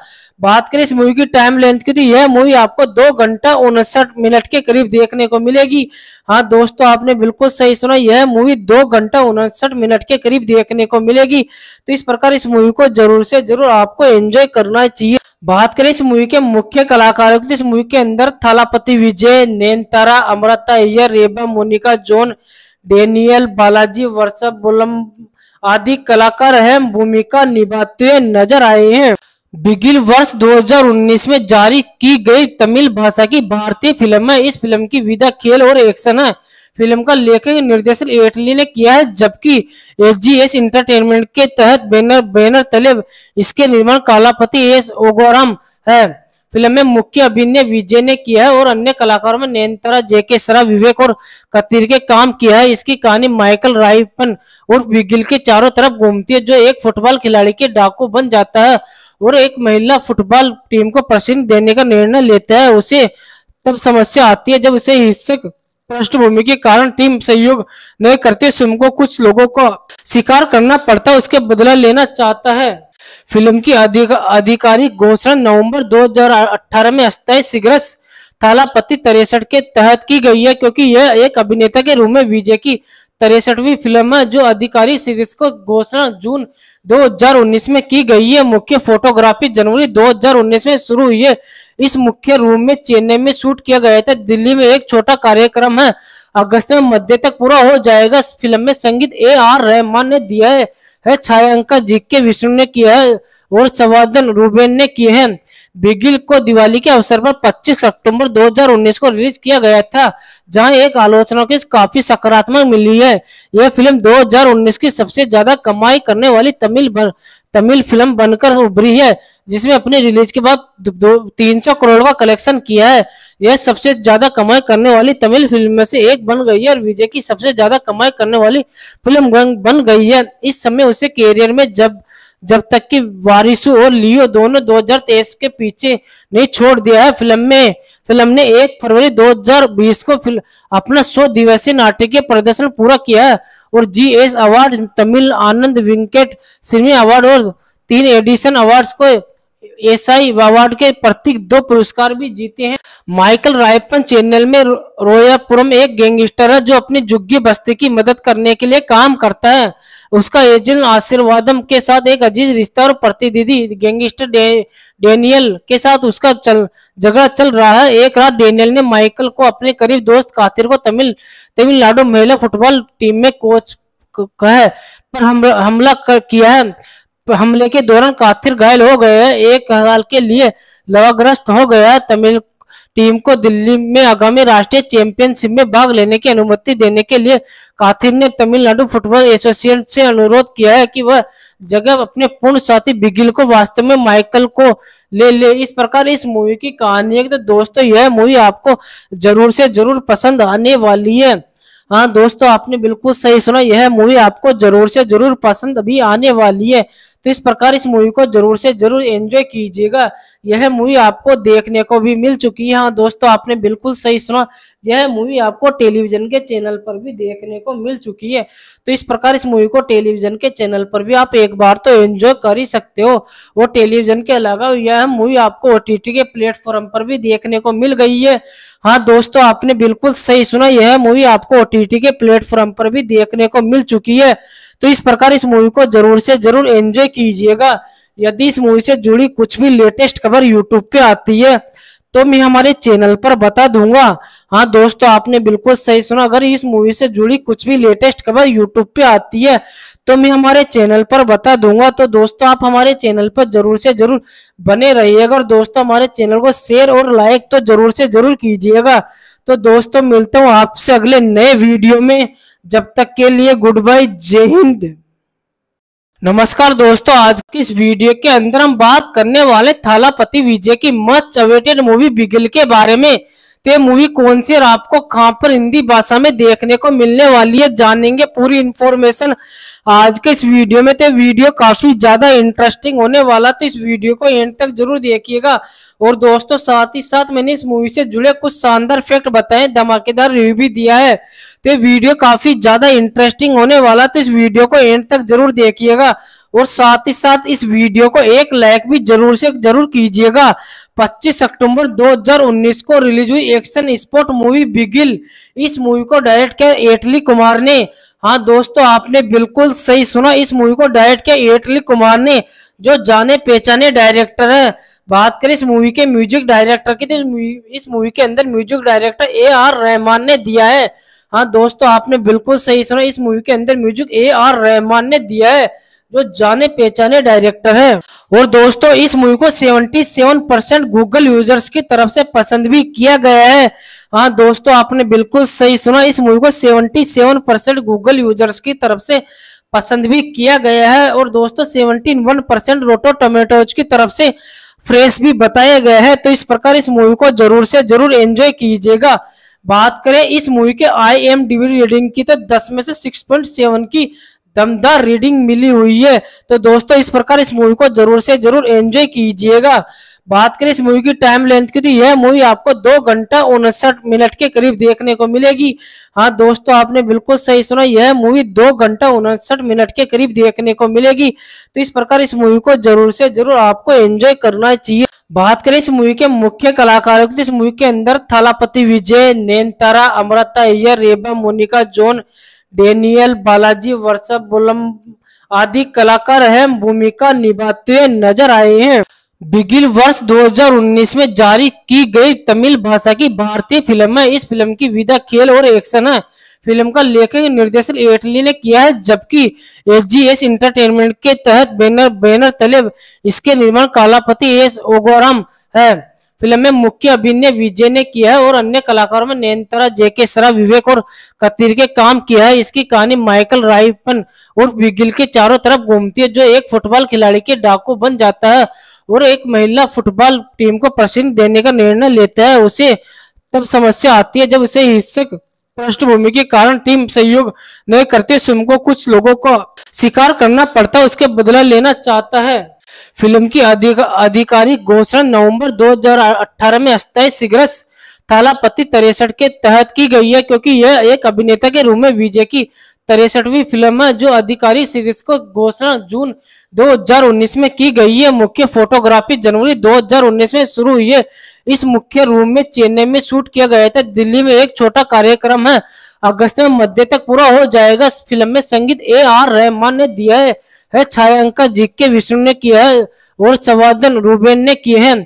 बात करें इस मूवी की टाइम लेंथ की तो यह मूवी आपको दो घंटा उनसठ मिनट के करीब देखने को मिलेगी हाँ दोस्तों आपने बिल्कुल सही सुना यह मूवी दो घंटा उनसठ मिनट के करीब देखने को मिलेगी तो इस प्रकार इस मूवी को जरूर से जरूर आपको एंजॉय करना चाहिए बात करें इस मूवी के मुख्य कलाकारों की तो इस मूवी के अंदर थलापति विजय नैनतारा अमृता अय्यर रेबा मोनिका जोन डेनियल बालाजी वर्षा बुलम आदि कलाकार अहम भूमिका निभाते हुए नजर आए हैं बिगिल वर्ष 2019 में जारी की गई तमिल भाषा की भारतीय फिल्म है इस फिल्म की विधा खेल और एक्शन है फिल्म का लेखक निर्देशन एटली ने किया है जबकि एस जी एस इंटरटेनमेंट के तहत बैनर बैनर तले इसके निर्माण कालापति एस ओगोराम है फिल्म में मुख्य अभिनय विजय ने किया है और अन्य कलाकारों में नयनतारा जेके सरा विवेक और कतीर के काम किया है इसकी कहानी माइकल राइपन और बिगिल के चारों तरफ घूमती है जो एक फुटबॉल खिलाड़ी के डाकू बन जाता है और एक महिला फुटबॉल टीम को प्रशिक्षण देने का निर्णय लेता है उसे तब समस्या आती है जब उसे हिस्सक पृष्ठभूमि के कारण टीम सहयोग नहीं करते स्वयं को कुछ लोगों को शिकार करना पड़ता है उसके बदला लेना चाहता है फिल्म की अधिक, आधिकारिक घोषणा नवंबर 2018 में अस्थायी सिगरस थालापति तिरसठ के तहत की गई है क्योंकि यह एक अभिनेता के रूप में विजय की तिरसठवीं फिल्म है जो अधिकारी सीरीज को घोषणा जून 2019 में की गई है मुख्य फोटोग्राफी जनवरी 2019 में शुरू हुई है इस मुख्य रूम में चेन्नई में शूट किया गया था दिल्ली में एक छोटा कार्यक्रम है अगस्त में मध्य तक पूरा हो जाएगा फिल्म में संगीत ए आर रहमान ने दिया है है छायांकन जी के विष्णु ने किया है और संवर्धन रूबेन ने किए हैं बिगिल को दिवाली के अवसर पर 25 अक्टूबर 2019 को रिलीज किया गया था जहां एक आलोचना की काफी सकारात्मक मिली है यह फिल्म 2019 की सबसे ज्यादा कमाई करने वाली तमिल बर, तमिल फिल्म बनकर उभरी है जिसमें अपने रिलीज के बाद दो तीन सौ करोड़ का कलेक्शन किया है यह सबसे ज्यादा कमाई करने वाली तमिल फिल्म में से एक बन गई है और विजय की सबसे ज्यादा कमाई करने वाली फिल्म बन गई है इस समय उसे कैरियर में जब जब तक कि वारिसू और लियो दोनों 2023 के पीछे नहीं छोड़ दिया है फिल्म में फिल्म ने 1 फरवरी 2020 को अपना सौ दिवसीय नाटकीय प्रदर्शन पूरा किया है और G S award Tamil Ananda विंकेट सिनेमा अवार्ड और तीन एडिशन अवार्ड्स को एसआई अवार्ड के प्रतीक दो पुरस्कार भी जीते हैं माइकल रायपन चैनल में रोयापुरम एक गैंगस्टर है जो अपनी जुग्गी बस्ती की मदद करने के लिए काम करता है उसका एजेंट आशीर्वादम के साथ एक अजीज रिश्ता और प्रतिनिधि गैंगस्टर डेनियल डेनियल के साथ उसका चल झगड़ा चल रहा है एक रात डेनियल ने माइकल को अपने करीब दोस्त कातिर को तमिल तमिलनाडु महिला फुटबॉल टीम में कोच कहा पर हम, हमला कर किया है हमले के दौरान काथिर घायल हो गए एक साल के लिए लवाग्रस्त हो गया तमिल टीम को दिल्ली में आगामी राष्ट्रीय चैंपियनशिप में भाग लेने की अनुमति देने के लिए काथिर ने तमिलनाडु फुटबॉल एसोसिएशन से अनुरोध किया है कि वह जगह अपने पूर्ण साथी बिगिल को वास्तव में माइकल को ले ले इस प्रकार इस मूवी की कहानी है तो दोस्तों यह मूवी आपको जरूर से जरूर पसंद आने वाली है हाँ दोस्तों आपने बिल्कुल सही सुना यह मूवी आपको जरूर से जरूर पसंद भी आने वाली है तो इस प्रकार इस मूवी को जरूर से जरूर एंजॉय कीजिएगा यह मूवी आपको देखने को भी मिल चुकी है हाँ दोस्तों आपने बिल्कुल सही सुना यह मूवी आपको टेलीविजन के चैनल पर भी देखने को मिल चुकी है तो इस प्रकार इस मूवी को टेलीविजन के चैनल पर भी आप एक बार तो एंजॉय कर ही सकते हो और टेलीविजन के अलावा यह मूवी आपको ओ के प्लेटफॉर्म पर भी देखने को मिल गई है हाँ दोस्तों आपने बिल्कुल सही सुना यह मूवी आपको ओ के प्लेटफॉर्म पर भी देखने को मिल चुकी है तो इस प्रकार इस मूवी को जरूर से जरूर एंजॉय कीजिएगा यदि इस मूवी से जुड़ी कुछ भी लेटेस्ट खबर यूट्यूब पे आती है तो मैं हमारे चैनल पर बता दूंगा हाँ दोस्तों आपने बिल्कुल सही सुना अगर इस मूवी से जुड़ी कुछ भी लेटेस्ट खबर यूट्यूब पे आती है तो मैं हमारे चैनल पर बता दूंगा तो दोस्तों आप हमारे चैनल पर जरूर से जरूर बने रहिएगा और दोस्तों हमारे चैनल को शेयर और लाइक तो जरूर से जरूर कीजिएगा तो दोस्तों मिलता हूँ आपसे अगले नए वीडियो में जब तक के लिए गुड बाय जय हिंद नमस्कार दोस्तों आज की इस वीडियो के अंदर हम बात करने वाले थालापति विजय की मच अवेटेड मूवी बिगल के बारे में तो ये मूवी कौन सी और आपको कहां पर हिंदी भाषा में देखने को मिलने वाली है जानेंगे पूरी इंफॉर्मेशन आज के इस वीडियो में तो वीडियो काफी ज्यादा इंटरेस्टिंग होने वाला तो इस वीडियो को एंड तक जरूर देखिएगा और दोस्तों साथ ही साथ मैंने इस मूवी से जुड़े कुछ शानदार फैक्ट बताए धमाकेदार रिव्यू भी दिया है तो वीडियो काफी ज्यादा इंटरेस्टिंग होने वाला तो इस वीडियो को एंड तक जरूर देखिएगा और साथ ही साथ इस वीडियो को एक लाइक भी जरूर से जरूर कीजिएगा 25 अक्टूबर 2019 को रिलीज हुई एक्शन स्पोर्ट मूवी बिगिल इस मूवी को डायरेक्ट किया एटली कुमार ने हाँ दोस्तों आपने बिल्कुल सही सुना इस मूवी को डायरेक्ट किया एटली कुमार ने जो जाने पहचाने डायरेक्टर है बात करें इस मूवी के म्यूजिक डायरेक्टर की तो इस मूवी के अंदर music director A R Rahman ने दिया है हाँ दोस्तों आपने बिल्कुल सही सुना इस मूवी के अंदर म्यूजिक ए आर रहमान ने दिया है जो जाने पहचाने डायरेक्टर हैं और दोस्तों इस मूवी को 77 परसेंट गूगल यूजर्स की तरफ से पसंद भी किया गया है हाँ दोस्तों आपने बिल्कुल सही सुना इस मूवी को 77 परसेंट गूगल यूजर्स की तरफ से पसंद भी किया गया है और दोस्तों 71 परसेंट रोटो टोमेटोज की तरफ से फ्रेश भी बताया गया है तो इस प्रकार इस मूवी को जरूर से जरूर एंजॉय कीजिएगा बात करें इस मूवी के आई एम रेटिंग की तो 10 में से 6.7 की दमदार रीडिंग मिली हुई है तो दोस्तों इस प्रकार इस मूवी को जरूर से जरूर एंजॉय कीजिएगा बात करें इस मूवी की टाइम लेंथ की तो यह मूवी आपको दो घंटा उनसठ मिनट के करीब देखने को मिलेगी हाँ दोस्तों आपने बिल्कुल सही सुना यह मूवी दो घंटा उनसठ मिनट के करीब देखने को मिलेगी तो इस प्रकार इस मूवी को जरूर से जरूर आपको एंजॉय करना चाहिए बात करें इस मूवी के मुख्य कलाकारों की तो इस मूवी के अंदर थालापति विजय नैनतारा अमृता अय्यर रेबा मोनिका जोन डेनियल बालाजी वर्षा बुलम आदि कलाकार अहम भूमिका निभाते हुए नजर आए हैं बिगिल वर्ष 2019 में जारी की गई तमिल भाषा की भारतीय फिल्म है इस फिल्म की विधा खेल और एक्शन है फिल्म का लेखक निर्देशन एटली ने किया है जबकि एस जी एस इंटरटेनमेंट के तहत बैनर बैनर तले इसके निर्माण कालापति एस ओगोराम है फिल्म में मुख्य अभिनय विजय ने किया है और अन्य कलाकारों में नयनतारा जेके सरा विवेक और कतीर के काम किया है इसकी कहानी माइकल राइपन और बिगिल के चारों तरफ घूमती है जो एक फुटबॉल खिलाड़ी के डाकू बन जाता है और एक महिला फुटबॉल टीम को प्रसिद्ध देने का निर्णय लेता है उसे तब समस्या आती है जब उसे हिस्सक पृष्ठभूमि के कारण टीम सहयोग न करते स्वयं को कुछ लोगों को स्वीकार करना पड़ता उसके बदला लेना चाहता है फिल्म की आधिकारिक घोषणा नवंबर 2018 में अस्थायी सिगरस थालापति तिरसठ के तहत की गई है क्योंकि यह एक अभिनेता के रूप में विजय की तिरसठवीं फिल्म है जो अधिकारी सीरीज को घोषणा जून 2019 में की गई है मुख्य फोटोग्राफी जनवरी 2019 में शुरू हुई है इस मुख्य रूम में चेन्नई में शूट किया गया था दिल्ली में एक छोटा कार्यक्रम है अगस्त में मध्य तक पूरा हो जाएगा फिल्म में संगीत ए आर रहमान ने दिया है, है छायांकन जी के विष्णु ने किया है और संवर्धन रूबेन ने किए हैं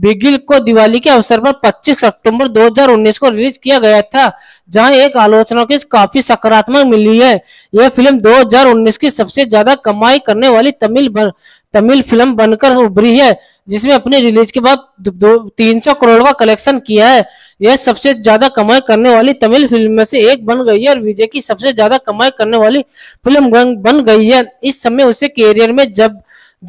बिगिल को दिवाली के अवसर पर 25 अक्टूबर 2019 को रिलीज किया गया था जहां एक आलोचना की काफी सकारात्मक मिली है यह फिल्म 2019 की सबसे ज्यादा कमाई करने वाली तमिल बन, तमिल फिल्म बनकर उभरी है जिसमें अपने रिलीज के बाद दो तीन सौ करोड़ का कलेक्शन किया है यह सबसे ज्यादा कमाई करने वाली तमिल फिल्म में से एक बन गई है और विजय की सबसे ज्यादा कमाई करने वाली फिल्म बन गई है इस समय उसे कैरियर में जब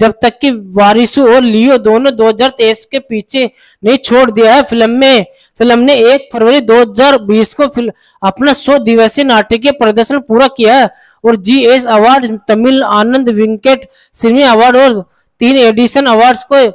जब तक कि वारिसु और लियो दोनों 2023 के पीछे नहीं छोड़ दिया है फिल्म में फिल्म ने 1 फरवरी 2020 को अपना सौ दिवसीय नाटकीय प्रदर्शन पूरा किया है और G S award Tamil Ananda विंकेट सिनेमा अवार्ड और तीन एडिशन अवार्ड्स को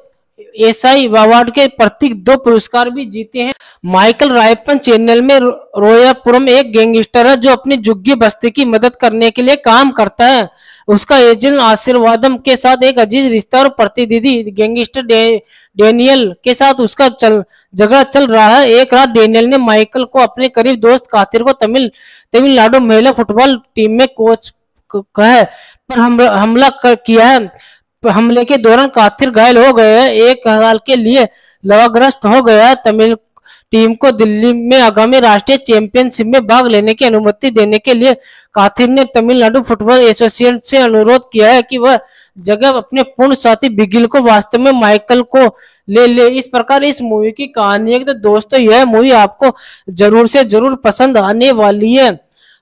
एसआई अवार्ड के प्रतीक दो पुरस्कार भी जीते हैं माइकल रायपन चैनल में रोयापुरम एक गैंगस्टर है जो अपनी जुग्गी बस्ती की मदद करने के लिए काम करता है उसका एजेंट आशीर्वादम के साथ एक अजीज रिश्ता और प्रतिनिधि गैंगस्टर डेनियल दे, के साथ उसका चल झगड़ा चल रहा है एक रात डेनियल ने माइकल को अपने करीब दोस्त कातिर को तमिल तमिलनाडु महिला फुटबॉल टीम में कोच कह पर हम, हमला कर किया है हमले के दौरान काथिर घायल हो गए एक साल के लिए लवाग्रस्त हो गया तमिल टीम को दिल्ली में आगामी राष्ट्रीय चैंपियनशिप में भाग लेने की अनुमति देने के लिए काथिर ने तमिलनाडु फुटबॉल एसोसिएशन से अनुरोध किया है कि वह जगह अपने पूर्ण साथी बिगिल को वास्तव में माइकल को ले ले इस प्रकार इस मूवी की कहानी है तो दोस्तों यह मूवी आपको जरूर से जरूर पसंद आने वाली है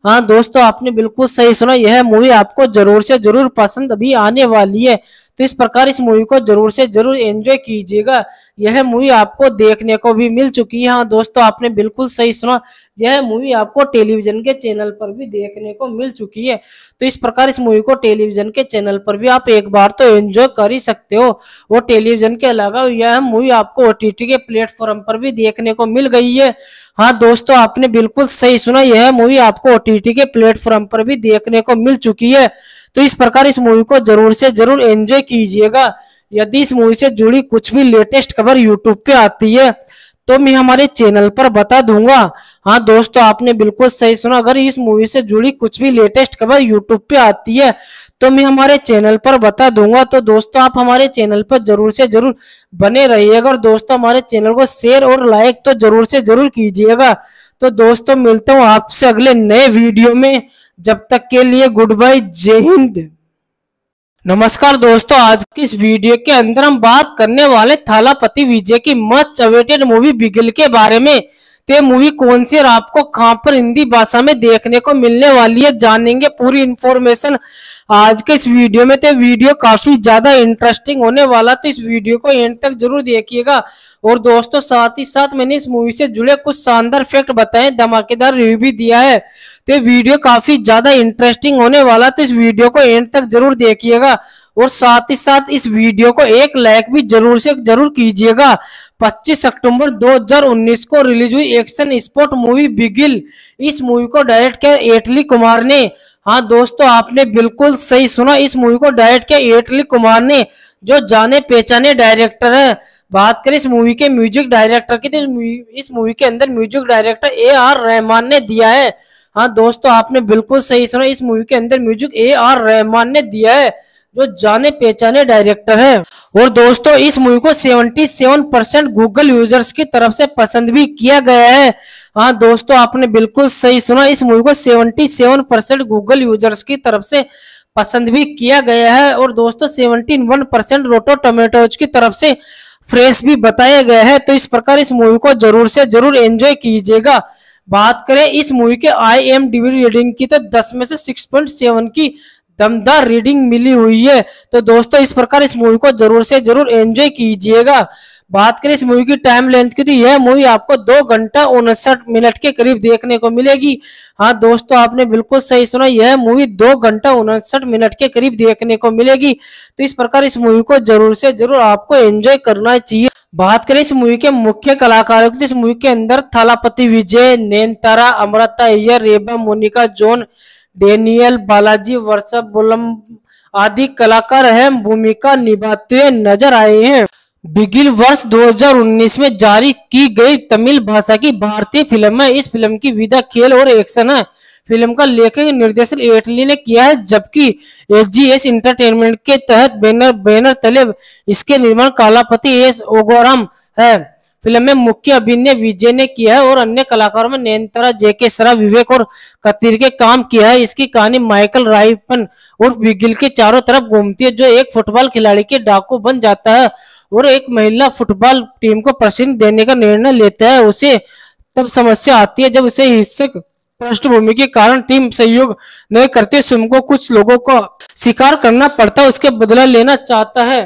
हाँ दोस्तों आपने बिल्कुल सही सुना यह मूवी आपको जरूर से जरूर पसंद भी आने वाली है तो इस प्रकार इस मूवी को जरूर से जरूर एंजॉय कीजिएगा यह मूवी आपको देखने को भी मिल चुकी है हाँ दोस्तों आपने बिल्कुल सही सुना यह मूवी आपको टेलीविजन के चैनल पर भी देखने को मिल चुकी है तो इस प्रकार इस मूवी को टेलीविजन के चैनल पर भी आप एक बार तो एंजॉय कर ही सकते हो वो टेलीविजन के अलावा यह मूवी आपको ओ के प्लेटफॉर्म पर भी देखने को मिल गई है हाँ दोस्तों आपने बिल्कुल सही सुना यह मूवी आपको ओ के प्लेटफॉर्म पर भी देखने को मिल चुकी है तो इस प्रकार इस मूवी को जरूर से जरूर एंजॉय कीजिएगा यदि इस मूवी से जुड़ी कुछ भी लेटेस्ट खबर यूट्यूब पे आती है तो मैं हमारे चैनल पर बता दूंगा हाँ दोस्तों आपने बिल्कुल सही सुना अगर इस मूवी से जुड़ी कुछ भी लेटेस्ट खबर यूट्यूब पे आती है तो मैं हमारे चैनल पर बता दूंगा तो दोस्तों आप हमारे चैनल पर जरूर से जरूर बने रहिएगा और दोस्तों हमारे चैनल को शेयर और लाइक तो जरूर से जरूर कीजिएगा तो दोस्तों मिलता हूं आपसे अगले नए वीडियो में जब तक के लिए गुड बाय जय हिंद नमस्कार दोस्तों आज की इस वीडियो के अंदर हम बात करने वाले थालापति विजय की मच अवेटेड मूवी बिगिल के बारे में तो ये मूवी कौन सी और आपको कहां पर हिंदी भाषा में देखने को मिलने वाली है जानेंगे पूरी इंफॉर्मेशन आज के इस वीडियो में तो वीडियो काफी ज्यादा इंटरेस्टिंग होने वाला तो इस वीडियो को एंड तक जरूर देखिएगा और दोस्तों साथ ही साथ मैंने इस मूवी से जुड़े कुछ शानदार फैक्ट बताए धमाकेदार रिव्यू भी दिया है तो वीडियो काफी ज्यादा इंटरेस्टिंग होने वाला तो इस वीडियो को एंड तक जरूर देखिएगा और साथ ही साथ इस वीडियो को एक लाइक भी जरूर से जरूर कीजिएगा 25 अक्टूबर 2019 को रिलीज हुई एक्शन स्पोर्ट मूवी बिगिल इस मूवी को डायरेक्ट किया एटली कुमार ने हाँ दोस्तों आपने बिल्कुल सही सुना इस मूवी को डायरेक्ट किया एटली कुमार ने जो जाने पहचाने डायरेक्टर है बात करें इस मूवी के म्यूजिक डायरेक्टर की तो इस मूवी के अंदर music director A R Rahman ने दिया है हाँ दोस्तों आपने बिल्कुल सही सुना इस मूवी के अंदर म्यूजिक ए आर रहमान ने दिया है जो जाने पहचाने डायरेक्टर है और दोस्तों इस मूवी को 77 परसेंट गूगल यूजर्स की तरफ से पसंद भी किया गया है हाँ दोस्तों आपने बिल्कुल सही सुना इस मूवी को 77 परसेंट गूगल यूजर्स की तरफ से पसंद भी किया गया है और दोस्तों 71 परसेंट रोटो टोमेटोज की तरफ से फ्रेश भी बताया गया है तो इस प्रकार इस मूवी को जरूर से जरूर एंजॉय कीजिएगा बात करें इस मूवी के आई एम रीडिंग की तो 10 में से 6.7 की दमदार रीडिंग मिली हुई है तो दोस्तों इस प्रकार इस मूवी को जरूर से जरूर एंजॉय कीजिएगा बात करें इस मूवी की टाइम लेंथ की तो यह मूवी आपको दो घंटा उनसठ मिनट के करीब देखने को मिलेगी हाँ दोस्तों आपने बिल्कुल सही सुना यह मूवी दो घंटा उनसठ मिनट के करीब देखने को मिलेगी तो इस प्रकार इस मूवी को जरूर से जरूर आपको एंजॉय करना चाहिए बात करें इस मूवी के मुख्य कलाकारों की तो इस मूवी के अंदर थालापति विजय नैनतारा अमृता अय्यर रेबा मोनिका जोन डेनियल बालाजी वर्षा बुलम आदि कलाकार अहम भूमिका निभाते हुए नजर आए हैं बिगिल वर्ष 2019 में जारी की गई तमिल भाषा की भारतीय फिल्म है इस फिल्म की विधा खेल और एक्शन है फिल्म का लेखक निर्देशन एटली ने किया है जबकि एस जी एस इंटरटेनमेंट के तहत बैनर बैनर तले इसके निर्माण कालापति एस ओगोराम है फिल्म में मुख्य अभिनय विजय ने किया है और अन्य कलाकारों में नयनतारा जेके सरा विवेक और कतीर के काम किया है इसकी कहानी माइकल राइपन और बिगिल के चारों तरफ घूमती है जो एक फुटबॉल खिलाड़ी के डाकू बन जाता है और एक महिला फुटबॉल टीम को प्रशिक्षण देने का निर्णय लेता है उसे तब समस्या आती है जब उसे हिस्से पृष्ठभूमि के कारण टीम सहयोग नहीं करते सुम को कुछ लोगों को शिकार करना पड़ता है उसके बदला लेना चाहता है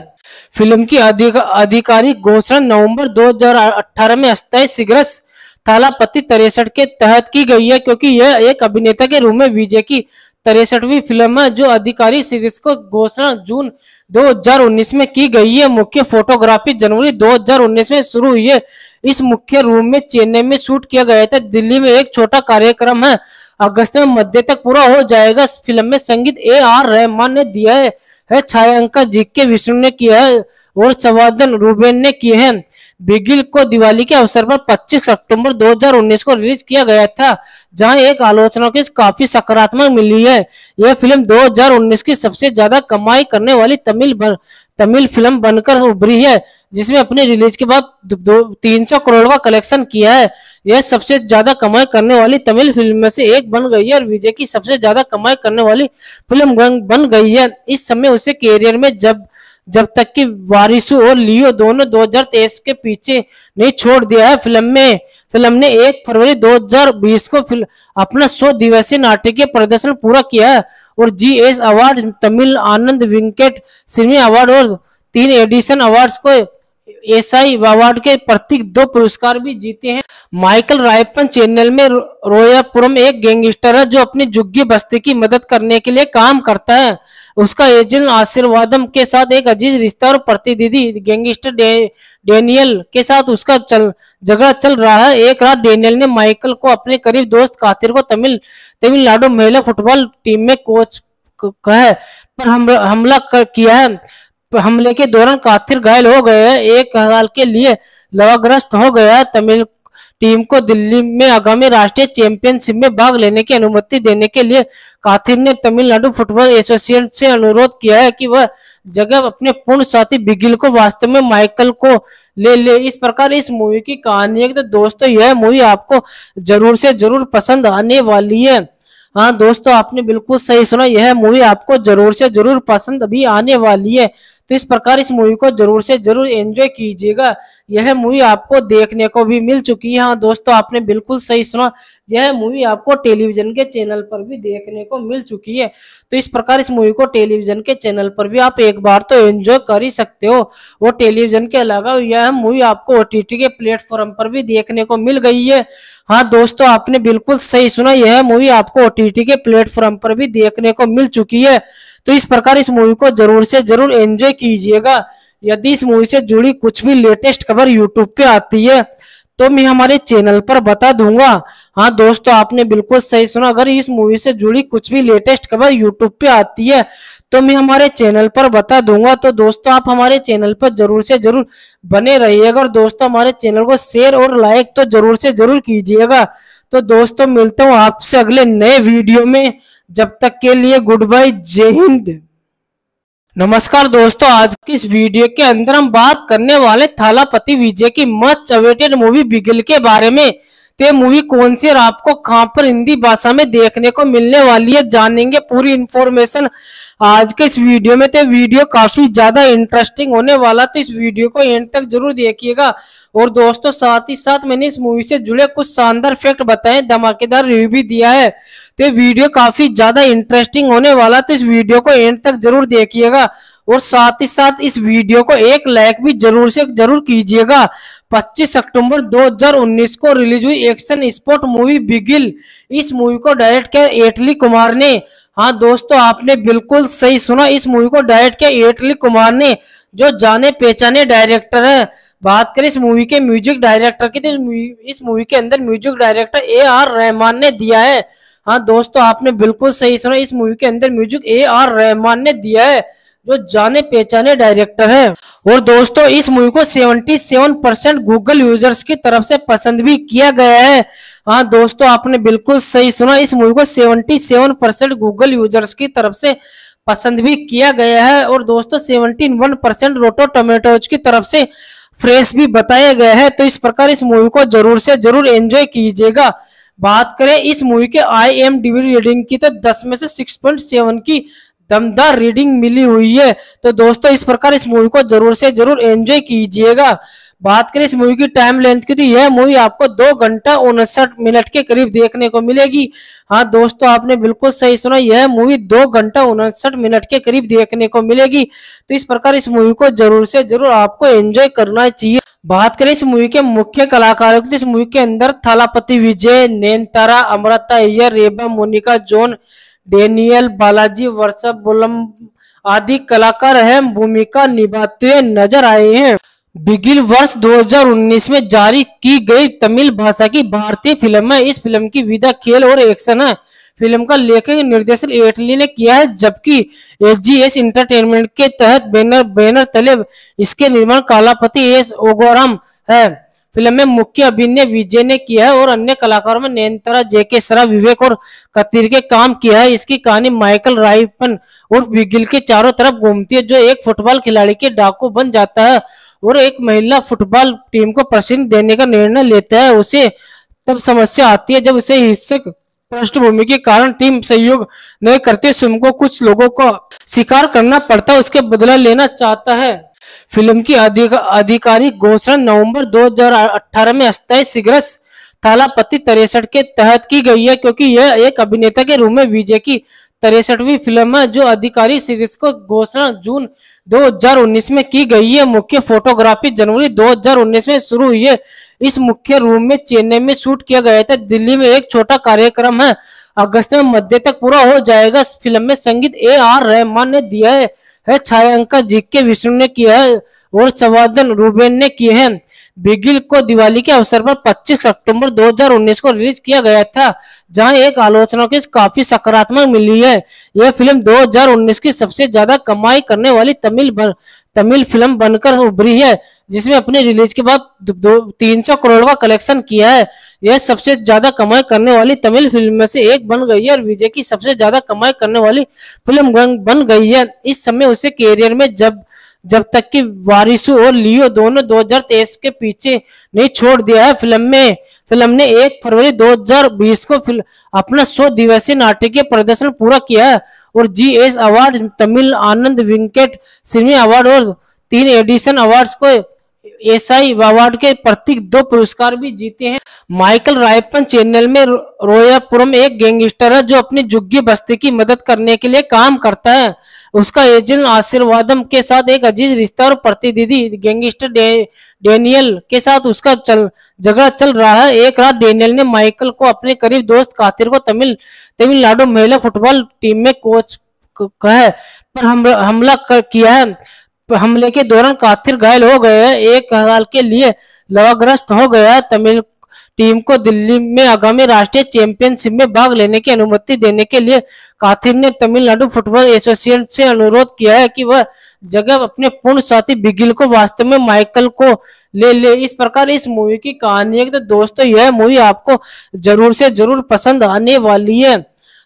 फिल्म की अधिक, आधिकारिक घोषणा नवंबर 2018 में अस्थायी सिगरस थालापति तिरसठ के तहत की गई है क्योंकि यह एक अभिनेता के रूप में विजय की तिरसठवीं फिल्म है जो अधिकारी सीरीज को घोषणा जून 2019 में की गई है मुख्य फोटोग्राफी जनवरी 2019 में शुरू हुई है इस मुख्य रूम में चेन्नई में शूट किया गया था दिल्ली में एक छोटा कार्यक्रम है अगस्त में मध्य तक पूरा हो जाएगा फिल्म में संगीत ए आर रहमान ने दिया है है छायांकन जी के विष्णु ने किया है और संवर्धन रूबेन ने किए हैं बिगिल को दिवाली के अवसर पर 25 सितंबर 2019 को रिलीज किया गया था जहां एक आलोचना की काफी सकारात्मक मिली है यह फिल्म 2019 की सबसे ज्यादा कमाई करने वाली तमिल बर, तमिल फिल्म बनकर उभरी है जिसमें अपने रिलीज के बाद दो तीन सौ करोड़ का कलेक्शन किया है यह सबसे ज्यादा कमाई करने वाली तमिल फिल्म में से एक बन गई है और विजय की सबसे ज्यादा कमाई करने वाली फिल्म बन गई है इस समय उसे कैरियर में जब जब तक कि वारिसु और लियो दोनों 2023 के पीछे नहीं छोड़ दिया है फिल्म में फिल्म ने 1 फरवरी 2020 को अपना सौ दिवसीय नाटकीय प्रदर्शन पूरा किया है और G S award Tamil Ananda वेंकट सिनेमा अवार्ड और तीन एडिशन अवार्ड्स को एसआई अवार्ड के प्रतीक दो पुरस्कार भी जीते हैं माइकल रायपन चैनल में रोयापुरम एक गैंगस्टर है जो अपनी जुग्गी बस्ती की मदद करने के लिए काम करता है उसका एजेंट आशीर्वादम के साथ एक अजीज रिश्ता और प्रतिनिधि गैंगस्टर डेनियल के साथ उसका चल झगड़ा चल रहा है एक रात डेनियल ने माइकल को अपने करीब दोस्त कातिर को तमिल तमिलनाडु महिला फुटबॉल टीम में कोच कहे पर हमला कर किया है हमले के दौरान काथिर घायल हो गए एक साल के लिए लवाग्रस्त हो गया तमिल टीम को दिल्ली में आगामी राष्ट्रीय चैंपियनशिप में भाग लेने की अनुमति देने के लिए काथिर ने तमिलनाडु फुटबॉल एसोसिएशन से अनुरोध किया है कि वह जगह अपने पूर्ण साथी बिगिल को वास्तव में माइकल को ले ले इस प्रकार इस मूवी की कहानी है तो दोस्तों यह मूवी आपको जरूर से जरूर पसंद आने वाली है हाँ दोस्तों आपने बिल्कुल सही सुना यह मूवी आपको जरूर से जरूर पसंद भी आने वाली है तो इस प्रकार इस मूवी को जरूर से जरूर एंजॉय कीजिएगा यह मूवी आपको देखने को भी मिल चुकी है हाँ दोस्तों आपने बिल्कुल सही सुना यह मूवी आपको टेलीविजन के चैनल पर भी देखने को मिल चुकी है तो इस प्रकार इस मूवी को टेलीविजन के चैनल पर भी आप एक बार तो एंजॉय कर ही सकते हो वो टेलीविजन के अलावा यह मूवी आपको ओ के प्लेटफॉर्म पर भी देखने को मिल गई है हाँ दोस्तों आपने बिल्कुल सही सुना यह मूवी आपको ओ के प्लेटफॉर्म पर भी देखने को मिल चुकी है तो इस प्रकार इस मूवी को जरूर से जरूर एंजॉय कीजिएगा यदि इस मूवी से जुड़ी कुछ भी लेटेस्ट खबर यूट्यूब पे आती है तो मैं हमारे चैनल पर बता दूंगा हाँ दोस्तों तो आपने बिल्कुल सही सुना अगर इस मूवी से जुड़ी कुछ भी लेटेस्ट खबर यूट्यूब पे आती है तो मैं हमारे चैनल पर बता दूंगा तो दोस्तों आप हमारे चैनल पर जरूर से जरूर बने रहिएगा और दोस्तों हमारे चैनल को शेयर और लाइक तो जरूर से जरूर कीजिएगा तो दोस्तों मिलता हूँ आपसे अगले नए वीडियो में जब तक के लिए गुड बाय जय हिंद नमस्कार दोस्तों आज की इस वीडियो के अंदर हम बात करने वाले थालापति विजय की मच अवेटेड मूवी बिगल के बारे में तो ये मूवी कौन सी और आपको कहां पर हिंदी भाषा में देखने को मिलने वाली है जानेंगे पूरी इन्फॉर्मेशन आज के इस वीडियो में तो वीडियो काफी ज्यादा इंटरेस्टिंग होने वाला तो इस वीडियो को एंड तक जरूर देखिएगा और दोस्तों साथ ही साथ मैंने इस मूवी से जुड़े कुछ शानदार फैक्ट बताए धमाकेदार रिव्यू भी दिया है तो वीडियो काफी ज्यादा इंटरेस्टिंग होने वाला तो इस वीडियो को एंड तक जरूर देखिएगा और साथ ही साथ इस वीडियो को एक लाइक भी जरूर से जरूर कीजिएगा 25 अक्टूबर 2019 को रिलीज हुई एक्शन स्पोर्ट मूवी बिगिल इस मूवी को डायरेक्ट किया एटली कुमार ने हाँ दोस्तों आपने बिल्कुल सही सुना इस मूवी को डायरेक्ट किया एटली कुमार ने जो जाने पहचाने डायरेक्टर है बात करें इस मूवी के म्यूजिक डायरेक्टर की तो इस मूवी के अंदर music director A R Rahman ने दिया है हाँ दोस्तों आपने बिल्कुल सही सुना इस मूवी के अंदर म्यूजिक ए आर रहमान ने दिया है जो जाने पहचाने डायरेक्टर है और दोस्तों इस मूवी को 77 परसेंट गूगल यूजर्स की तरफ से पसंद भी किया गया है हाँ दोस्तों आपने बिल्कुल सही सुना इस मूवी को 77 परसेंट गूगल यूजर्स की तरफ से पसंद भी किया गया है और दोस्तों 71 परसेंट रोटो टोमेटोज की तरफ से फ्रेश भी बताया गया है तो इस प्रकार इस मूवी को जरूर से जरूर एंजॉय कीजिएगा बात करें इस मूवी के आई एम रेटिंग की तो 10 में से 6.7 की दमदार रीडिंग मिली हुई है तो दोस्तों इस प्रकार इस मूवी को जरूर से जरूर एंजॉय कीजिएगा बात करें इस मूवी की टाइम लेंथ की तो यह मूवी आपको दो घंटा उनसठ मिनट के करीब देखने को मिलेगी हाँ दोस्तों आपने बिल्कुल सही सुना यह मूवी दो घंटा उनसठ मिनट के करीब देखने को मिलेगी तो इस प्रकार इस मूवी को जरूर से जरूर आपको एंजॉय करना चाहिए बात करें इस मूवी के मुख्य कलाकारों की तो इस मूवी के अंदर थलापति विजय नैनतारा अमृता अय्यर रेबा मोनिका जोन डेनियल बालाजी वर्षा बुलम आदि कलाकार अहम भूमिका निभाते हुए नजर आए हैं बिगिल वर्ष 2019 में जारी की गई तमिल भाषा की भारतीय फिल्म है इस फिल्म की विधा खेल और एक्शन है फिल्म का लेखक निर्देशन एटली ने किया है जबकि एस जी एस इंटरटेनमेंट के तहत बैनर बैनर तले इसके निर्माण कालापति एस ओगोराम है फिल्म में मुख्य अभिनय विजय ने किया है और अन्य कलाकारों में नयनतारा जेके सरा विवेक और कतीर के काम किया है इसकी कहानी माइकल राइपन और बिगिल के चारों तरफ घूमती है जो एक फुटबॉल खिलाड़ी के डाकू बन जाता है और एक महिला फुटबॉल टीम को प्रशिक्षण देने का निर्णय लेता है उसे तब समस्या आती है जब उसे हिस्से पृष्ठभूमि के कारण टीम सहयोग नहीं करते स्वयं को कुछ लोगों को शिकार करना पड़ता है उसके बदला लेना चाहता है फिल्म की आधिकारिक घोषणा नवंबर 2018 में अस्थायी सिगरस थालापति तिरसठ के तहत की गई है क्योंकि यह एक अभिनेता के रूप में विजय की तिरसठवीं फिल्म है जो आधिकारिक सीरीज को घोषणा जून 2019 में की गई है मुख्य फोटोग्राफी जनवरी 2019 में शुरू हुई है इस मुख्य रूम में चेन्नई में शूट किया गया था दिल्ली में एक छोटा कार्यक्रम है अगस्त में मध्य तक पूरा हो जाएगा फिल्म में संगीत ए आर रहमान ने दिया है, है छायांका जी के विष्णु ने किया है और संवर्धन रूबेन ने किए हैं बिगिल को दिवाली के अवसर पर 25 अक्टूबर 2019 को रिलीज किया गया था जहां एक आलोचना की काफी सकारात्मक मिली है यह फिल्म 2019 की सबसे ज्यादा कमाई करने वाली तमिल तमिल फिल्म बनकर उभरी है जिसमें अपने रिलीज के बाद दो तीन सौ करोड़ का कलेक्शन किया है यह सबसे ज्यादा कमाई करने वाली तमिल फिल्म में से एक बन गई है और विजय की सबसे ज्यादा कमाई करने वाली फिल्म बन गई है इस समय उसे कैरियर में जब जब तक कि वारिसु और लियो दोनों 2023 के पीछे नहीं छोड़ दिया है फिल्म में फिल्म ने 1 फरवरी 2020 को अपना सौ दिवसीय नाटकीय प्रदर्शन पूरा किया है और G S award Tamil Ananda विंकेट सिनेमा अवार्ड और तीन एडिशन अवार्ड्स को एसआई अवार्ड के प्रतीक दो पुरस्कार भी जीते हैं माइकल रायपन चैनल में रोयापुरम एक गैंगस्टर है जो अपनी जुग्गी बस्ती की मदद करने के लिए काम करता है उसका एजेंट आशीर्वादम के साथ एक अजीज रिश्ता और प्रतिनिधि गैंगस्टर डे, डेनियल के साथ उसका चल झगड़ा चल रहा है एक रात डेनियल ने माइकल को अपने करीब दोस्त कातिर को तमिल तमिलनाडु महिला फुटबॉल टीम में कोच कहा पर हम, हमला कर, किया है हमले के दौरान काथिर घायल हो गए एक साल के लिए लवाग्रस्त हो गया तमिल टीम को दिल्ली में आगामी राष्ट्रीय चैंपियनशिप में भाग लेने की अनुमति देने के लिए काथिर ने तमिलनाडु फुटबॉल एसोसिएशन से अनुरोध किया है कि वह जगह अपने पूर्ण साथी बिगिल को वास्तव में माइकल को ले ले इस प्रकार इस मूवी की कहानी है तो दोस्तों यह मूवी आपको जरूर से जरूर पसंद आने वाली है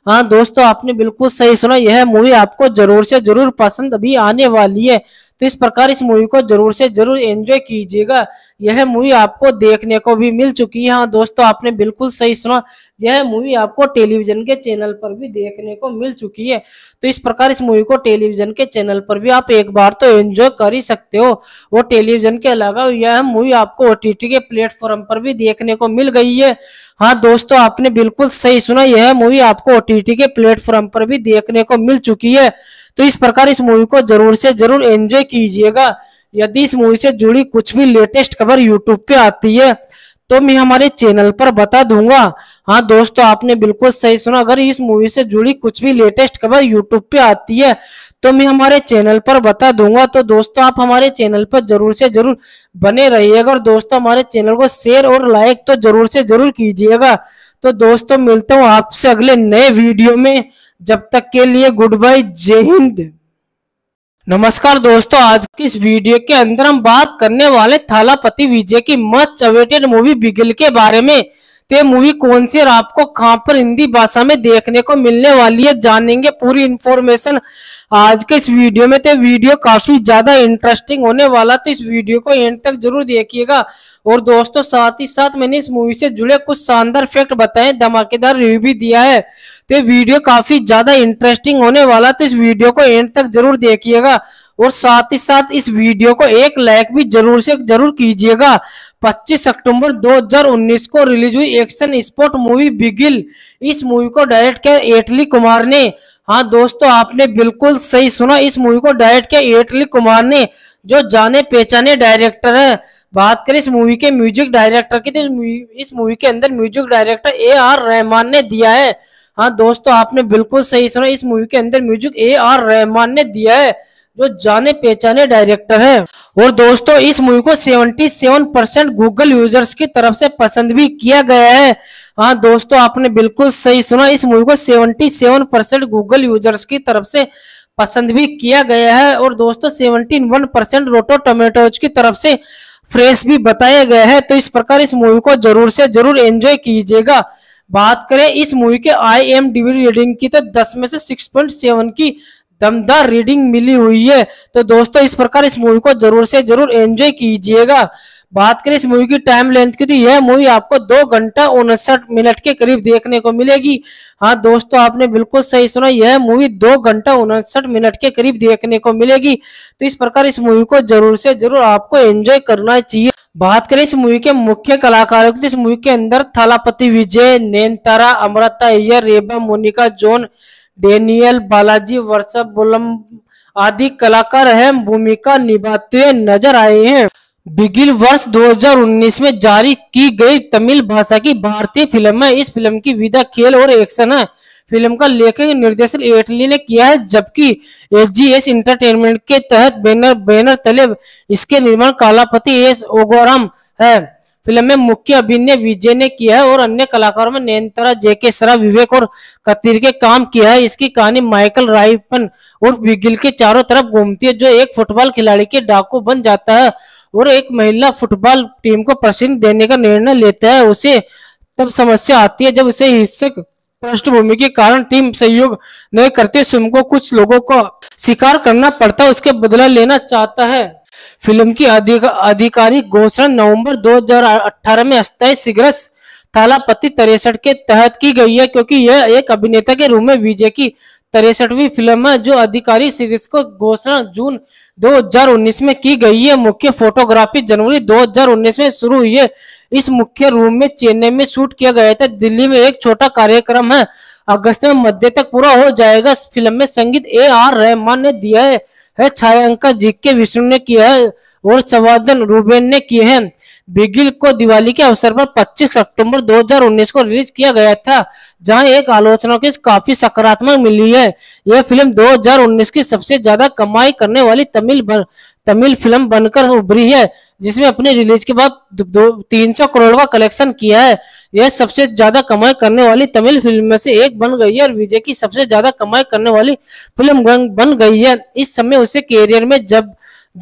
हाँ दोस्तों आपने बिल्कुल सही सुना यह मूवी आपको जरूर से जरूर पसंद भी आने वाली है तो इस प्रकार इस मूवी को जरूर से जरूर एंजॉय कीजिएगा यह मूवी आपको देखने को भी मिल चुकी है हाँ दोस्तों आपने बिल्कुल सही सुना यह मूवी आपको टेलीविजन के चैनल पर भी देखने को मिल चुकी है तो इस प्रकार इस मूवी को टेलीविजन के चैनल पर भी आप एक बार तो एंजॉय कर ही सकते हो वो टेलीविजन के अलावा यह मूवी आपको ओ के प्लेटफॉर्म पर भी देखने को मिल गई है हाँ दोस्तों आपने बिल्कुल सही सुना यह मूवी आपको ओ के प्लेटफॉर्म पर भी देखने को मिल चुकी है तो इस प्रकार इस मूवी को जरूर से जरूर एंजॉय कीजिएगा यदि इस मूवी से जुड़ी कुछ भी लेटेस्ट खबर यूट्यूब पे आती है तो मैं हमारे चैनल पर बता दूंगा हाँ दोस्तों आपने बिल्कुल सही सुना अगर इस मूवी से जुड़ी कुछ भी लेटेस्ट खबर यूट्यूब पे आती है तो मैं हमारे चैनल पर बता दूंगा तो दोस्तों आप हमारे चैनल पर जरूर से जरूर बने रहिएगा और दोस्तों हमारे चैनल को शेयर और लाइक तो जरूर से जरूर कीजिएगा तो दोस्तों मिलता हूं आपसे अगले नए वीडियो में जब तक के लिए गुड बाय जय हिंद नमस्कार दोस्तों आज की इस वीडियो के अंदर हम बात करने वाले थालापति विजय की मच अवेटेड मूवी बिगिल के बारे में तो ये मूवी कौन सी और आपको कहां पर हिंदी भाषा में देखने को मिलने वाली है जानेंगे पूरी इंफॉर्मेशन आज के इस वीडियो में तो वीडियो काफी ज्यादा इंटरेस्टिंग होने वाला तो इस वीडियो को एंड तक जरूर देखिएगा और दोस्तों साथ ही साथ मैंने इस मूवी से जुड़े कुछ शानदार फैक्ट बताए धमाकेदार रिव्यू भी दिया है तो वीडियो काफी ज्यादा इंटरेस्टिंग होने वाला तो इस वीडियो को एंड तक जरूर देखिएगा और साथ ही साथ इस वीडियो को एक लाइक भी जरूर से जरूर कीजिएगा 25 अक्टूबर 2019 को रिलीज हुई एक्शन स्पोर्ट मूवी बिगिल इस मूवी को डायरेक्ट किया एटली कुमार ने हाँ दोस्तों आपने बिल्कुल सही सुना इस मूवी को डायरेक्ट किया एटली कुमार ने जो जाने पहचाने डायरेक्टर है बात करें इस मूवी के म्यूजिक डायरेक्टर की तो इस मूवी के अंदर music director A R Rahman ने दिया है हाँ दोस्तों आपने बिल्कुल सही सुना इस मूवी के अंदर म्यूजिक ए आर रहमान ने दिया है जो जाने पहचाने डायरेक्टर हैं और दोस्तों इस मूवी को 77 परसेंट गूगल यूजर्स की तरफ से पसंद भी किया गया है हाँ दोस्तों आपने बिल्कुल सही सुना इस मूवी को 77 परसेंट गूगल यूजर्स की तरफ से पसंद भी किया गया है और दोस्तों 71 परसेंट रोटो टोमेटोज की तरफ से फ्रेश भी बताया गया है तो इस प्रकार इस मूवी को जरूर से जरूर एंजॉय कीजिएगा बात करें इस मूवी के आई एम रेटिंग की तो 10 में से 6.7 की दमदार रीडिंग मिली हुई है तो दोस्तों इस प्रकार इस मूवी को जरूर से जरूर एंजॉय कीजिएगा बात करें इस मूवी की टाइम लेंथ की तो यह मूवी आपको दो घंटा उनसठ मिनट के करीब देखने को मिलेगी हाँ दोस्तों आपने बिल्कुल सही सुना यह मूवी दो घंटा उनसठ मिनट के करीब देखने को मिलेगी तो इस प्रकार इस मूवी को जरूर से जरूर आपको एंजॉय करना चाहिए बात करें इस मूवी के मुख्य कलाकारों की तो इस मूवी के अंदर थालापति विजय नैनतारा अमृता अय्यर रेबा मोनिका जोन डेनियल बालाजी वर्षा बुलम आदि कलाकार अहम भूमिका निभाते हुए नजर आए हैं बिगिल वर्ष 2019 में जारी की गई तमिल भाषा की भारतीय फिल्म है इस फिल्म की विधा खेल और एक्शन है फिल्म का लेखक निर्देशन एटली ने किया है जबकि एस जी एस इंटरटेनमेंट के तहत बैनर बैनर तले इसके निर्माण कालापति एस ओगोराम है फिल्म में मुख्य अभिनय विजय ने किया है और अन्य कलाकारों में नयनतारा जेके सरा विवेक और कतीर के काम किया है इसकी कहानी माइकल राइपन और बिगिल के चारों तरफ घूमती है जो एक फुटबॉल खिलाड़ी के डाकू बन जाता है और एक महिला फुटबॉल टीम को प्रशिक्षण देने का निर्णय लेता है उसे तब समस्या आती है जब उसे हिस्सक पृष्ठभूमि के कारण टीम सहयोग नहीं करते सुम को कुछ लोगों को शिकार करना पड़ता है उसके बदला लेना चाहता है फिल्म की अधिक, आधिकारिक घोषणा नवंबर 2018 में अस्थायी सिगरस थालापति तिरसठ के तहत की गई है क्योंकि यह एक अभिनेता के रूप में विजय की तिरसठवीं फिल्म है जो अधिकारी सीरीज को घोषणा जून 2019 में की गई है मुख्य फोटोग्राफी जनवरी 2019 में शुरू हुई है इस मुख्य रूम में चेन्नई में शूट किया गया था दिल्ली में एक छोटा कार्यक्रम है अगस्त में मध्य तक पूरा हो जाएगा फिल्म में संगीत ए आर रहमान ने दिया है है छायांकन जीके विष्णु ने किया है और संवर्धन रूबेन ने किए हैं बिगिल को दिवाली के अवसर पर 25 अक्टूबर 2019 को रिलीज किया गया था जहां एक आलोचना की काफी सकारात्मक मिली है यह फिल्म 2019 की सबसे ज्यादा कमाई करने वाली तमिल तमिल फिल्म बनकर उभरी है जिसमें अपने रिलीज के बाद दो तीन सौ करोड़ का कलेक्शन किया है यह सबसे ज्यादा कमाई करने वाली तमिल फिल्म में से एक बन गई है और विजय की सबसे ज्यादा कमाई करने वाली फिल्म बन गई है इस समय उसे कैरियर में जब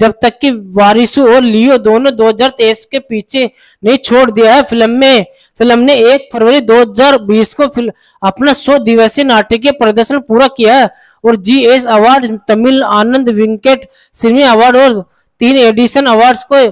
जब तक कि वारिसू और लियो दोनों 2023 के पीछे नहीं छोड़ दिया है फिल्म में फिल्म ने 1 फरवरी 2020 को अपना सौ दिवसीय नाटकीय प्रदर्शन पूरा किया है और G S award Tamil Ananda वेंकट सिनेमा अवार्ड और तीन एडिशन अवार्ड्स को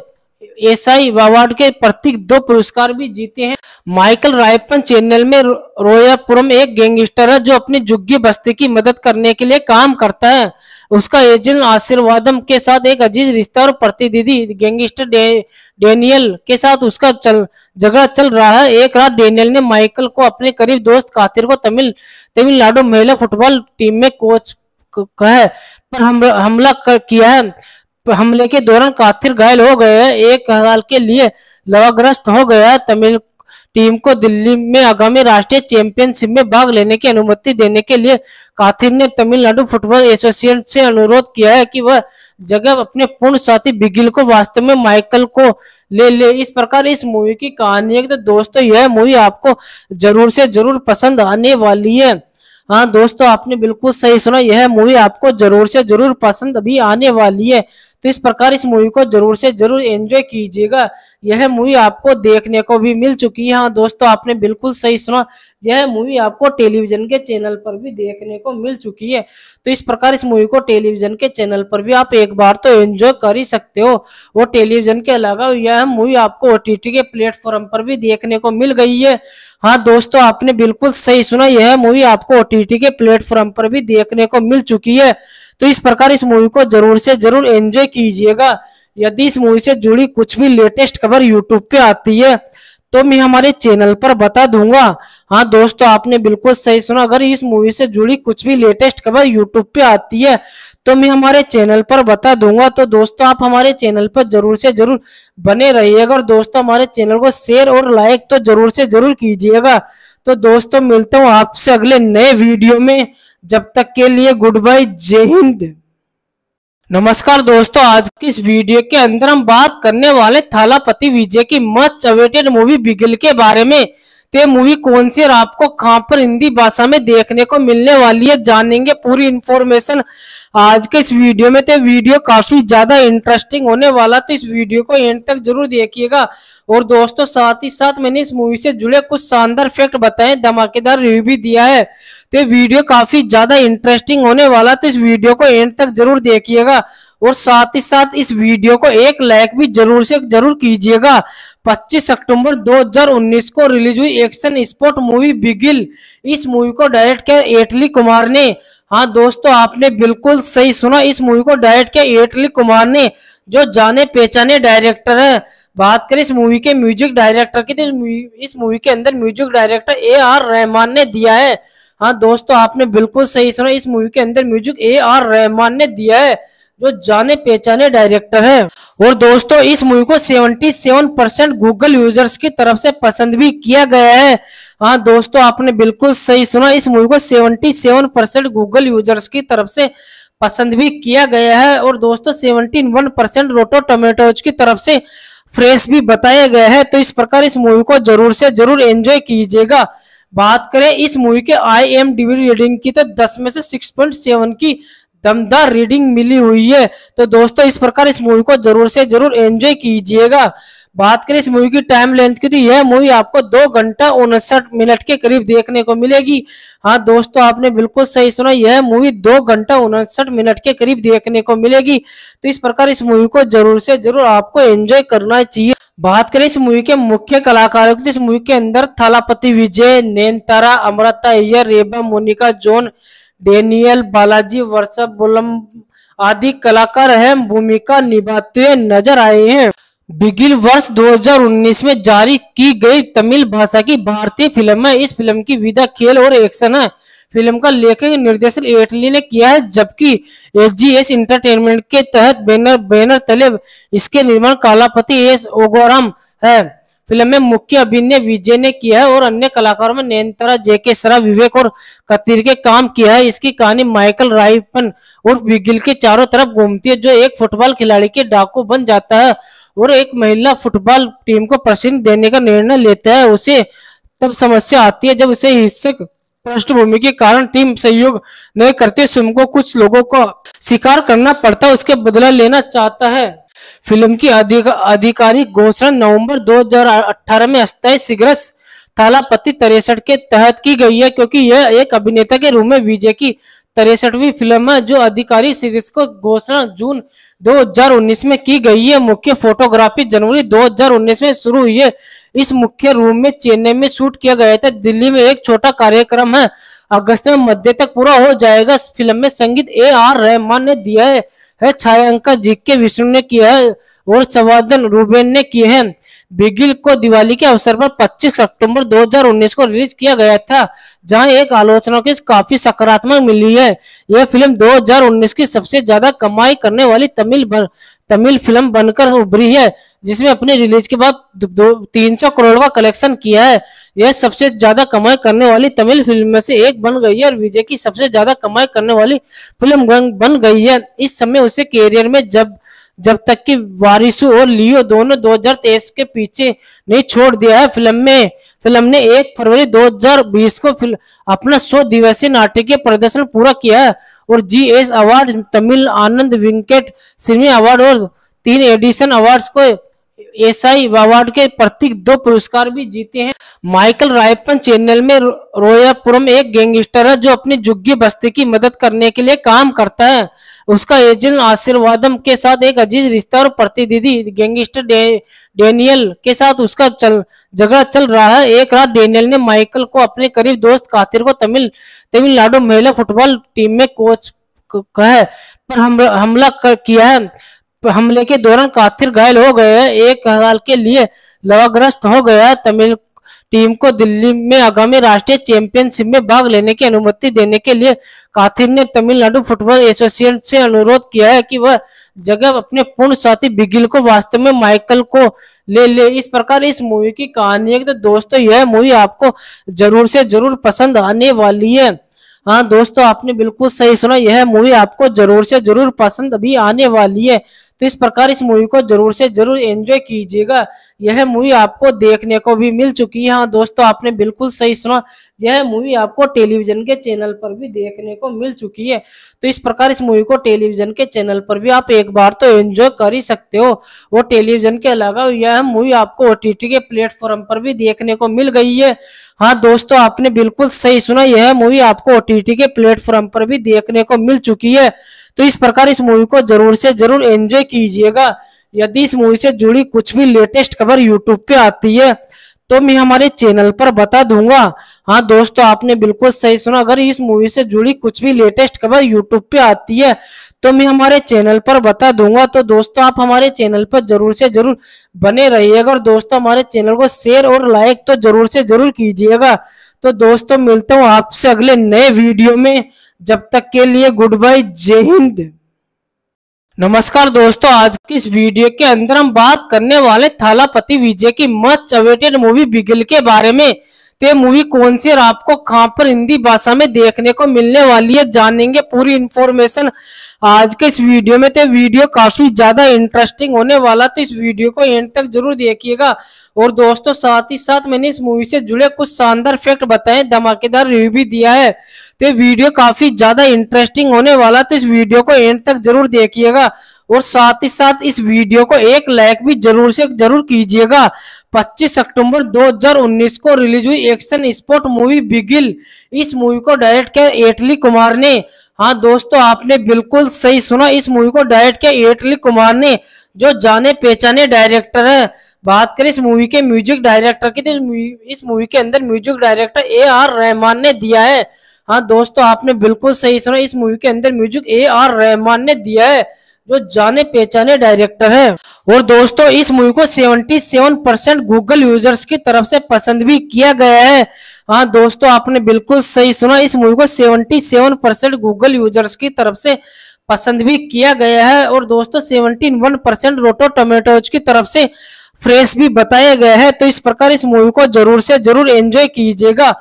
एसआई अवार्ड के प्रतीक दो पुरस्कार भी जीते हैं माइकल रायपन चैनल में रोयापुरम एक गैंगस्टर है जो अपनी जुग्गी बस्ती की मदद करने के लिए काम करता है उसका एजेंट आशीर्वादम के साथ एक अजीज रिश्ता और प्रतिनिधि गैंगस्टर डेनियल के साथ उसका चल झगड़ा चल रहा है एक रात डेनियल ने माइकल को अपने करीब दोस्त कातिर को तमिल तमिलनाडु महिला फुटबॉल टीम में कोच है पर हमला हमला कर किया है हमले के दौरान काथिर घायल हो गए एक साल के लिए लवाग्रस्त हो गया तमिल टीम को दिल्ली में आगामी राष्ट्रीय चैंपियनशिप में भाग लेने की अनुमति देने के लिए काथिर ने तमिलनाडु फुटबॉल एसोसिएशन से अनुरोध किया है कि वह जगह अपने पूर्ण साथी बिगिल को वास्तव में माइकल को ले ले इस प्रकार इस मूवी की कहानी है तो दोस्तों यह मूवी आपको जरूर से जरूर पसंद आने वाली है हाँ दोस्तों आपने बिल्कुल सही सुना यह मूवी आपको जरूर से जरूर पसंद भी आने वाली है तो इस प्रकार इस मूवी को जरूर से जरूर एंजॉय कीजिएगा यह मूवी आपको देखने को भी मिल चुकी है हाँ दोस्तों आपने बिल्कुल सही सुना यह मूवी आपको टेलीविजन के चैनल पर भी देखने को मिल चुकी है तो इस प्रकार इस मूवी को टेलीविजन के चैनल पर भी आप एक बार तो एंजॉय कर ही सकते हो और टेलीविजन के अलावा यह मूवी आपको ओ के प्लेटफॉर्म पर भी देखने को मिल गई है हाँ दोस्तों आपने बिल्कुल सही सुना यह मूवी आपको ओ के प्लेटफॉर्म पर भी देखने को मिल चुकी है तो इस प्रकार इस मूवी को जरूर से जरूर एंजॉय कीजिएगा यदि इस मूवी से जुड़ी कुछ भी लेटेस्ट खबर यूट्यूब पे आती है तो मैं हमारे चैनल पर बता दूंगा हाँ दोस्तों आपने बिल्कुल सही सुना अगर इस मूवी से जुड़ी कुछ भी लेटेस्ट खबर यूट्यूब पे आती है तो मैं हमारे चैनल पर बता दूंगा तो दोस्तों आप हमारे चैनल पर जरूर से जरूर बने रहिएगा और दोस्तों हमारे चैनल को शेयर और लाइक तो जरूर से जरूर कीजिएगा तो दोस्तों मिलता हूँ आपसे अगले नए वीडियो में जब तक के लिए गुड बाय जय हिंद नमस्कार दोस्तों आज की इस वीडियो के अंदर हम बात करने वाले थालापति विजय की मच अवेटेड मूवी बिगिल के बारे में तो ये मूवी कौन सी और आपको कहां पर हिंदी भाषा में देखने को मिलने वाली है जानेंगे पूरी इंफॉर्मेशन आज के इस वीडियो में तो वीडियो काफी ज्यादा इंटरेस्टिंग होने वाला तो इस वीडियो को एंड तक जरूर देखिएगा और दोस्तों साथ ही साथ मैंने इस मूवी से जुड़े कुछ शानदार फैक्ट बताए धमाकेदार रिव्यू भी दिया है तो ये वीडियो काफी ज्यादा इंटरेस्टिंग होने वाला तो इस वीडियो को एंड तक जरूर देखिएगा और साथ ही साथ इस वीडियो को एक लाइक भी जरूर से जरूर कीजिएगा 25 अक्टूबर 2019 को रिलीज हुई एक्शन स्पोर्ट मूवी बिगिल इस मूवी को डायरेक्ट किया एटली कुमार ने हाँ दोस्तों आपने बिल्कुल सही सुना इस मूवी को डायरेक्ट किया एटली कुमार ने जो जाने पहचाने डायरेक्टर है बात करें इस मूवी के म्यूजिक डायरेक्टर की तो इस मूवी के अंदर music director A R Rahman ने दिया है हाँ दोस्तों आपने बिल्कुल सही सुना इस मूवी के अंदर म्यूजिक ए आर रहमान ने दिया है जो जाने पहचाने डायरेक्टर है और दोस्तों इस मूवी को 77 परसेंट गूगल यूजर्स की तरफ से पसंद भी किया गया है हाँ दोस्तों आपने बिल्कुल सही सुना इस मूवी को 77 परसेंट गूगल यूजर्स की तरफ से पसंद भी किया गया है और दोस्तों 71 परसेंट रोटो टोमेटोज की तरफ से फ्रेश भी बताया गया है तो इस प्रकार इस मूवी को जरूर से जरूर एंजॉय कीजिएगा बात करें इस मूवी के आई एम रीडिंग की तो दस में से सिक्स पॉइंट सेवन की दमदार रीडिंग मिली हुई है तो दोस्तों इस प्रकार इस मूवी को जरूर से जरूर एंजॉय कीजिएगा बात करें इस मूवी की टाइम लेंथ की तो यह मूवी आपको दो घंटा उनसठ मिनट के करीब देखने को मिलेगी हाँ दोस्तों आपने बिल्कुल सही सुना यह मूवी दो घंटा उनसठ मिनट के करीब देखने को मिलेगी तो इस प्रकार इस मूवी को जरूर से जरूर आपको एंजॉय करना चाहिए बात करें इस मूवी के मुख्य कलाकारों की तो इस मूवी के अंदर थालापति विजय नैनतारा अमृता अय्यर रेबा मोनिका जोन डेनियल बालाजी वर्षभ बुलम आदि कलाकार अहम भूमिका निभाते नजर आए हैं बिगिल वर्ष 2019 में जारी की गई तमिल भाषा की भारतीय फिल्म है इस फिल्म की विधा खेल और एक्शन है फिल्म का लेखक निर्देशन एटली ने किया है जबकि एस जी एस इंटरटेनमेंट के तहत बैनर बैनर तले इसके निर्माण कालापति एस ओगोराम है फिल्म में मुख्य अभिनय विजय ने किया है और अन्य कलाकारों में नयनतारा जेके सरा विवेक और कतीर के काम किया है इसकी कहानी माइकल राइपन और बिगिल के चारों तरफ घूमती है जो एक फुटबॉल खिलाड़ी के डाकू बन जाता है और एक महिला फुटबॉल टीम को प्रशिक्षण देने का निर्णय लेता है उसे तब समस्या आती है जब उसे हिस्सक पृष्ठभूमि के कारण टीम सहयोग नहीं करते स्वयं को कुछ लोगों को स्वीकार करना पड़ता है उसके बदला लेना चाहता है फिल्म की अधिक, आधिकारिक घोषणा नवंबर 2018 में अस्थायी सिगरेट पति तिरसठ के तहत की गई है क्योंकि यह एक अभिनेता के रूप में विजय की तिरसठवीं फिल्म है जो अधिकारी सीरीज को घोषणा जून 2019 में की गई है मुख्य फोटोग्राफी जनवरी 2019 में शुरू हुई है इस मुख्य रूम में चेन्नई में शूट किया गया था दिल्ली में एक छोटा कार्यक्रम है अगस्त में मध्य तक पूरा हो जाएगा फिल्म में संगीत ए आर रहमान ने दिया है है छायांकन जीके विष्णु ने किया है और संवादन रूबेन ने किए हैं बिगिल को दिवाली के अवसर पर 25 अक्टूबर 2019 को रिलीज किया गया था जहां एक आलोचना की काफी सकारात्मक मिली है यह फिल्म 2019 की सबसे ज्यादा कमाई करने वाली तमिल बन, तमिल फिल्म बनकर उभरी है जिसमें अपने रिलीज के बाद दो तीन सौ करोड़ का कलेक्शन किया है यह सबसे ज्यादा कमाई करने वाली तमिल फिल्म में से एक बन गई है और विजय की सबसे ज्यादा कमाई करने वाली फिल्म बन गई है इस समय उसे कैरियर में जब जब तक कि वारिसु और लियो दोनों 2023 के पीछे नहीं छोड़ दिया है फिल्म में फिल्म ने 1 फरवरी 2020 को अपना सौ दिवसीय नाटकीय प्रदर्शन पूरा किया है और G S award Tamil Ananda विंकेट सिनेमा अवार्ड और तीन एडिशन अवार्ड्स को एसआई अवार्ड के प्रतीक दो पुरस्कार भी जीते हैं माइकल रायपन चैनल में रोयापुरम एक गैंगस्टर है जो अपनी जुग्गी बस्ती की मदद करने के लिए काम करता है उसका एजेंट आशीर्वादम के साथ एक अजीज रिश्ता और प्रतिदिधि गैंगस्टर डे, डेनियल के साथ उसका चल झगड़ा चल रहा है एक रात डेनियल ने माइकल को अपने करीब दोस्त कातिर को तमिल तमिलनाडु महिला फुटबॉल टीम में कोच कह पर हमला कर किया है तो हमले के दौरान काथिर घायल हो गए एक साल के लिए लवाग्रस्त हो गया तमिल टीम को दिल्ली में आगामी राष्ट्रीय चैंपियनशिप में भाग लेने की अनुमति देने के लिए काथिर ने तमिलनाडु फुटबॉल एसोसिएशन से अनुरोध किया है कि वह जगह अपने पूर्ण साथी बिगिल को वास्तव में माइकल को ले ले इस प्रकार इस मूवी की कहानी है तो दोस्तों यह मूवी आपको जरूर से जरूर पसंद आने वाली है हाँ दोस्तों आपने बिल्कुल सही सुना यह मूवी आपको जरूर से जरूर पसंद भी आने वाली है तो इस प्रकार इस मूवी को जरूर से जरूर एंजॉय कीजिएगा यह मूवी आपको देखने को भी मिल चुकी है हाँ दोस्तों आपने बिल्कुल सही सुना यह मूवी आपको टेलीविजन के चैनल पर भी देखने को मिल चुकी है तो इस प्रकार इस मूवी को टेलीविजन के चैनल पर भी आप एक बार तो एंजॉय कर ही सकते हो वो टेलीविजन के अलावा यह मूवी आपको ओ के प्लेटफॉर्म पर भी देखने को मिल गई है हाँ दोस्तों आपने बिल्कुल सही सुना यह मूवी आपको ओ के प्लेटफॉर्म पर भी देखने को मिल चुकी है तो इस प्रकार इस मूवी को जरूर से जरूर एंजॉय कीजिएगा यदि इस मूवी से जुड़ी कुछ भी लेटेस्ट खबर यूट्यूब पे आती है तो मैं हमारे चैनल पर बता दूंगा हाँ दोस्तों आपने बिल्कुल सही सुना अगर इस मूवी से जुड़ी कुछ भी लेटेस्ट खबर यूट्यूब पे आती है तो मैं हमारे चैनल पर बता दूंगा तो दोस्तों आप हमारे चैनल पर जरूर से जरूर बने रहिएगा और दोस्तों हमारे चैनल को शेयर और लाइक तो जरूर से जरूर कीजिएगा तो दोस्तों मिलता हूँ आपसे अगले नए वीडियो में जब तक के लिए गुड बाय जय हिंद नमस्कार दोस्तों आज की इस वीडियो के अंदर हम बात करने वाले थालापति विजय की मच अवेटेड मूवी बिगिल के बारे में तो ये मूवी कौन सी और आपको कहां पर हिंदी भाषा में देखने को मिलने वाली है जानेंगे पूरी इंफॉर्मेशन आज के इस वीडियो में तो वीडियो काफी ज्यादा इंटरेस्टिंग होने वाला तो इस वीडियो को एंड तक जरूर देखिएगा और दोस्तों साथ ही साथ मैंने इस मूवी से जुड़े कुछ शानदार फैक्ट बताए धमाकेदार रिव्यू भी दिया है तो वीडियो काफी ज्यादा इंटरेस्टिंग होने वाला तो इस वीडियो को एंड तक जरूर देखिएगा और साथ ही साथ इस वीडियो को एक लाइक भी जरूर से जरूर कीजिएगा 25 अक्टूबर 2019 को रिलीज हुई एक्शन स्पोर्ट मूवी बिगिल इस मूवी को डायरेक्ट किया एटली कुमार ने हाँ दोस्तों आपने बिल्कुल सही सुना इस मूवी को डायरेक्ट किया एटली कुमार ने जो जाने पहचाने डायरेक्टर है बात करें इस मूवी के म्यूजिक डायरेक्टर की तो इस मूवी के अंदर music director A R Rahman ने दिया है हाँ दोस्तों आपने बिल्कुल सही सुना इस मूवी के अंदर म्यूजिक ए आर रहमान ने दिया है जो जाने पहचाने डायरेक्टर है और दोस्तों इस मूवी को 77 परसेंट गूगल यूजर्स की तरफ से पसंद भी किया गया है हाँ दोस्तों आपने बिल्कुल सही सुना इस मूवी को 77 परसेंट गूगल यूजर्स की तरफ से पसंद भी किया गया है और दोस्तों 71 परसेंट रोटो टोमेटोज की तरफ से फ्रेश भी बताया गया है तो इस प्रकार इस मूवी को जरूर से जरूर एंजॉय कीजिएगा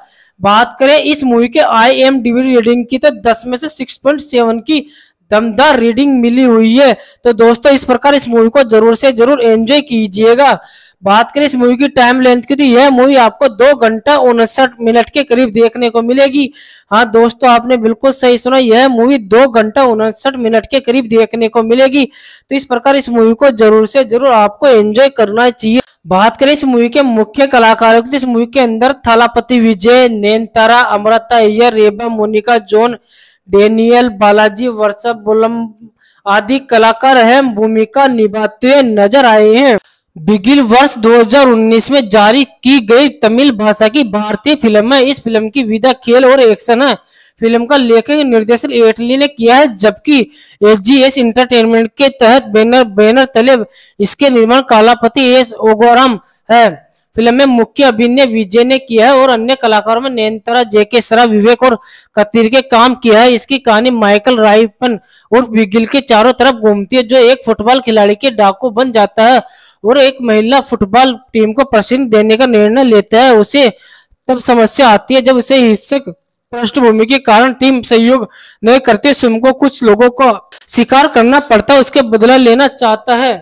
बात करें इस मूवी के आई एम रीडिंग की तो 10 में से 6.7 की दमदार रीडिंग मिली हुई है तो दोस्तों इस प्रकार इस मूवी को जरूर से जरूर एंजॉय कीजिएगा बात करें इस मूवी की टाइम लेंथ की तो यह मूवी आपको दो घंटा उनसठ मिनट के करीब देखने को मिलेगी हाँ दोस्तों आपने बिल्कुल सही सुना यह मूवी दो घंटा उनसठ मिनट के करीब देखने को मिलेगी तो इस प्रकार इस मूवी को जरूर से जरूर आपको एंजॉय करना चाहिए बात करें इस मूवी के मुख्य कलाकारों की तो इस मूवी के अंदर थालापति विजय नैनतारा अमृता अय्यर रेबा मोनिका जोन डेनियल बालाजी वर्षा बुलम आदि कलाकार अहम भूमिका निभाते हुए नजर आए हैं बिगिल वर्ष 2019 में जारी की गई तमिल भाषा की भारतीय फिल्म है इस फिल्म की विधा खेल और एक्शन है फिल्म का लेखक निर्देशन एटली ने किया है जबकि एस जी एस इंटरटेनमेंट के तहत बैनर बैनर तले इसके निर्माण कालापति एस ओगोराम है फिल्म में मुख्य अभिनय विजय ने किया है और अन्य कलाकारों में नयनतारा जेके सरा विवेक और कतीर के काम किया है इसकी कहानी माइकल राइपन और बिगिल के चारों तरफ घूमती है जो एक फुटबॉल खिलाड़ी के डाकू बन जाता है और एक महिला फुटबॉल टीम को प्रशिक्षण देने का निर्णय लेता है उसे तब समस्या आती है जब उसे हिस्से पृष्ठभूमि के कारण टीम सहयोग नहीं करते स्वयं को कुछ लोगों को शिकार करना पड़ता है उसके बदला लेना चाहता है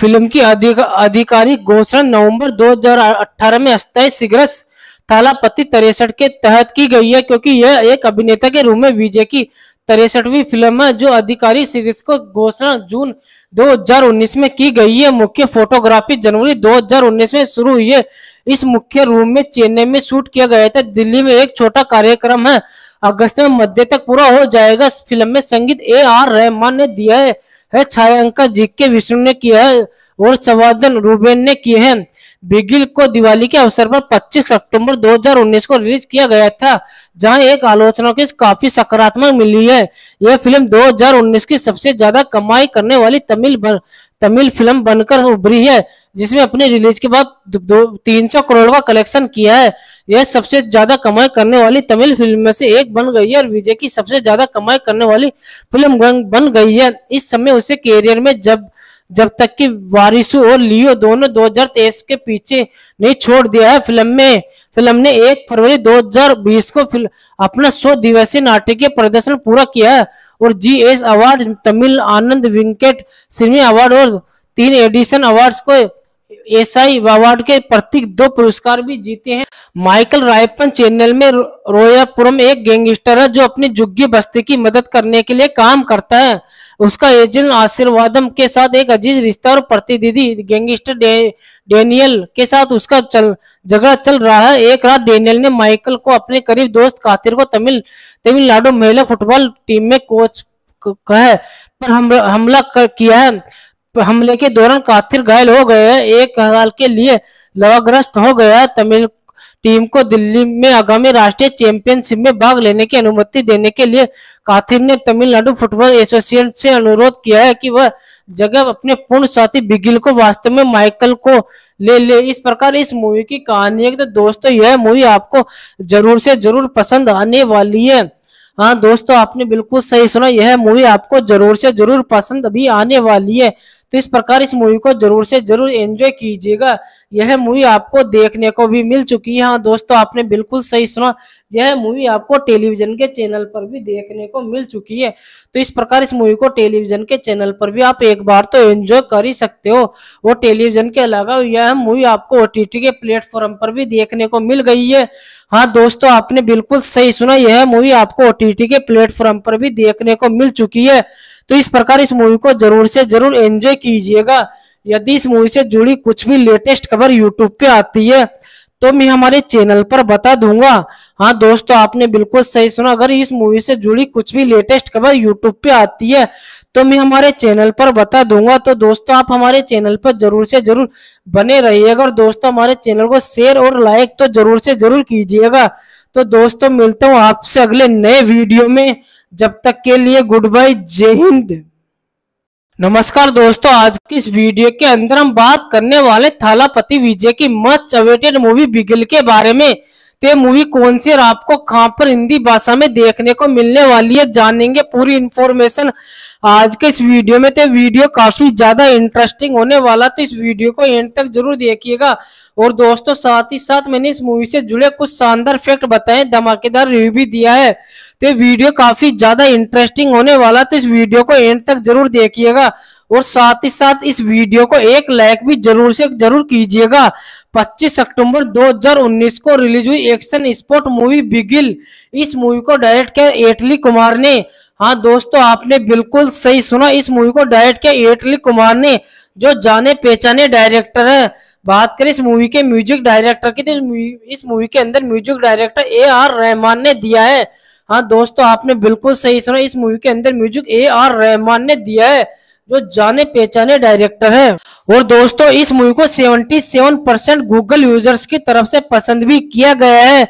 फिल्म की आधिकारिक घोषणा नवंबर 2018 में अस्थायी सिगरस थालापति तिरसठ के तहत की गई है क्योंकि यह एक अभिनेता के रूप में विजय की तिरसठवीं फिल्म है जो अधिकारी सीरीज को घोषणा जून 2019 में की गई है मुख्य फोटोग्राफी जनवरी 2019 में शुरू हुई है इस मुख्य रूम में चेन्नई में शूट किया गया था दिल्ली में एक छोटा कार्यक्रम है अगस्त में मध्य तक पूरा हो जाएगा फिल्म में संगीत ए आर रहमान ने दिया है, है छायांका जी के विष्णु ने किया है और संवर्धन रूबेन ने किए हैं बिगिल को दिवाली के अवसर पर 25 सितंबर 2019 को रिलीज किया गया था जहां एक आलोचना की काफी सकारात्मक मिली है यह फिल्म 2019 की सबसे ज्यादा कमाई करने वाली तमिल तमिल फिल्म बनकर उभरी है जिसमें अपने रिलीज के बाद दो तीन सौ करोड़ का कलेक्शन किया है यह सबसे ज्यादा कमाई करने वाली तमिल फिल्म में से एक बन गई है और विजय की सबसे ज्यादा कमाई करने वाली फिल्म बन गई है इस समय उसे कैरियर में जब जब तक कि वारिसु और लियो दोनों 2023 के पीछे नहीं छोड़ दिया है फिल्म में फिल्म ने 1 फरवरी 2020 को अपना सौ दिवसीय नाटकीय प्रदर्शन पूरा किया है और G S award Tamil Ananda वेंकट सिनेमा अवार्ड और तीन एडिशन अवार्ड्स को एसआई अवार्ड के प्रतीक दो पुरस्कार भी जीते हैं माइकल रायपन चैनल में रोयापुरम एक गैंगस्टर है जो अपनी जुग्गी बस्ती की मदद करने के लिए काम करता है उसका एजेंट आशीर्वादम के साथ एक अजीज रिश्ता और प्रतिनिधि गैंगस्टर डेनियल के साथ उसका चल झगड़ा चल रहा है एक रात डेनियल ने माइकल को अपने करीब दोस्त कातिर को तमिल तमिलनाडु महिला फुटबॉल टीम में कोच है पर हमला कर किया है हमले के दौरान काथिर घायल हो गए एक साल के लिए लवाग्रस्त हो गया तमिल टीम को दिल्ली में आगामी राष्ट्रीय चैंपियनशिप में भाग लेने की अनुमति देने के लिए काथिर ने तमिलनाडु फुटबॉल एसोसिएशन से अनुरोध किया है कि वह जगह अपने पूर्ण साथी बिगिल को वास्तव में माइकल को ले ले इस प्रकार इस मूवी की कहानी है तो दोस्तों यह मूवी आपको जरूर से जरूर पसंद आने वाली है हाँ दोस्तों आपने बिल्कुल सही सुना यह मूवी आपको जरूर से जरूर पसंद भी आने वाली है तो इस प्रकार इस मूवी को जरूर से जरूर एंजॉय कीजिएगा यह मूवी आपको देखने को भी मिल चुकी है हाँ दोस्तों आपने बिल्कुल सही सुना यह मूवी आपको टेलीविजन के चैनल पर भी देखने को मिल चुकी है तो इस प्रकार इस मूवी को टेलीविजन के चैनल पर भी आप एक बार तो एंजॉय कर ही सकते हो वो टेलीविजन के अलावा यह मूवी आपको ओ के प्लेटफॉर्म पर भी देखने को मिल गई है हाँ दोस्तों आपने बिल्कुल सही सुना यह मूवी आपको ओ के प्लेटफॉर्म पर भी देखने को मिल चुकी है तो इस प्रकार इस मूवी को जरूर से जरूर एंजॉय कीजिएगा यदि इस मूवी से जुड़ी कुछ भी लेटेस्ट खबर यूट्यूब पे आती है तो मैं हमारे चैनल पर बता दूंगा हाँ दोस्तों आपने बिल्कुल सही सुना अगर इस मूवी से जुड़ी कुछ भी लेटेस्ट खबर यूट्यूब पे आती है तो मैं हमारे चैनल पर बता दूंगा तो दोस्तों आप हमारे चैनल पर जरूर से जरूर बने रहिएगा और दोस्तों हमारे चैनल को शेयर और लाइक तो जरूर से जरूर कीजिएगा तो दोस्तों मिलता हूँ आपसे अगले नए वीडियो में जब तक के लिए गुड बाय जय हिंद नमस्कार दोस्तों आज की इस वीडियो के अंदर हम बात करने वाले थालापति विजय की मच अवेटेड मूवी बिगिल के बारे में ये मूवी कौन सी और आपको कहां पर हिंदी भाषा में देखने को मिलने वाली है जानेंगे पूरी इंफॉर्मेशन आज के इस वीडियो में तो वीडियो काफी ज्यादा इंटरेस्टिंग होने वाला तो इस वीडियो को एंड तक जरूर देखिएगा और दोस्तों साथ ही साथ मैंने इस मूवी से जुड़े कुछ शानदार फैक्ट बताए धमाकेदार रिव्यू भी दिया है तो वीडियो काफी ज्यादा इंटरेस्टिंग होने वाला तो इस वीडियो को एंड तक जरूर देखिएगा और साथ ही साथ इस वीडियो को एक लाइक भी जरूर से जरूर कीजिएगा 25 अक्टूबर 2019 को रिलीज हुई एक्शन स्पोर्ट मूवी बिगिल इस मूवी को डायरेक्ट किया एटली कुमार ने हाँ दोस्तों आपने बिल्कुल सही सुना इस मूवी को डायरेक्ट किया एटली कुमार ने जो जाने पहचाने डायरेक्टर है बात करें इस मूवी के म्यूजिक डायरेक्टर की तो इस मूवी के अंदर music director A R Rahman ने दिया है हाँ दोस्तों आपने बिल्कुल सही सुना इस मूवी के अंदर म्यूजिक ए आर रहमान ने दिया है जो जाने पहचाने डायरेक्टर है और दोस्तों इस मूवी को 77 परसेंट गूगल यूजर्स की तरफ से पसंद भी किया गया है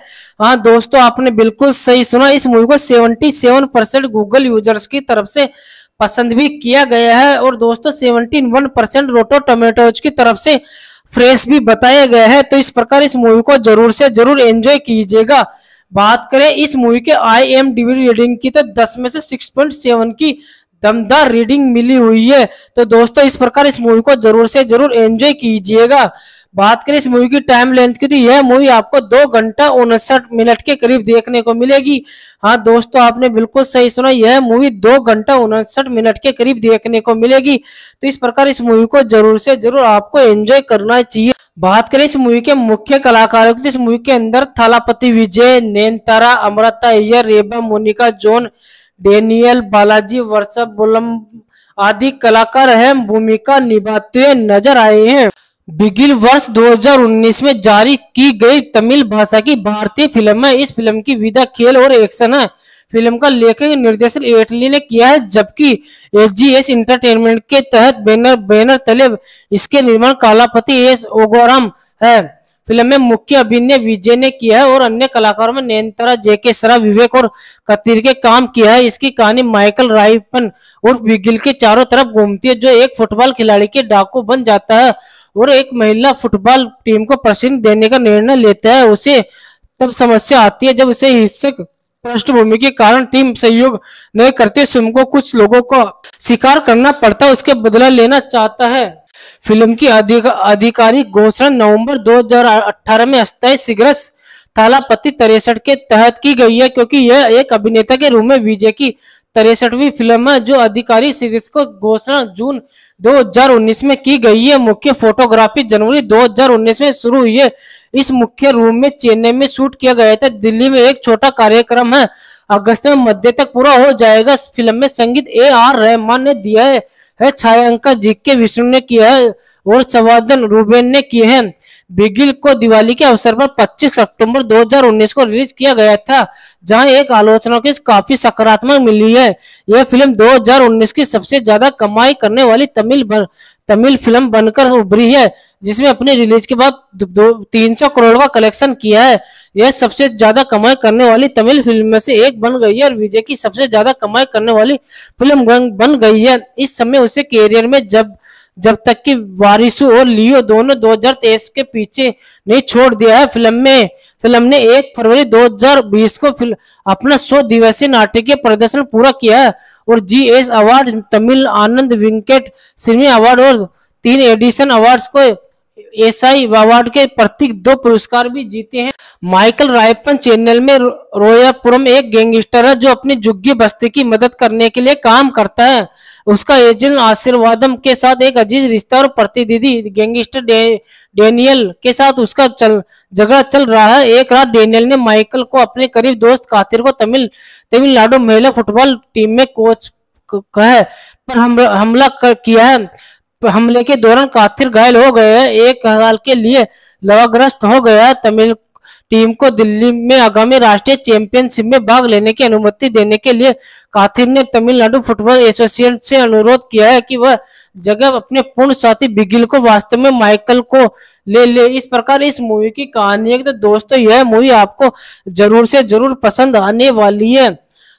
हाँ दोस्तों आपने बिल्कुल सही सुना इस मूवी को 77 परसेंट गूगल यूजर्स की तरफ से पसंद भी किया गया है और दोस्तों 71 परसेंट रोटो टोमेटोज की तरफ से फ्रेश भी बताया गया है तो इस प्रकार इस मूवी को जरूर से जरूर एंजॉय कीजिएगा बात करें इस मूवी के आई एम रेटिंग की तो दस में से सिक्स पॉइंट सेवन की दमदार रीडिंग मिली हुई है तो दोस्तों इस प्रकार इस मूवी को जरूर से जरूर एंजॉय कीजिएगा बात करें इस मूवी की टाइम लेंथ की तो यह मूवी आपको दो घंटा उनसठ मिनट के करीब देखने को मिलेगी हाँ दोस्तों आपने बिल्कुल सही सुना यह मूवी दो घंटा उनसठ मिनट के करीब देखने को मिलेगी तो इस प्रकार इस मूवी को जरूर से जरूर आपको एंजॉय करना चाहिए बात करें इस मूवी के मुख्य कलाकारों की तो इस मूवी के अंदर थालापति विजय नैनतारा अमृता अय्यर रेबा मोनिका जोन डेनियल बालाजी वर्षा बुलम आदि कलाकार अहम भूमिका निभाते नजर आए हैं बिगिल वर्ष 2019 में जारी की गई तमिल भाषा की भारतीय फिल्म है इस फिल्म की विधा खेल और एक्शन है फिल्म का लेखक निर्देशन एटली ने किया है जबकि एस जी एस इंटरटेनमेंट के तहत बैनर बैनर तले इसके निर्माण कालापति एस ओगोराम है फिल्म में मुख्य अभिनय विजय ने किया है और अन्य कलाकारों में नयनतारा जेके सरा विवेक और कतीर के काम किया है इसकी कहानी माइकल राइपन और बिगिल के चारों तरफ घूमती है जो एक फुटबॉल खिलाड़ी के डाकू बन जाता है और एक महिला फुटबॉल टीम को प्रशिक्षण देने का निर्णय लेता है उसे तब समस्या आती है जब उसे हिस्सक पृष्ठभूमि के कारण टीम सहयोग नहीं करते स्वयं को कुछ लोगों को शिकार करना पड़ता है उसके बदला लेना चाहता है फिल्म की अधिक, आधिकारिक घोषणा नवंबर 2018 में अस्थायी सिगरेट थालापति तिरसठ के तहत की गई है क्योंकि यह एक अभिनेता के रूप में विजय की तिरसठवीं फिल्म है जो अधिकारी सीरीज को घोषणा जून 2019 में की गई है मुख्य फोटोग्राफी जनवरी 2019 में शुरू हुई है इस मुख्य रूम में चेन्नई में शूट किया गया था दिल्ली में एक छोटा कार्यक्रम है अगस्त में मध्य तक पूरा हो जाएगा फिल्म में संगीत ए आर रहमान ने दिया है है छायांकन जीके विष्णु ने किया है और संवर्धन रूबेन ने किए हैं बिगिल को दिवाली के अवसर पर 25 अक्टूबर 2019 को रिलीज किया गया था जहां एक आलोचना की काफी सकारात्मक मिली है यह फिल्म 2019 की सबसे ज्यादा कमाई करने वाली तमिल तमिल फिल्म बनकर उभरी है जिसमें अपने रिलीज के बाद दो तीन सौ करोड़ का कलेक्शन किया है यह सबसे ज्यादा कमाई करने वाली तमिल फिल्म में से एक बन गई है और विजय की सबसे ज्यादा कमाई करने वाली फिल्म बन गई है इस समय उसे कैरियर में जब जब तक कि वारिसु और लियो दोनों 2023 के पीछे नहीं छोड़ दिया है फिल्म में फिल्म ने 1 फरवरी 2020 को अपना सौ दिवसीय नाटकीय प्रदर्शन पूरा किया है और G S award Tamil Ananda वेंकट सिनेमा अवार्ड और तीन एडिशन अवार्ड्स को एसआई अवार्ड के प्रतीक दो पुरस्कार भी जीते हैं माइकल रायपन चैनल में रोयापुरम एक गैंगस्टर है जो अपनी जुग्गी बस्ती की मदद करने के लिए काम करता है उसका एजेंट आशीर्वादम के साथ एक अजीज रिश्ता और प्रतिनिधि गैंगस्टर डे, डेनियल के साथ उसका चल झगड़ा चल रहा है एक रात डेनियल ने माइकल को अपने करीब दोस्त कातिर को तमिल तमिलनाडु महिला फुटबॉल टीम में कोच कहा पर हम हमला कर किया है हमले के दौरान काथिर घायल हो गए एक साल के लिए लवाग्रस्त हो गया तमिल टीम को दिल्ली में आगामी राष्ट्रीय चैंपियनशिप में भाग लेने की अनुमति देने के लिए काथिर ने तमिलनाडु फुटबॉल एसोसिएशन से अनुरोध किया है कि वह जगह अपने पूर्ण साथी बिगिल को वास्तव में माइकल को ले ले इस प्रकार इस मूवी की कहानी है तो दोस्तों यह मूवी आपको जरूर से जरूर पसंद आने वाली है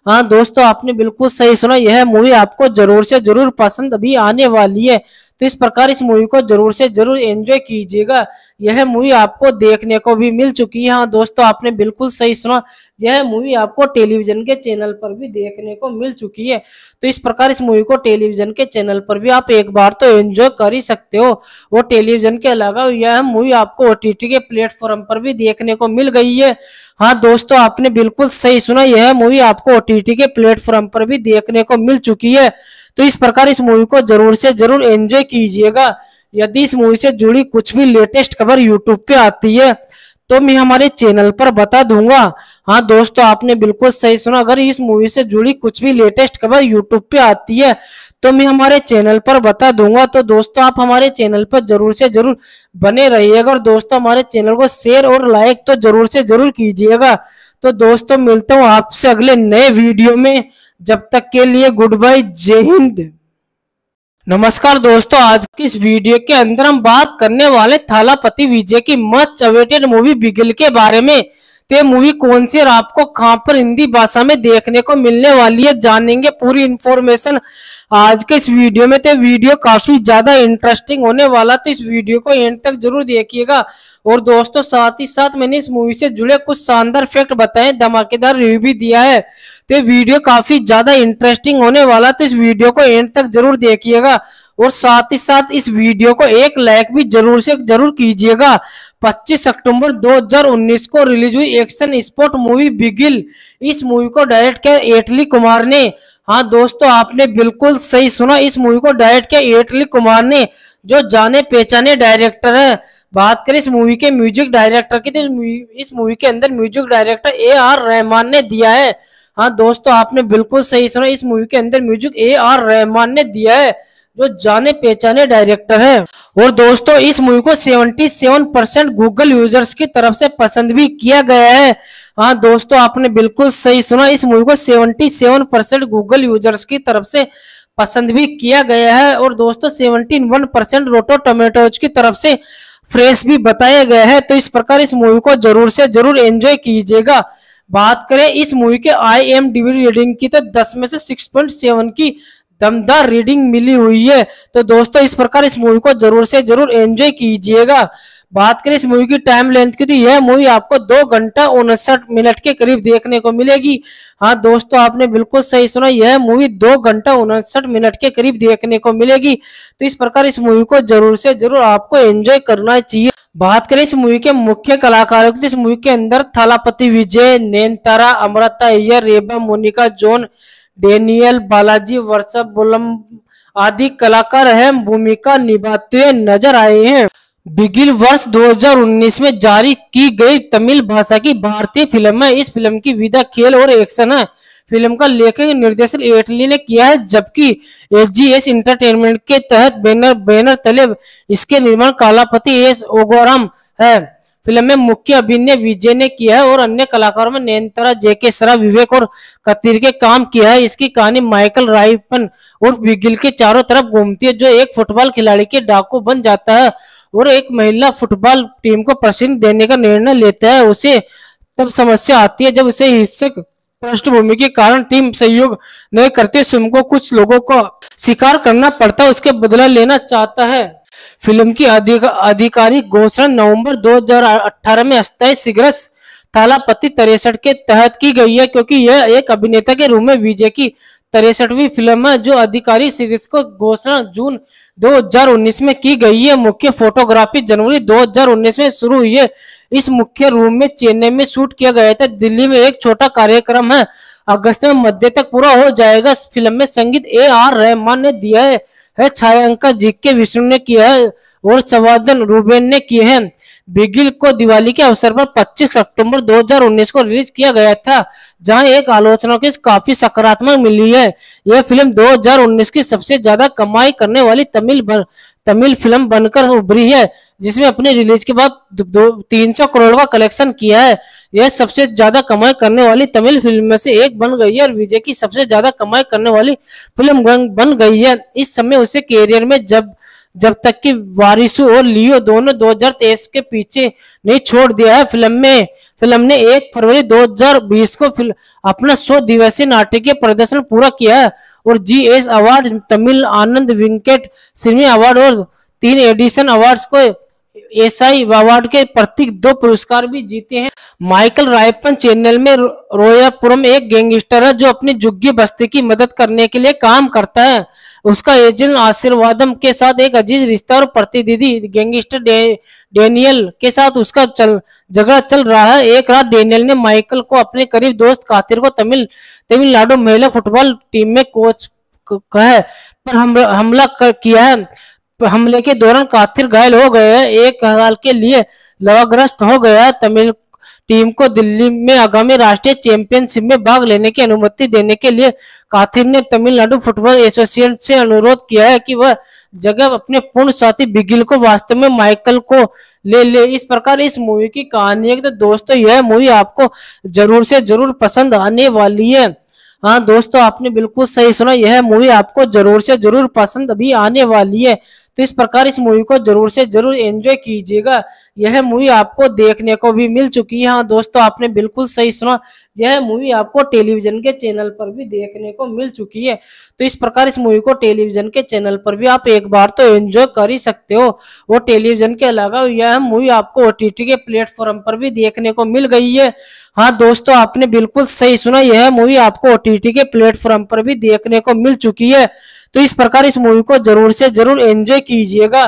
हाँ दोस्तों आपने बिल्कुल सही सुना यह मूवी आपको जरूर से जरूर पसंद भी आने वाली है तो इस प्रकार इस मूवी को जरूर से जरूर एंजॉय कीजिएगा यह मूवी आपको देखने को भी मिल चुकी है हाँ दोस्तों आपने बिल्कुल सही सुना यह मूवी आपको टेलीविजन के चैनल पर भी देखने को मिल चुकी है तो इस प्रकार इस मूवी को टेलीविजन के चैनल पर भी आप एक बार तो एंजॉय कर ही सकते हो और टेलीविजन के अलावा यह मूवी आपको ओ के प्लेटफॉर्म पर भी देखने को मिल गई है हाँ दोस्तों आपने बिल्कुल सही सुना यह मूवी आपको ओ के प्लेटफॉर्म पर भी देखने को मिल चुकी है तो इस प्रकार इस मूवी को जरूर से जरूर एंजॉय कीजिएगा यदि इस मूवी से जुड़ी कुछ भी लेटेस्ट खबर यूट्यूब पे आती है तो मैं हमारे चैनल पर बता दूंगा हाँ दोस्तों आपने बिल्कुल सही सुना अगर इस मूवी से जुड़ी कुछ भी लेटेस्ट खबर यूट्यूब पे आती है तो मैं हमारे चैनल पर बता दूंगा तो दोस्तों आप हमारे चैनल पर जरूर से जरूर बने रहिएगा और दोस्तों हमारे चैनल को शेयर और लाइक तो जरूर से जरूर कीजिएगा तो दोस्तों मिलता हूँ आपसे अगले नए वीडियो में जब तक के लिए गुड बाय जय हिंद नमस्कार दोस्तों आज की इस वीडियो के अंदर हम बात करने वाले थालापति विजय की मच अवेटेड मूवी बिगिल के बारे में तो ये मूवी कौन सी और आपको कहां पर हिंदी भाषा में देखने को मिलने वाली है जानेंगे पूरी इंफॉर्मेशन आज के इस वीडियो में तो वीडियो काफी ज्यादा इंटरेस्टिंग होने वाला तो इस वीडियो को एंड तक जरूर देखिएगा और दोस्तों साथ ही साथ मैंने इस मूवी से जुड़े कुछ शानदार फैक्ट बताए धमाकेदार रिव्यू भी दिया है तो वीडियो काफी ज्यादा इंटरेस्टिंग होने वाला तो इस वीडियो को एंड तक जरूर देखिएगा और साथ ही साथ इस वीडियो को एक लाइक भी जरूर से जरूर कीजिएगा 25 अक्टूबर 2019 को रिलीज हुई एक्शन स्पोर्ट मूवी बिगिल इस मूवी को डायरेक्ट किया एटली कुमार ने हाँ दोस्तों आपने बिल्कुल सही सुना इस मूवी को डायरेक्ट किया एटली कुमार ने जो जाने पहचाने डायरेक्टर है बात करें इस मूवी के म्यूजिक डायरेक्टर की तो इस मूवी के अंदर music director A R Rahman ने दिया है हाँ दोस्तों आपने बिल्कुल सही सुना इस मूवी के अंदर म्यूजिक ए आर रहमान ने दिया है जो जाने पहचाने डायरेक्टर हैं और दोस्तों इस मूवी को 77 परसेंट गूगल यूजर्स की तरफ से पसंद भी किया गया है हाँ दोस्तों आपने बिल्कुल सही सुना इस मूवी को 77 परसेंट गूगल यूजर्स की तरफ से पसंद भी किया गया है और दोस्तों 71 परसेंट रोटो टोमेटोज की तरफ से फ्रेश भी बताया गया है तो इस प्रकार इस मूवी को जरूर से जरूर एंजॉय कीजिएगा बात करें इस मूवी के आई एम रेटिंग की तो 10 में से 6.7 की दमदार रीडिंग मिली हुई है तो दोस्तों इस प्रकार इस मूवी को जरूर से जरूर एंजॉय कीजिएगा बात करें इस मूवी की टाइम लेंथ की तो यह मूवी आपको दो घंटा उनसठ मिनट के करीब देखने को मिलेगी हाँ दोस्तों आपने बिल्कुल सही सुना यह मूवी दो घंटा उनसठ मिनट के करीब देखने को मिलेगी तो इस प्रकार इस मूवी को जरूर से जरूर आपको एंजॉय करना चाहिए बात करें इस मूवी के मुख्य कलाकारों की तो इस मूवी के अंदर थालापति विजय नैनतारा अमृता अय्यर रेबा मोनिका जोन डेनियल बालाजी वर्षा बुलम आदि कलाकार अहम भूमिका निभाते हुए नजर आए हैं बिगिल वर्ष 2019 में जारी की गई तमिल भाषा की भारतीय फिल्म है इस फिल्म की विधा खेल और एक्शन है फिल्म का लेखक निर्देशन एटली ने किया है जबकि एस जी एस इंटरटेनमेंट के तहत बैनर बैनर तले इसके निर्माण कालापति एस ओगोराम है फिल्म में मुख्य अभिनय विजय ने किया है और अन्य कलाकारों में नयनतारा जेके सरा विवेक और कतीर के काम किया है इसकी कहानी माइकल राइपन और बिगिल के चारों तरफ घूमती है जो एक फुटबॉल खिलाड़ी के डाकू बन जाता है और एक महिला फुटबॉल टीम को प्रसिद्ध देने का निर्णय लेता है उसे तब समस्या आती है जब उसे हिस्सक पृष्ठभूमि के कारण टीम सहयोग नहीं करते स्वयं को कुछ लोगों को स्वीकार करना पड़ता उसके बदला लेना चाहता है फिल्म की अधिक, आधिकारिक घोषणा नवंबर 2018 में अस्थायी सिगरस थालापति तिरसठ के तहत की गई है क्योंकि यह एक अभिनेता के रूप में विजय की तिरसठवीं फिल्म है जो अधिकारी सीरीज को घोषणा जून 2019 में की गई है मुख्य फोटोग्राफी जनवरी 2019 में शुरू हुई है इस मुख्य रूम में चेन्नई में शूट किया गया था दिल्ली में एक छोटा कार्यक्रम है अगस्त में मध्य तक पूरा हो जाएगा फिल्म में संगीत ए आर रहमान ने दिया है, है छायांकन जी के विष्णु ने किया है और संवर्धन रूबेन ने किए हैं बिगिल को दिवाली के अवसर पर 25 अक्टूबर 2019 को रिलीज किया गया था जहां एक आलोचना की काफी सकारात्मक मिली है यह फिल्म 2019 की सबसे ज्यादा कमाई करने वाली तमिल तमिल फिल्म बनकर उभरी है जिसमें अपने रिलीज के बाद दो तीन सौ करोड़ का कलेक्शन किया है यह सबसे ज्यादा कमाई करने वाली तमिल फिल्म में से एक बन गई है और विजय की सबसे ज्यादा कमाई करने वाली फिल्म बन गई है इस समय उसे कैरियर में जब जब तक कि वारिसो और लियो दोनों 2023 के पीछे नहीं छोड़ दिया है फिल्म में फिल्म ने 1 फरवरी 2020 को अपना सौ दिवसीय नाटकीय प्रदर्शन पूरा किया है और G S award Tamil Ananda वेंकट सिनेमा अवार्ड और तीन एडिशन अवार्ड्स को एसआई अवार्ड के प्रतीक दो पुरस्कार भी जीते हैं माइकल रायपन चैनल में रोयापुरम एक गैंगस्टर है जो अपनी जुग्गी बस्ती की मदद करने के लिए काम करता है उसका एजेंट आशीर्वादम के साथ एक अजीज रिश्ता और प्रतिनिधि गैंगस्टर डेनियल डेनियल के साथ उसका चल झगड़ा चल रहा है एक रात डेनियल ने माइकल को अपने करीब दोस्त कातिर को तमिल तमिलनाडु महिला फुटबॉल टीम में कोच कह पर हमला हमला कर किया है हमले के दौरान काथिर घायल हो गए एक साल के लिए लवाग्रस्त हो गया तमिल टीम को दिल्ली में आगामी राष्ट्रीय चैंपियनशिप में भाग लेने की अनुमति देने के लिए काथिर ने तमिलनाडु फुटबॉल एसोसिएशन से अनुरोध किया है कि वह जगह अपने पूर्ण साथी बिगिल को वास्तव में माइकल को ले ले इस प्रकार इस मूवी की कहानी है तो दोस्तों यह मूवी आपको जरूर से जरूर पसंद आने वाली है हाँ दोस्तों आपने बिल्कुल सही सुना यह मूवी आपको जरूर से जरूर पसंद भी आने वाली है तो इस प्रकार इस मूवी को जरूर से जरूर एंजॉय कीजिएगा यह मूवी आपको देखने को भी मिल चुकी है हाँ दोस्तों आपने बिल्कुल सही सुना यह मूवी आपको टेलीविजन के चैनल पर भी देखने को मिल चुकी है तो इस प्रकार इस मूवी को टेलीविजन के चैनल पर भी आप एक बार तो एंजॉय कर ही सकते हो वो टेलीविजन के अलावा यह मूवी आपको ओ के प्लेटफॉर्म पर भी देखने को मिल गई है हाँ दोस्तों आपने बिल्कुल सही सुना यह मूवी आपको ओ के प्लेटफॉर्म पर भी देखने को मिल चुकी है तो इस प्रकार इस मूवी को जरूर से जरूर एंजॉय कीजिएगा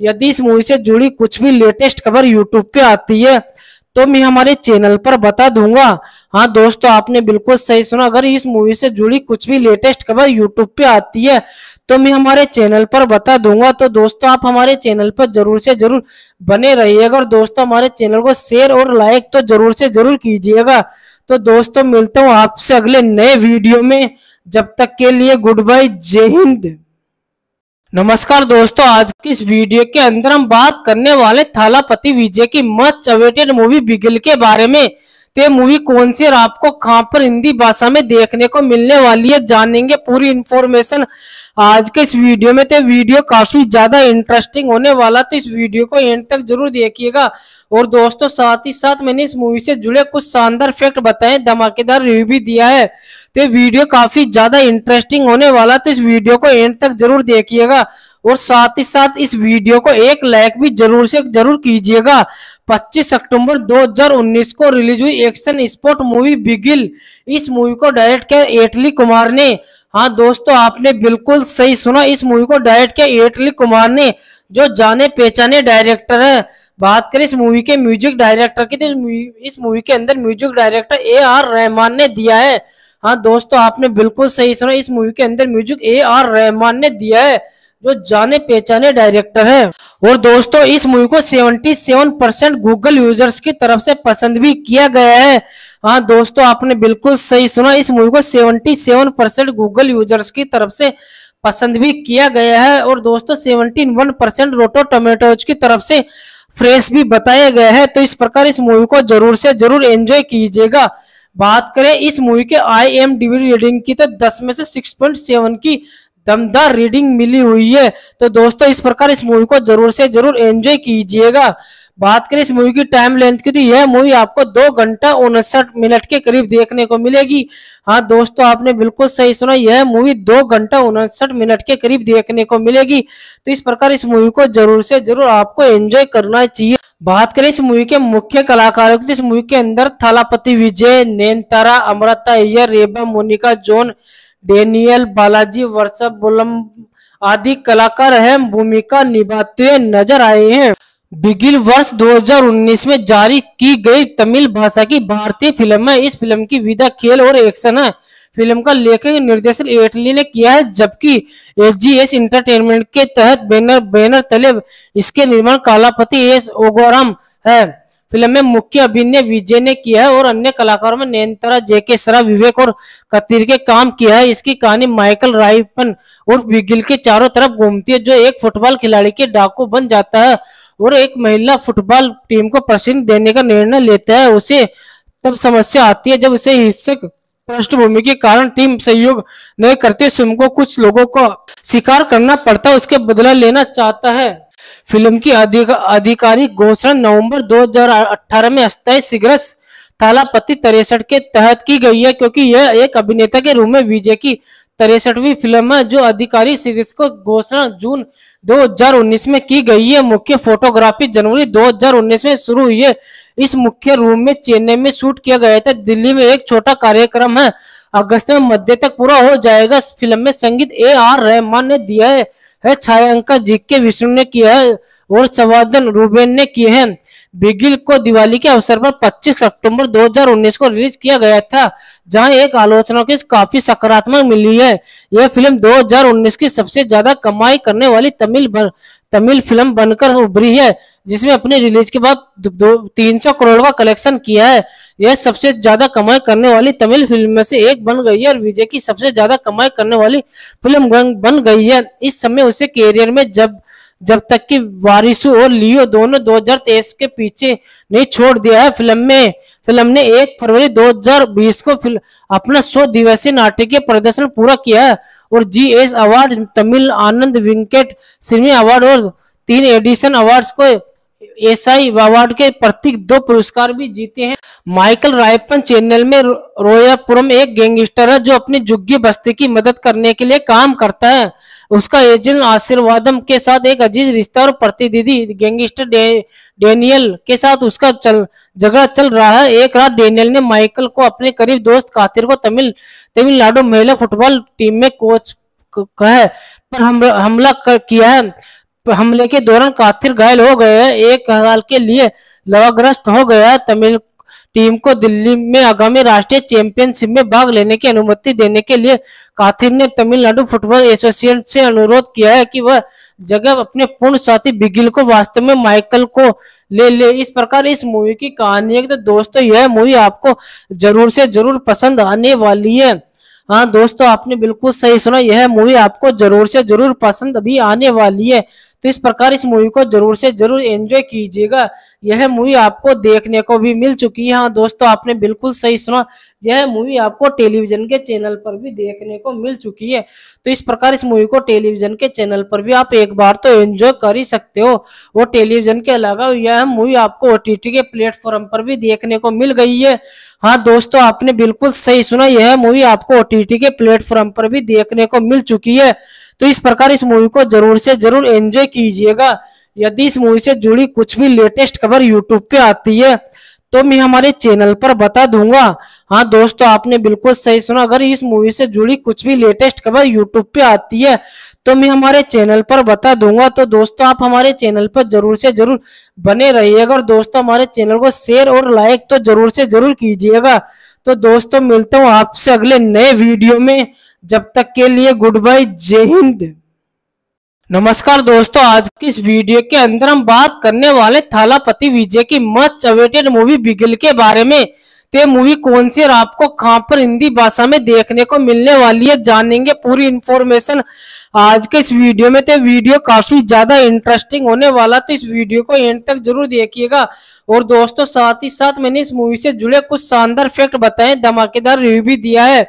यदि इस मूवी से जुड़ी कुछ भी लेटेस्ट खबर यूट्यूब पे आती है तो मैं हमारे चैनल पर बता दूंगा हाँ दोस्तों आपने बिल्कुल सही सुना अगर इस मूवी से जुड़ी कुछ भी लेटेस्ट खबर यूट्यूब पे आती है तो मैं हमारे चैनल पर बता दूंगा तो दोस्तों आप हमारे चैनल पर जरूर से जरूर बने रहिएगा और दोस्तों हमारे चैनल को शेयर और लाइक तो जरूर से जरूर कीजिएगा तो दोस्तों मिलता हूं आपसे अगले नए वीडियो में जब तक के लिए गुड बाय जय हिंद नमस्कार दोस्तों आज की इस वीडियो के अंदर हम बात करने वाले थालापति विजय की मच अवेटेड मूवी बिगिल के बारे में तो ये मूवी कौन सी और आपको कहां पर हिंदी भाषा में देखने को मिलने वाली है जानेंगे पूरी इंफॉर्मेशन आज के इस वीडियो में तो वीडियो काफी ज्यादा इंटरेस्टिंग होने वाला तो इस वीडियो को एंड तक जरूर देखिएगा और दोस्तों साथ ही साथ मैंने इस मूवी से जुड़े कुछ शानदार फैक्ट बताए धमाकेदार रिव्यू भी दिया है तो वीडियो काफी ज्यादा इंटरेस्टिंग होने वाला तो इस वीडियो को एंड तक जरूर देखिएगा और साथ ही साथ इस वीडियो को एक लाइक भी जरूर से जरूर कीजिएगा 25 अक्टूबर 2019 को रिलीज हुई एक्शन स्पोर्ट मूवी बिगिल इस मूवी को डायरेक्ट किया एटली कुमार ने हाँ दोस्तों आपने बिल्कुल सही सुना इस मूवी को डायरेक्ट किया एटली कुमार ने जो जाने पहचाने डायरेक्टर है बात करें इस मूवी के म्यूजिक डायरेक्टर की तो इस मूवी के अंदर music director A R Rahman ने दिया है हाँ दोस्तों आपने बिल्कुल सही सुना इस मूवी के अंदर म्यूजिक ए आर रहमान ने दिया है जो जाने पहचाने डायरेक्टर है और दोस्तों इस मूवी को 77 परसेंट गूगल यूजर्स की तरफ से पसंद भी किया गया है हाँ दोस्तों आपने बिल्कुल सही सुना इस मूवी को 77 परसेंट गूगल यूजर्स की तरफ से पसंद भी किया गया है और दोस्तों 71 परसेंट रोटो टोमेटोज की तरफ से फ्रेश भी बताया गया है तो इस प्रकार इस मूवी को जरूर से जरूर एंजॉय कीजिएगा बात करें इस मूवी के आई एम रीडिंग की तो 10 में से 6.7 की दमदार रीडिंग मिली हुई है तो दोस्तों इस प्रकार इस मूवी को जरूर से जरूर एंजॉय कीजिएगा बात करें इस मूवी की टाइम लेंथ की तो यह मूवी आपको दो घंटा उनसठ मिनट के करीब देखने को मिलेगी हाँ दोस्तों आपने बिल्कुल सही सुना यह मूवी दो घंटा उनसठ मिनट के करीब देखने को मिलेगी तो इस प्रकार इस मूवी को जरूर से जरूर आपको एंजॉय करना चाहिए बात करें इस मूवी के मुख्य कलाकारों की तो इस मूवी के अंदर थालापति विजय नैनतारा अमृता अय्यर रेबा मोनिका जोन डेनियल बालाजी वर्षा बुलम आदि कलाकार अहम भूमिका निभाते हुए नजर आए हैं बिगिल वर्ष 2019 में जारी की गई तमिल भाषा की भारतीय फिल्म है इस फिल्म की विधा खेल और एक्शन है फिल्म का लेखक निर्देशन एटली ने किया है जबकि एस जी एस इंटरटेनमेंट के तहत बैनर बैनर तले इसके निर्माण कालापति एस ओगोराम है फिल्म में मुख्य अभिनय विजय ने किया है और अन्य कलाकारों में नयनतारा जेके सरा विवेक और कतीर के काम किया है इसकी कहानी माइकल राइपन और बिगिल के चारों तरफ घूमती है जो एक फुटबॉल खिलाड़ी के डाकू बन जाता है और एक महिला फुटबॉल टीम को प्रशिक्षण देने का निर्णय लेता है उसे तब समस्या आती है जब उसे हिस्से पृष्ठभूमि के कारण टीम सहयोग नहीं करते सुम को कुछ लोगों को शिकार करना पड़ता है उसके बदला लेना चाहता है फिल्म की आधिकारिक घोषणा नवंबर 2018 में अस्थायी सिगरस थालापति तिरसठ के तहत की गई है क्योंकि यह एक अभिनेता के रूप में विजय की तिरसठवीं फिल्म है जो अधिकारी सीरीज को घोषणा जून 2019 में की गई है मुख्य फोटोग्राफी जनवरी 2019 में शुरू हुई है इस मुख्य रूम में चेन्नई में शूट किया गया था दिल्ली में एक छोटा कार्यक्रम है अगस्त में मध्य तक पूरा हो जाएगा फिल्म में संगीत ए आर रहमान ने दिया है है छायांका जी के विष्णु ने किया है और संवर्धन रूबेन ने किए हैं बिगिल को दिवाली के अवसर पर 25 सितंबर 2019 को रिलीज किया गया था जहां एक आलोचना की काफी सकारात्मक मिली है यह फिल्म 2019 की सबसे ज्यादा कमाई करने वाली तमिल बर, तमिल फिल्म बनकर उभरी है जिसमें अपने रिलीज के बाद दो तीन सौ करोड़ का कलेक्शन किया है यह सबसे ज्यादा कमाई करने वाली तमिल फिल्म में से एक बन गई है और विजय की सबसे ज्यादा कमाई करने वाली फिल्म बन गई है इस समय उसे कैरियर में जब जब तक कि वारिसु और लियो दोनों 2023 के पीछे नहीं छोड़ दिया है फिल्म में फिल्म ने 1 फरवरी 2020 को अपना सौ दिवसीय नाटकीय प्रदर्शन पूरा किया है और G S award Tamil Ananda वेंकट सिनेमा अवार्ड और तीन एडिशन अवार्ड्स को एसआई अवार्ड के प्रतीक दो पुरस्कार भी जीते हैं माइकल रायपन चैनल में रोयापुरम एक गैंगस्टर है जो अपनी जुग्गी बस्ती की मदद करने के लिए काम करता है उसका एजेंट आशीर्वादम के साथ एक अजीज रिश्ता और प्रतिनिधि गैंगस्टर डेनियल के साथ उसका चल झगड़ा चल रहा है एक रात डेनियल ने माइकल को अपने करीब दोस्त कातिर को तमिल तमिलनाडु महिला फुटबॉल टीम में कोच कहे पर हमला कर किया है हमले के दौरान काथिर घायल हो गए एक साल के लिए लवाग्रस्त हो गया तमिल टीम को दिल्ली में आगामी राष्ट्रीय चैंपियनशिप में भाग लेने की अनुमति देने के लिए काथिर ने तमिलनाडु फुटबॉल एसोसिएशन से अनुरोध किया है कि वह जगह अपने पूर्ण साथी बिगिल को वास्तव में माइकल को ले ले इस प्रकार इस मूवी की कहानी है तो दोस्तों यह मूवी आपको जरूर से जरूर पसंद आने वाली है हाँ दोस्तों आपने बिल्कुल सही सुना यह मूवी आपको जरूर से जरूर पसंद भी आने वाली है तो इस प्रकार इस मूवी को जरूर से जरूर एंजॉय कीजिएगा यह मूवी आपको देखने को भी मिल चुकी है हाँ दोस्तों आपने बिल्कुल सही सुना यह मूवी आपको टेलीविजन के चैनल पर भी देखने को मिल चुकी है तो इस प्रकार इस मूवी को टेलीविजन के चैनल पर भी आप एक बार तो एंजॉय कर ही सकते हो वो टेलीविजन के अलावा यह मूवी आपको ओ के प्लेटफॉर्म पर भी देखने को मिल गई है हाँ दोस्तों आपने बिल्कुल सही सुना यह मूवी आपको ओ के प्लेटफॉर्म पर भी देखने को मिल चुकी है तो इस प्रकार इस मूवी को जरूर से जरूर एंजॉय कीजिएगा यदि इस मूवी से जुड़ी कुछ भी लेटेस्ट खबर यूट्यूब पे आती है तो मैं हमारे चैनल पर बता दूंगा हाँ दोस्तों आपने बिल्कुल सही सुना अगर इस मूवी से जुड़ी कुछ भी लेटेस्ट खबर यूट्यूब पे आती है तो मैं हमारे चैनल पर बता दूंगा तो दोस्तों आप हमारे चैनल पर जरूर से जरूर बने रहिएगा और दोस्तों हमारे चैनल को शेयर और लाइक तो जरूर से जरूर कीजिएगा तो दोस्तों मिलता हूँ आपसे अगले नए वीडियो में जब तक के लिए गुड बाय जय हिंद नमस्कार दोस्तों आज की इस वीडियो के अंदर हम बात करने वाले थालापति विजय की मच अवेटेड मूवी बिगल के बारे में तो ये मूवी कौन सी और आपको कहां पर हिंदी भाषा में देखने को मिलने वाली है जानेंगे पूरी इन्फॉर्मेशन आज के इस वीडियो में तो वीडियो काफी ज्यादा इंटरेस्टिंग होने वाला तो इस वीडियो को एंड तक जरूर देखिएगा और दोस्तों साथ ही साथ मैंने इस मूवी से जुड़े कुछ शानदार फैक्ट बताए धमाकेदार रिव्यू भी दिया है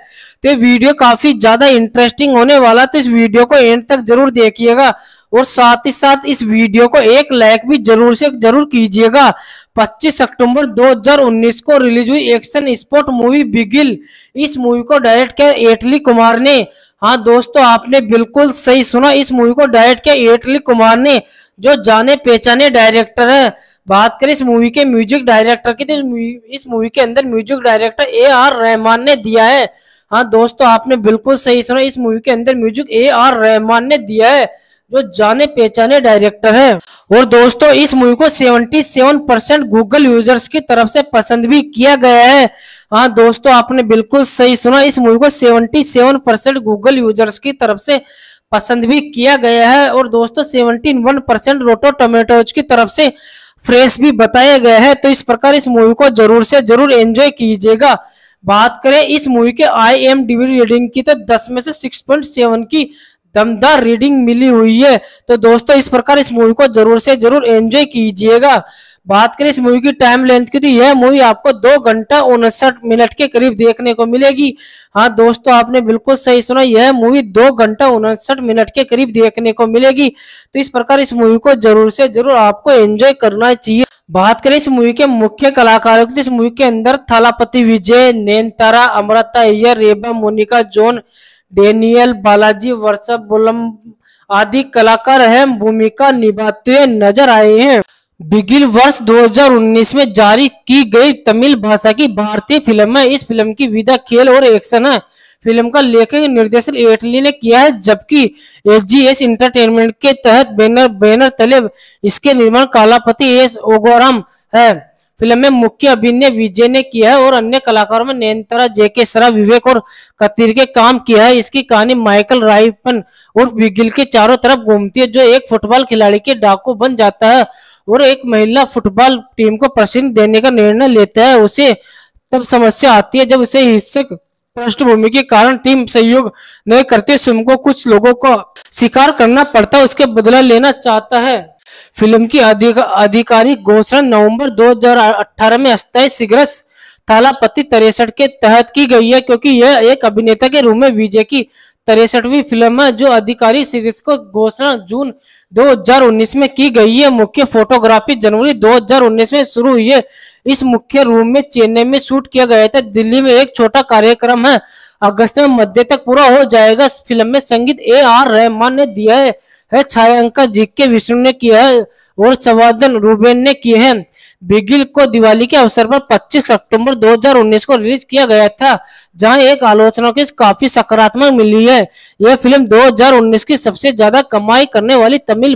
तो वीडियो काफी ज्यादा इंटरेस्टिंग होने वाला तो इस वीडियो को एंड तक जरूर देखिएगा और साथ ही साथ इस वीडियो को एक लाइक भी जरूर से जरूर कीजिएगा 25 अक्टूबर 2019 को रिलीज हुई एक्शन स्पोर्ट मूवी बिगिल इस मूवी को डायरेक्ट किया एटली कुमार ने हाँ दोस्तों आपने बिल्कुल सही सुना इस मूवी को डायरेक्ट किया एटली कुमार ने जो जाने पहचाने डायरेक्टर है बात करें इस मूवी के म्यूजिक डायरेक्टर की तो इस मूवी के अंदर music director A R Rahman ने दिया है हाँ दोस्तों आपने बिल्कुल सही सुना इस मूवी के अंदर म्यूजिक ए आर रहमान ने दिया है जो जाने पहचाने डायरेक्टर हैं और दोस्तों इस मूवी को 77 परसेंट गूगल यूजर्स की तरफ से पसंद भी किया गया है हाँ दोस्तों आपने बिल्कुल सही सुना इस मूवी को 77 परसेंट गूगल यूजर्स की तरफ से पसंद भी किया गया है और दोस्तों 71 परसेंट रोटो टोमेटोज की तरफ से फ्रेश भी बताया गया है तो इस प्रकार इस मूवी को जरूर से जरूर एंजॉय कीजिएगा बात करें इस मूवी के आई एम रीडिंग की तो 10 में से 6.7 की दमदार रीडिंग मिली हुई है तो दोस्तों इस प्रकार इस मूवी को जरूर से जरूर एंजॉय कीजिएगा बात करें इस मूवी की टाइम लेंथ की तो यह मूवी आपको दो घंटा उनसठ मिनट के करीब देखने को मिलेगी हाँ दोस्तों आपने बिल्कुल सही सुना यह मूवी दो घंटा उनसठ मिनट के करीब देखने को मिलेगी तो इस प्रकार इस मूवी को जरूर से जरूर आपको एंजॉय करना चाहिए बात करें इस मूवी के मुख्य कलाकारों की तो इस मूवी के अंदर थलापति विजय नैनतारा अमृता अय्यर रेबा मोनिका जोन डेनियल बालाजी वर्षा बुलम आदि कलाकार अहम भूमिका निभाते हुए नजर आए हैं बिगिल वर्ष 2019 में जारी की गई तमिल भाषा की भारतीय फिल्म है इस फिल्म की विधा खेल और एक्शन है फिल्म का लेखक निर्देशन एटली ने किया है जबकि एस जी एस इंटरटेनमेंट के तहत बैनर बैनर तले इसके निर्माण कालापति एस ओगोराम है फिल्म में मुख्य अभिनय विजय ने किया है और अन्य कलाकारों में नयनतारा जेके सरा विवेक और कतीर के काम किया है इसकी कहानी माइकल राइपन और बिगिल के चारों तरफ घूमती है जो एक फुटबॉल खिलाड़ी के डाकू बन जाता है और एक महिला फुटबॉल टीम को प्रशिक्षण देने का निर्णय लेता है उसे तब समस्या आती है जब उसे हिस्से पृष्ठभूमि के कारण टीम सहयोग नहीं करते स्वयं को कुछ लोगों को स्वीकार करना पड़ता है उसके बदला लेना चाहता है फिल्म की आधिकारिक घोषणा नवंबर 2018 में अस्थायी सिगरस थालापति तिरसठ के तहत की गई है क्योंकि यह एक अभिनेता के रूप में विजय की तिरसठवीं फिल्म है जो आधिकारिक सीरीज को घोषणा जून 2019 में की गई है मुख्य फोटोग्राफी जनवरी 2019 में शुरू हुई है इस मुख्य रूम में चेन्नई में शूट किया गया था दिल्ली में एक छोटा कार्यक्रम है अगस्त में मध्य तक पूरा हो जाएगा फिल्म में संगीत ए आर रहमान ने दिया है, है छायांकन जी के विष्णु ने किया है और संवर्धन रूबेन ने किए हैं बिगिल को दिवाली के अवसर पर 25 सितंबर 2019 को रिलीज किया गया था जहां एक आलोचना की काफी सकारात्मक मिली है यह फिल्म 2019 की सबसे ज्यादा कमाई करने वाली तमिल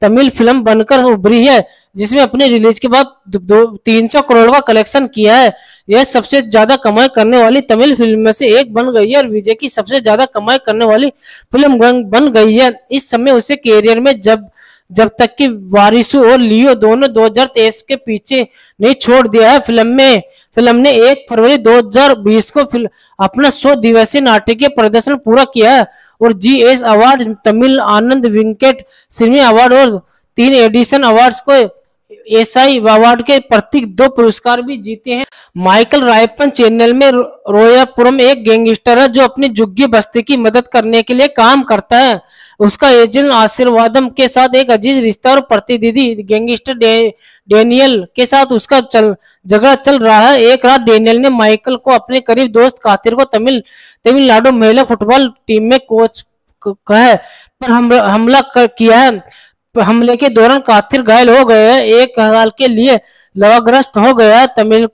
तमिल फिल्म बनकर उभरी है जिसमें अपने रिलीज के बाद दो तीन सौ करोड़ का कलेक्शन किया है यह सबसे ज्यादा कमाई करने वाली तमिल फिल्म में से एक बन गई है और विजय की सबसे ज्यादा कमाई करने वाली फिल्म बन गई है इस समय उसे कैरियर में जब जब तक कि वारिसु और लियो दोनों 2023 के पीछे नहीं छोड़ दिया है फिल्म में फिल्म ने 1 फरवरी 2020 को अपना सौ दिवसीय नाटकीय प्रदर्शन पूरा किया है और G S award Tamil Ananda वेंकट सिनेमा अवार्ड और तीन एडिशन अवार्ड्स को एसआई अवार्ड के प्रतीक दो पुरस्कार भी जीते हैं माइकल रायपन चैनल में रोयापुरम एक गैंगस्टर है जो अपनी जुग्गी बस्ती की मदद करने के लिए काम करता है उसका एजेंट आशीर्वादम के साथ एक अजीज रिश्ता और प्रतिनिधि गैंगस्टर डे, डेनियल के साथ उसका चल झगड़ा चल रहा है एक रात डेनियल ने माइकल को अपने करीब दोस्त कातिर को तमिल तमिलनाडु महिला फुटबॉल टीम में कोच कहा पर हम, हमला कर, किया है हमले के दौरान काथिर घायल हो गए एक साल के लिए लवाग्रस्त हो गया तमिल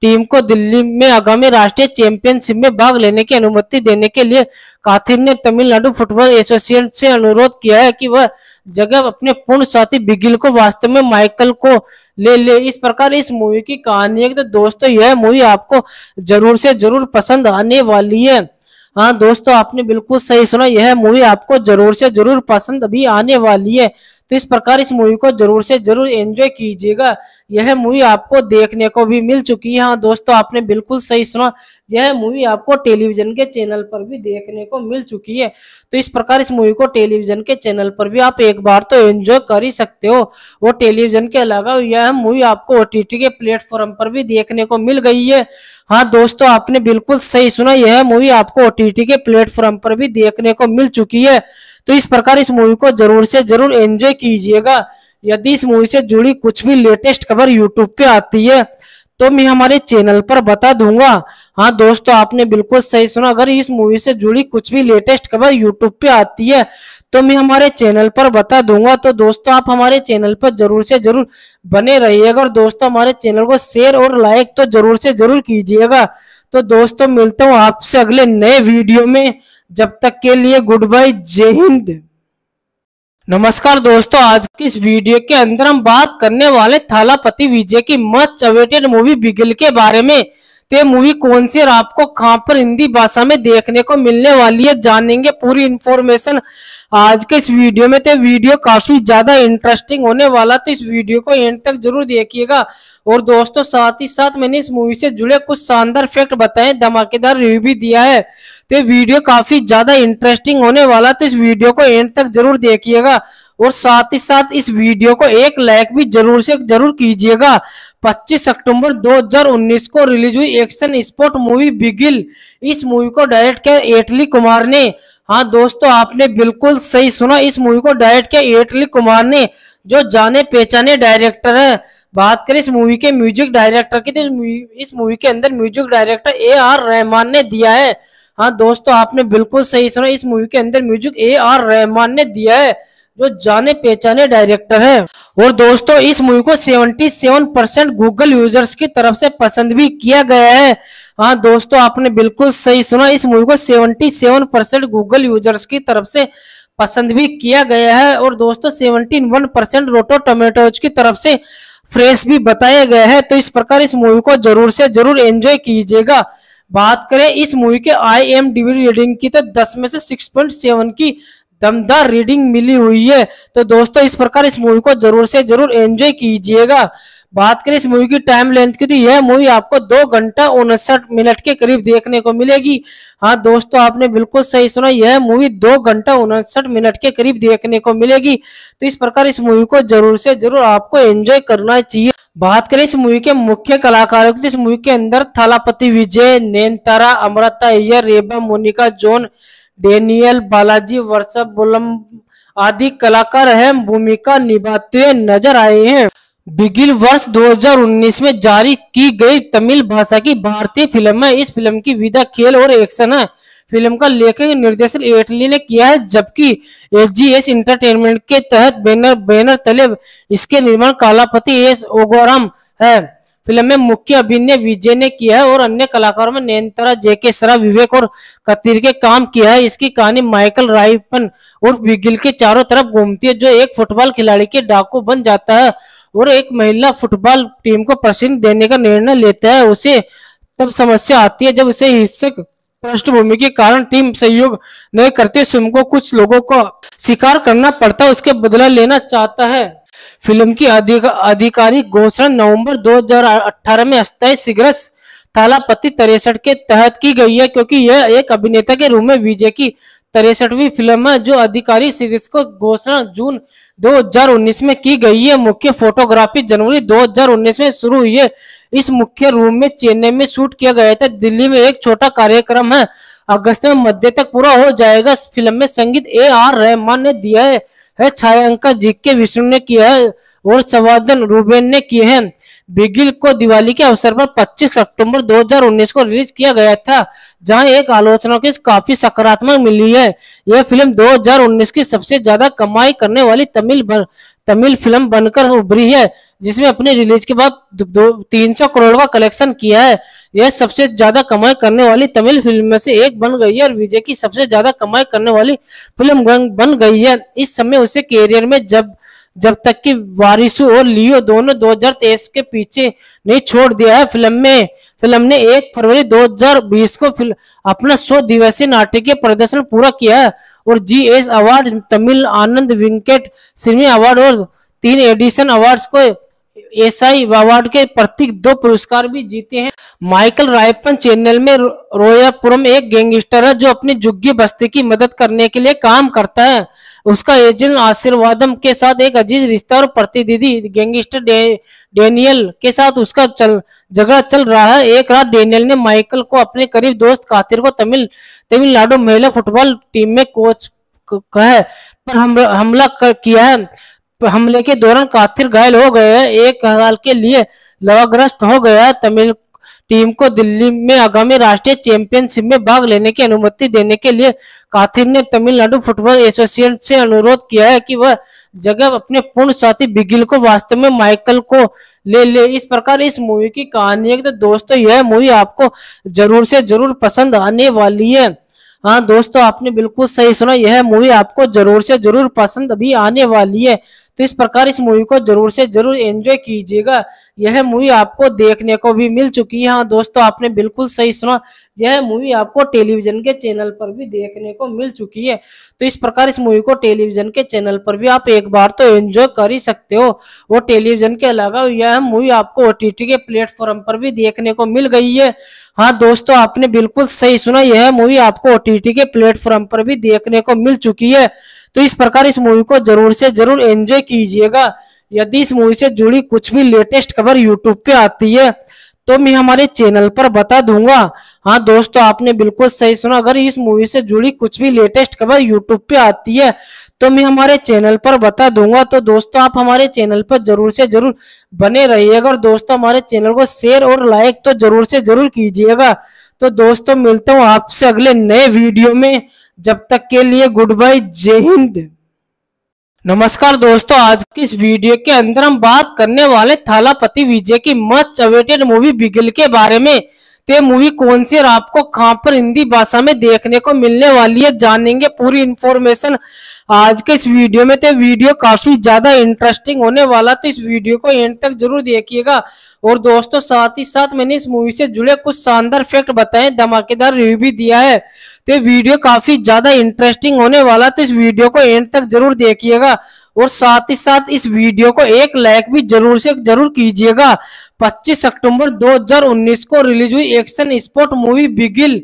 टीम को दिल्ली में आगामी राष्ट्रीय चैंपियनशिप में भाग लेने की अनुमति देने के लिए काथिर ने तमिलनाडु फुटबॉल एसोसिएशन से अनुरोध किया है कि वह जगह अपने पूर्ण साथी बिगिल को वास्तव में माइकल को ले ले इस प्रकार इस मूवी की कहानी है तो दोस्तों यह मूवी आपको जरूर से जरूर पसंद आने वाली है हाँ दोस्तों आपने बिल्कुल सही सुना यह मूवी आपको जरूर से जरूर पसंद भी आने वाली है तो इस प्रकार इस मूवी को जरूर से जरूर एंजॉय कीजिएगा यह मूवी आपको देखने को भी मिल चुकी है हाँ दोस्तों आपने बिल्कुल सही सुना यह मूवी आपको टेलीविजन के चैनल पर भी देखने को मिल चुकी है तो इस प्रकार इस मूवी को टेलीविजन के चैनल पर भी आप एक बार तो एंजॉय कर ही सकते हो वो टेलीविजन के अलावा यह मूवी आपको ओ के प्लेटफॉर्म पर भी देखने को मिल गई है हाँ दोस्तों आपने बिल्कुल सही सुना यह मूवी आपको ओ के प्लेटफॉर्म पर भी देखने को मिल चुकी है तो इस प्रकार इस मूवी को जरूर से जरूर एंजॉय कीजिएगा यदि इस मूवी से जुड़ी कुछ भी लेटेस्ट खबर यूट्यूब पे आती है तो मैं हमारे चैनल पर बता दूंगा हाँ दोस्तों आपने बिल्कुल सही सुना अगर इस मूवी से जुड़ी कुछ भी लेटेस्ट खबर यूट्यूब पे आती है तो मैं हमारे चैनल पर बता दूंगा तो दोस्तों आप हमारे चैनल पर जरूर से जरूर बने रहिएगा और दोस्तों हमारे चैनल को शेयर और लाइक तो जरूर से जरूर कीजिएगा तो दोस्तों मिलता हूँ आपसे अगले नए वीडियो में जब तक के लिए गुड बाय जय हिंद नमस्कार दोस्तों आज की इस वीडियो के अंदर हम बात करने वाले थालापति विजय की मच अवेटेड मूवी बिगिल के बारे में तो ये मूवी कौन सी और आपको कहां पर हिंदी भाषा में देखने को मिलने वाली है जानेंगे पूरी इंफॉर्मेशन आज के इस वीडियो में तो वीडियो काफी ज्यादा इंटरेस्टिंग होने वाला तो इस वीडियो को एंड तक जरूर देखिएगा और दोस्तों साथ ही साथ मैंने इस मूवी से जुड़े कुछ शानदार फैक्ट बताए धमाकेदार रिव्यू भी दिया है तो वीडियो काफी ज्यादा इंटरेस्टिंग होने वाला तो इस वीडियो को एंड तक जरूर देखिएगा और साथ ही साथ इस वीडियो को एक लाइक भी जरूर से जरूर कीजिएगा 25 अक्टूबर 2019 को रिलीज हुई एक्शन स्पोर्ट मूवी बिगिल इस मूवी को डायरेक्ट किया एटली कुमार ने हाँ दोस्तों आपने बिल्कुल सही सुना इस मूवी को डायरेक्ट किया एटली कुमार ने जो जाने पहचाने डायरेक्टर है बात करें इस मूवी के म्यूजिक डायरेक्टर की तो इस मूवी के अंदर music director A R Rahman ने दिया है हाँ दोस्तों आपने बिल्कुल सही सुना इस मूवी के अंदर म्यूजिक ए आर रहमान ने दिया है जो जाने पहचाने डायरेक्टर हैं और दोस्तों इस मूवी को 77 परसेंट गूगल यूजर्स की तरफ से पसंद भी किया गया है हाँ दोस्तों आपने बिल्कुल सही सुना इस मूवी को 77 परसेंट गूगल यूजर्स की तरफ से पसंद भी किया गया है और दोस्तों 71 परसेंट रोटो टोमेटोज की तरफ से फ्रेश भी बताया गया है तो इस प्रकार इस मूवी को जरूर से जरूर एंजॉय कीजिएगा बात करें इस मूवी के आई एम रेटिंग की तो 10 में से 6.7 की दमदार रीडिंग मिली हुई है तो दोस्तों इस प्रकार इस मूवी को जरूर से जरूर एंजॉय कीजिएगा बात करें इस मूवी की टाइम लेंथ की तो यह मूवी आपको दो घंटा उनसठ मिनट के करीब देखने को मिलेगी हाँ दोस्तों आपने बिल्कुल सही सुना यह मूवी दो घंटा उनसठ मिनट के करीब देखने को मिलेगी तो इस प्रकार इस मूवी को जरूर से जरूर आपको एंजॉय करना चाहिए बात करें इस मूवी के मुख्य कलाकारों की तो इस मूवी के अंदर थलापति विजय नैनतारा अमृता अय्यर रेबा मोनिका जोन डेनियल बालाजी वर्षा बोलम आदि कलाकार अहम भूमिका निभाते हुए नजर आए हैं बिगिल वर्ष 2019 में जारी की गई तमिल भाषा की भारतीय फिल्म है इस फिल्म की विधा खेल और एक्शन है फिल्म का लेखक निर्देशन एटली ने किया है जबकि एस जी एस इंटरटेनमेंट के तहत बैनर बैनर तले इसके निर्माण कालापति एस ओगोराम है फिल्म में मुख्य अभिनय विजय ने किया है और अन्य कलाकारों में नयनतारा जेके सरा विवेक और कतीर के काम किया है इसकी कहानी माइकल राइपन और बिगिल के चारों तरफ घूमती है जो एक फुटबॉल खिलाड़ी के डाकू बन जाता है और एक महिला फुटबॉल टीम को प्रशिक्षण देने का निर्णय लेता है उसे तब समस्या आती है जब उसे हिस्सक पृष्ठभूमि के कारण टीम सहयोग नहीं करते स्वयं को कुछ लोगों को शिकार करना पड़ता है उसके बदला लेना चाहता है फिल्म की अधिक, आधिकारिक घोषणा नवंबर 2018 में अस्थायी सिगरस थालापति तिरसठ के तहत की गई है क्योंकि यह एक अभिनेता के रूप में विजय की तिरसठवीं फिल्म है जो अधिकारी सीरीज को घोषणा जून 2019 में की गई है मुख्य फोटोग्राफी जनवरी 2019 में शुरू हुई है इस मुख्य रूम में चेन्नई में शूट किया गया था दिल्ली में एक छोटा कार्यक्रम है अगस्त में मध्य तक पूरा हो जाएगा फिल्म में संगीत ए आर रहमान ने दिया है है छायांकन जी के विष्णु ने किया है और संवर्धन रूबेन ने किए हैं बिगिल को दिवाली के अवसर पर 25 अक्टूबर 2019 को रिलीज किया गया था जहां एक आलोचना की काफी सकारात्मक मिली है यह फिल्म 2019 की सबसे ज्यादा कमाई करने वाली तमिल बर, तमिल फिल्म बनकर उभरी है जिसमें अपने रिलीज के बाद दो तीन सौ करोड़ का कलेक्शन किया है यह सबसे ज्यादा कमाई करने वाली तमिल फिल्म में से एक बन गई है और विजय की सबसे ज्यादा कमाई करने वाली फिल्म बन गई है इस समय उसे कैरियर में जब जब तक कि वारिसू और लियो दोनों 2023 के पीछे नहीं छोड़ दिया है फिल्म में फिल्म ने 1 फरवरी 2020 को अपना सौ दिवसीय नाटकीय प्रदर्शन पूरा किया है और G S award Tamil Ananda वेंकट सिनेमा अवार्ड और तीन एडिशन अवार्ड्स को एसआई अवार्ड के प्रतीक दो पुरस्कार भी जीते हैं माइकल रायपन चैनल में रोयापुरम एक गैंगस्टर है जो अपनी जुग्गी बस्ती की मदद करने के लिए काम करता है उसका एजेंट आशीर्वादम के साथ एक अजीज रिश्ता और प्रतिनिधि गैंगस्टर डेनियल डेनियल के साथ उसका चल झगड़ा चल रहा है एक रात डेनियल ने माइकल को अपने करीब दोस्त कातिर को तमिल तमिलनाडु महिला फुटबॉल टीम में कोच है पर हम हमला कर किया है हमले के दौरान काथिर घायल हो गए एक साल के लिए लवाग्रस्त हो गया तमिल टीम को दिल्ली में आगामी राष्ट्रीय चैंपियनशिप में भाग लेने की अनुमति देने के लिए काथिर ने तमिलनाडु फुटबॉल एसोसिएशन से अनुरोध किया है कि वह जगह अपने पूर्ण साथी बिगिल को वास्तव में माइकल को ले ले इस प्रकार इस मूवी की कहानी है तो दोस्तों यह मूवी आपको जरूर से जरूर पसंद आने वाली है हाँ दोस्तों आपने बिल्कुल सही सुना यह मूवी आपको जरूर से जरूर पसंद भी आने वाली है तो इस प्रकार इस मूवी को जरूर से जरूर एंजॉय कीजिएगा यह मूवी आपको देखने को भी मिल चुकी है हाँ दोस्तों आपने बिल्कुल सही सुना यह मूवी आपको टेलीविजन के चैनल पर भी देखने को मिल चुकी है तो इस प्रकार इस मूवी को टेलीविजन के चैनल पर भी आप एक बार तो एंजॉय कर ही सकते हो और टेलीविजन के अलावा यह मूवी आपको ओ के प्लेटफॉर्म पर भी देखने को मिल गई है हाँ दोस्तों आपने बिल्कुल सही सुना यह मूवी आपको ओ के प्लेटफॉर्म पर भी देखने को मिल चुकी है तो इस प्रकार इस मूवी को जरूर से जरूर एंजॉय कीजिएगा यदि इस मूवी से जुड़ी कुछ भी लेटेस्ट खबर यूट्यूब पे आती है तो मैं हमारे चैनल पर बता दूंगा हाँ दोस्तों आपने बिल्कुल सही सुना अगर इस मूवी से जुड़ी कुछ भी लेटेस्ट खबर यूट्यूब पे आती है तो मैं हमारे चैनल पर बता दूंगा तो दोस्तों आप हमारे चैनल पर जरूर से जरूर बने रहिएगा और दोस्तों हमारे चैनल को शेयर और लाइक तो जरूर से जरूर कीजिएगा तो दोस्तों मिलता हूँ आपसे अगले नए वीडियो में जब तक के लिए गुड बाय जय हिंद नमस्कार दोस्तों आज की इस वीडियो के अंदर हम बात करने वाले थालापति विजय की मच अवेटेड मूवी बिगिल के बारे में तो मूवी कौन सी और आपको कहां पर हिंदी भाषा में देखने को मिलने वाली है जानेंगे पूरी इन्फॉर्मेशन आज के इस वीडियो में तो वीडियो काफी ज्यादा इंटरेस्टिंग होने वाला तो इस वीडियो को एंड तक जरूर देखिएगा और दोस्तों साथ ही साथ मैंने इस मूवी से जुड़े कुछ शानदार फैक्ट बताए धमाकेदार रिव्यू भी दिया है तो वीडियो काफी ज्यादा इंटरेस्टिंग होने वाला तो इस वीडियो को एंड तक जरूर देखिएगा और साथ ही साथ इस वीडियो को एक लाइक भी जरूर से जरूर कीजिएगा 25 अक्टूबर 2019 को रिलीज हुई एक्शन स्पोर्ट मूवी बिगिल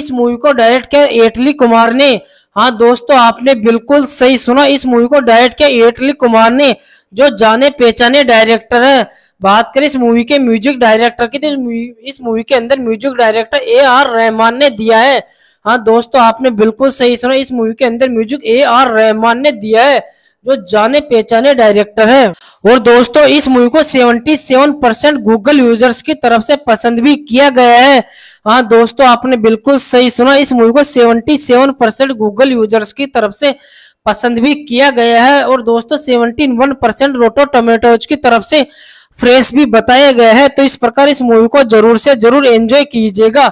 इस मूवी को डायरेक्ट किया एटली कुमार ने हाँ दोस्तों आपने बिल्कुल सही सुना इस मूवी को डायरेक्ट किया एटली कुमार ने जो जाने पहचाने डायरेक्टर है बात करें इस मूवी के म्यूजिक डायरेक्टर की तो इस मूवी के अंदर music director A R Rahman ने दिया है हाँ दोस्तों आपने बिल्कुल सही सुना इस मूवी के अंदर म्यूजिक ए आर रहमान ने दिया है जो जाने पहचाने डायरेक्टर हैं और दोस्तों इस मूवी को 77 परसेंट गूगल यूजर्स की तरफ से पसंद भी किया गया है हाँ दोस्तों आपने बिल्कुल सही सुना इस मूवी को 77 परसेंट गूगल यूजर्स की तरफ से पसंद भी किया गया है और दोस्तों 71 परसेंट रोटो टोमेटोज की तरफ से फ्रेश भी बताया गया है तो इस प्रकार इस मूवी को जरूर से जरूर एंजॉय कीजिएगा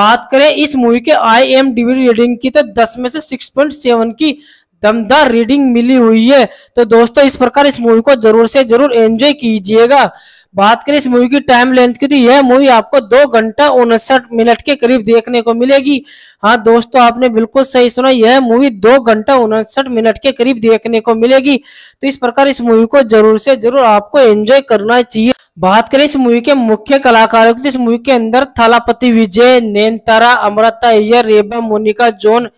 बात करें इस मूवी के आई एम रीडिंग की तो 10 में से 6.7 की दमदार रीडिंग मिली हुई है तो दोस्तों इस प्रकार इस मूवी को जरूर से जरूर एंजॉय कीजिएगा बात करें इस मूवी की टाइम लेंथ की तो यह मूवी आपको दो घंटा उनसठ मिनट के करीब देखने को मिलेगी हाँ दोस्तों आपने बिल्कुल सही सुना यह मूवी दो घंटा उनसठ मिनट के करीब देखने को मिलेगी तो इस प्रकार इस मूवी को जरूर से जरूर आपको एंजॉय करना चाहिए बात करें इस मूवी के मुख्य कलाकारों की तो इस मूवी के अंदर थालापति विजय तारा अमृता अय्यर रेबा मोनिका जोन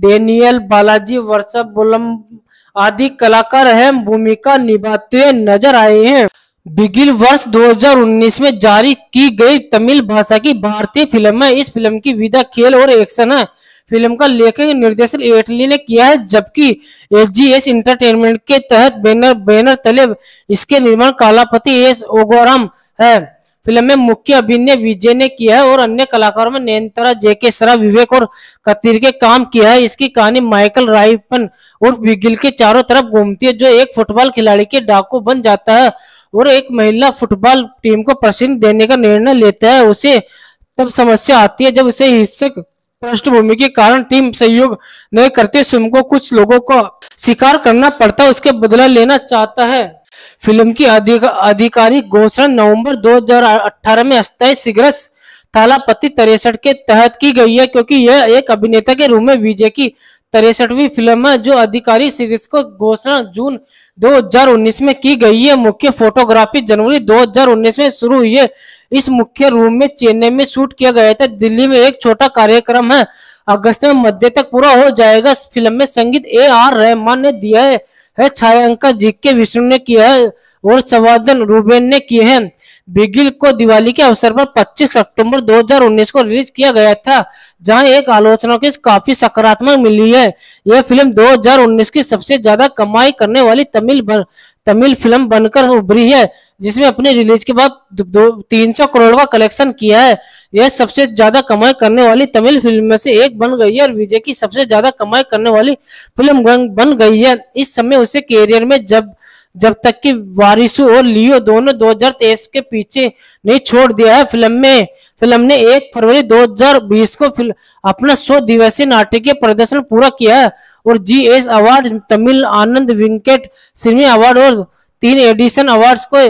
डेनियल बालाजी वर्षा बुलम आदि कलाकार अहम भूमिका निभाते हुए नजर आए हैं बिगिल वर्ष 2019 में जारी की गई तमिल भाषा की भारतीय फिल्म है इस फिल्म की विधा खेल और एक्शन है फिल्म का लेखक निर्देशन एटली ने किया है जबकि एस जी एस इंटरटेनमेंट के तहत बैनर बैनर तले इसके निर्माण कालापति एस ओगोराम है फिल्म में मुख्य अभिनय विजय ने किया है और अन्य कलाकारों में नयनतारा जेके सराफ विवेक और कतीर के काम किया है इसकी कहानी माइकल राइपन और बिगिल के चारों तरफ घूमती है जो एक फुटबॉल खिलाड़ी के डाकू बन जाता है और एक महिला फुटबॉल टीम को प्रशिक्षण देने का निर्णय लेता है उसे तब समस्या आती है जब उसे हिस्से पृष्ठभूमि के कारण टीम सहयोग नहीं करते स्वयं को कुछ लोगों को शिकार करना पड़ता है उसके बदला लेना चाहता है फिल्म की आधिकारिक घोषणा नवंबर 2018 में अस्थायी सिगरस तालापति तिरसठ के तहत की गई है क्योंकि यह एक अभिनेता के रूप में विजय की तिरसठवीं फिल्म है जो आधिकारिक सिगरस को घोषणा जून 2019 में की गई है मुख्य फोटोग्राफी जनवरी 2019 में शुरू हुई है इस मुख्य रूम में चेन्नई में शूट किया गया था दिल्ली में एक छोटा कार्यक्रम है अगस्त में मध्य तक पूरा हो जाएगा फिल्म में संगीत ए आर रहमान ने दिया है है छायांकन जीके विष्णु ने किया है और संवादन रूबेन ने किए हैं बिगिल को दिवाली के अवसर पर 25 अक्टूबर 2019 को रिलीज किया गया था जहां एक आलोचना की काफी सकारात्मक मिली है यह फिल्म 2019 की सबसे ज्यादा कमाई करने वाली तमिल तमिल फिल्म बनकर उभरी है जिसमें अपने रिलीज के बाद दो तीन सौ करोड़ का कलेक्शन किया है यह सबसे ज्यादा कमाई करने वाली तमिल फिल्म में से एक बन गई है और विजय की सबसे ज्यादा कमाई करने वाली फिल्म बन गई है इस समय उसे कैरियर में जब जब तक कि वारिसू और लियो दोनों 2023 के पीछे नहीं छोड़ दिया है फिल्म में फिल्म ने 1 फरवरी 2020 को अपना सौ दिवसीय नाटकीय प्रदर्शन पूरा किया है और G S award Tamil Ananda वेंकट सिनेमा अवार्ड और तीन एडिशन अवार्ड्स को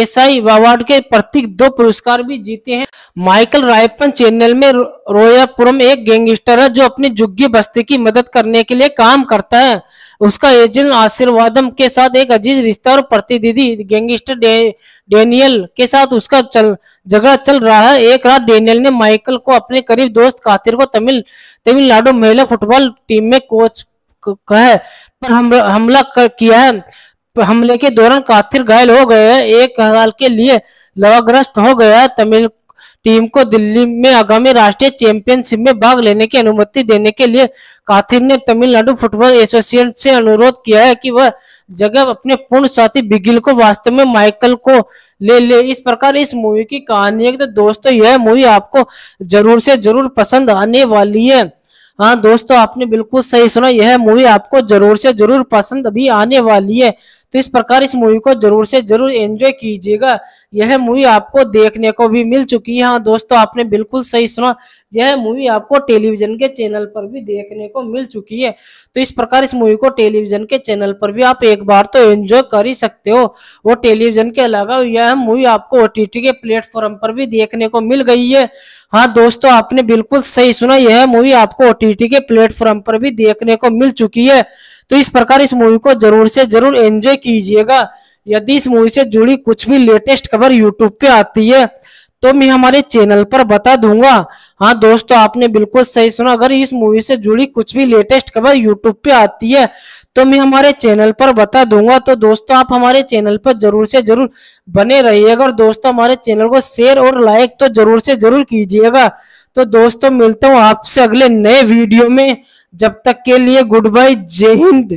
एसआई अवार्ड के प्रतीक दो पुरस्कार भी जीते हैं माइकल रायपन चैनल में रोयापुरम एक गैंगस्टर है जो अपनी जुग्गी बस्ती की मदद करने के लिए काम करता है उसका एजेंट आशीर्वादम के साथ एक अजीज रिश्ता और प्रतिनिधि गैंगस्टर डेनियल दे, के साथ उसका चल झगड़ा चल रहा है एक रात डेनियल ने माइकल को अपने करीब दोस्त कातिर को तमिल तमिलनाडु महिला फुटबॉल टीम में कोच कह पर हम, हमला कर किया है हमले के दौरान काथिर घायल हो गए एक साल के लिए लवाग्रस्त हो गया तमिल टीम को दिल्ली में आगामी राष्ट्रीय चैंपियनशिप में भाग लेने की अनुमति देने के लिए काथिर ने तमिलनाडु फुटबॉल एसोसिएशन से अनुरोध किया है कि वह जगह अपने पूर्ण साथी बिगिल को वास्तव में माइकल को ले ले इस प्रकार इस मूवी की कहानी है तो दोस्तों यह मूवी आपको जरूर से जरूर पसंद आने वाली है हाँ दोस्तों आपने बिल्कुल सही सुना यह मूवी आपको जरूर से जरूर पसंद भी आने वाली है तो इस प्रकार इस मूवी को जरूर से जरूर एंजॉय कीजिएगा यह मूवी आपको देखने को भी मिल चुकी है हाँ दोस्तों आपने बिल्कुल सही सुना यह मूवी आपको टेलीविजन के चैनल पर भी देखने को मिल चुकी है तो इस प्रकार इस मूवी को टेलीविजन के चैनल पर भी आप एक बार तो एंजॉय कर ही सकते हो वो टेलीविजन के अलावा यह मूवी आपको ओ के प्लेटफॉर्म पर भी देखने को मिल गई है हाँ दोस्तों आपने बिल्कुल सही सुना यह मूवी आपको ओ के प्लेटफॉर्म पर भी देखने को मिल चुकी है तो इस प्रकार इस मूवी को जरूर से जरूर एंजॉय कीजिएगा यदि इस मूवी से जुड़ी कुछ भी लेटेस्ट खबर यूट्यूब पे आती है तो मैं हमारे चैनल पर बता दूंगा हाँ दोस्तों आपने बिल्कुल सही सुना अगर इस मूवी से जुड़ी कुछ भी लेटेस्ट खबर यूट्यूब पे आती है तो मैं हमारे चैनल पर बता दूंगा तो दोस्तों आप हमारे चैनल पर जरूर से जरूर बने रहिएगा और दोस्तों हमारे चैनल को शेयर और लाइक तो जरूर से जरूर कीजिएगा तो दोस्तों मिलता हूँ आपसे अगले नए वीडियो में जब तक के लिए गुड बाय जय हिंद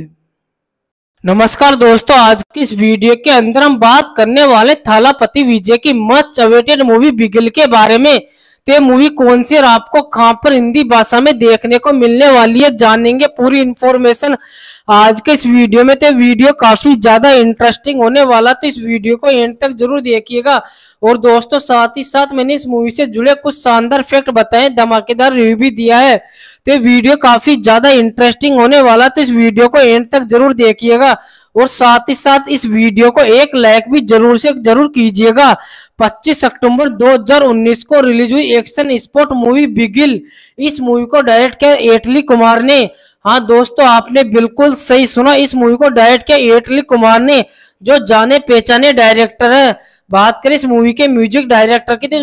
नमस्कार दोस्तों आज की इस वीडियो के अंदर हम बात करने वाले थालापति विजय की मच अवेटेड मूवी बिगिल के बारे में तो ये मूवी कौन सी और आपको कहां पर हिंदी भाषा में देखने को मिलने वाली है जानेंगे पूरी इंफॉर्मेशन आज के इस वीडियो में तो वीडियो काफी ज्यादा इंटरेस्टिंग होने वाला तो इस वीडियो को एंड तक जरूर देखिएगा और दोस्तों साथ ही साथ मैंने इस मूवी से जुड़े कुछ शानदार फैक्ट बताए धमाकेदार रिव्यू भी दिया है तो वीडियो काफी ज्यादा इंटरेस्टिंग होने वाला तो इस वीडियो को एंड तक जरूर देखिएगा और साथ ही साथ इस वीडियो को एक लाइक भी जरूर से जरूर कीजिएगा 25 अक्टूबर 2019 को रिलीज हुई एक्शन स्पोर्ट मूवी बिगिल इस मूवी को डायरेक्ट किया एटली कुमार ने हाँ दोस्तों आपने बिल्कुल सही सुना इस मूवी को डायरेक्ट किया एटली कुमार ने जो जाने पहचाने डायरेक्टर है बात करें इस मूवी के म्यूजिक डायरेक्टर की तो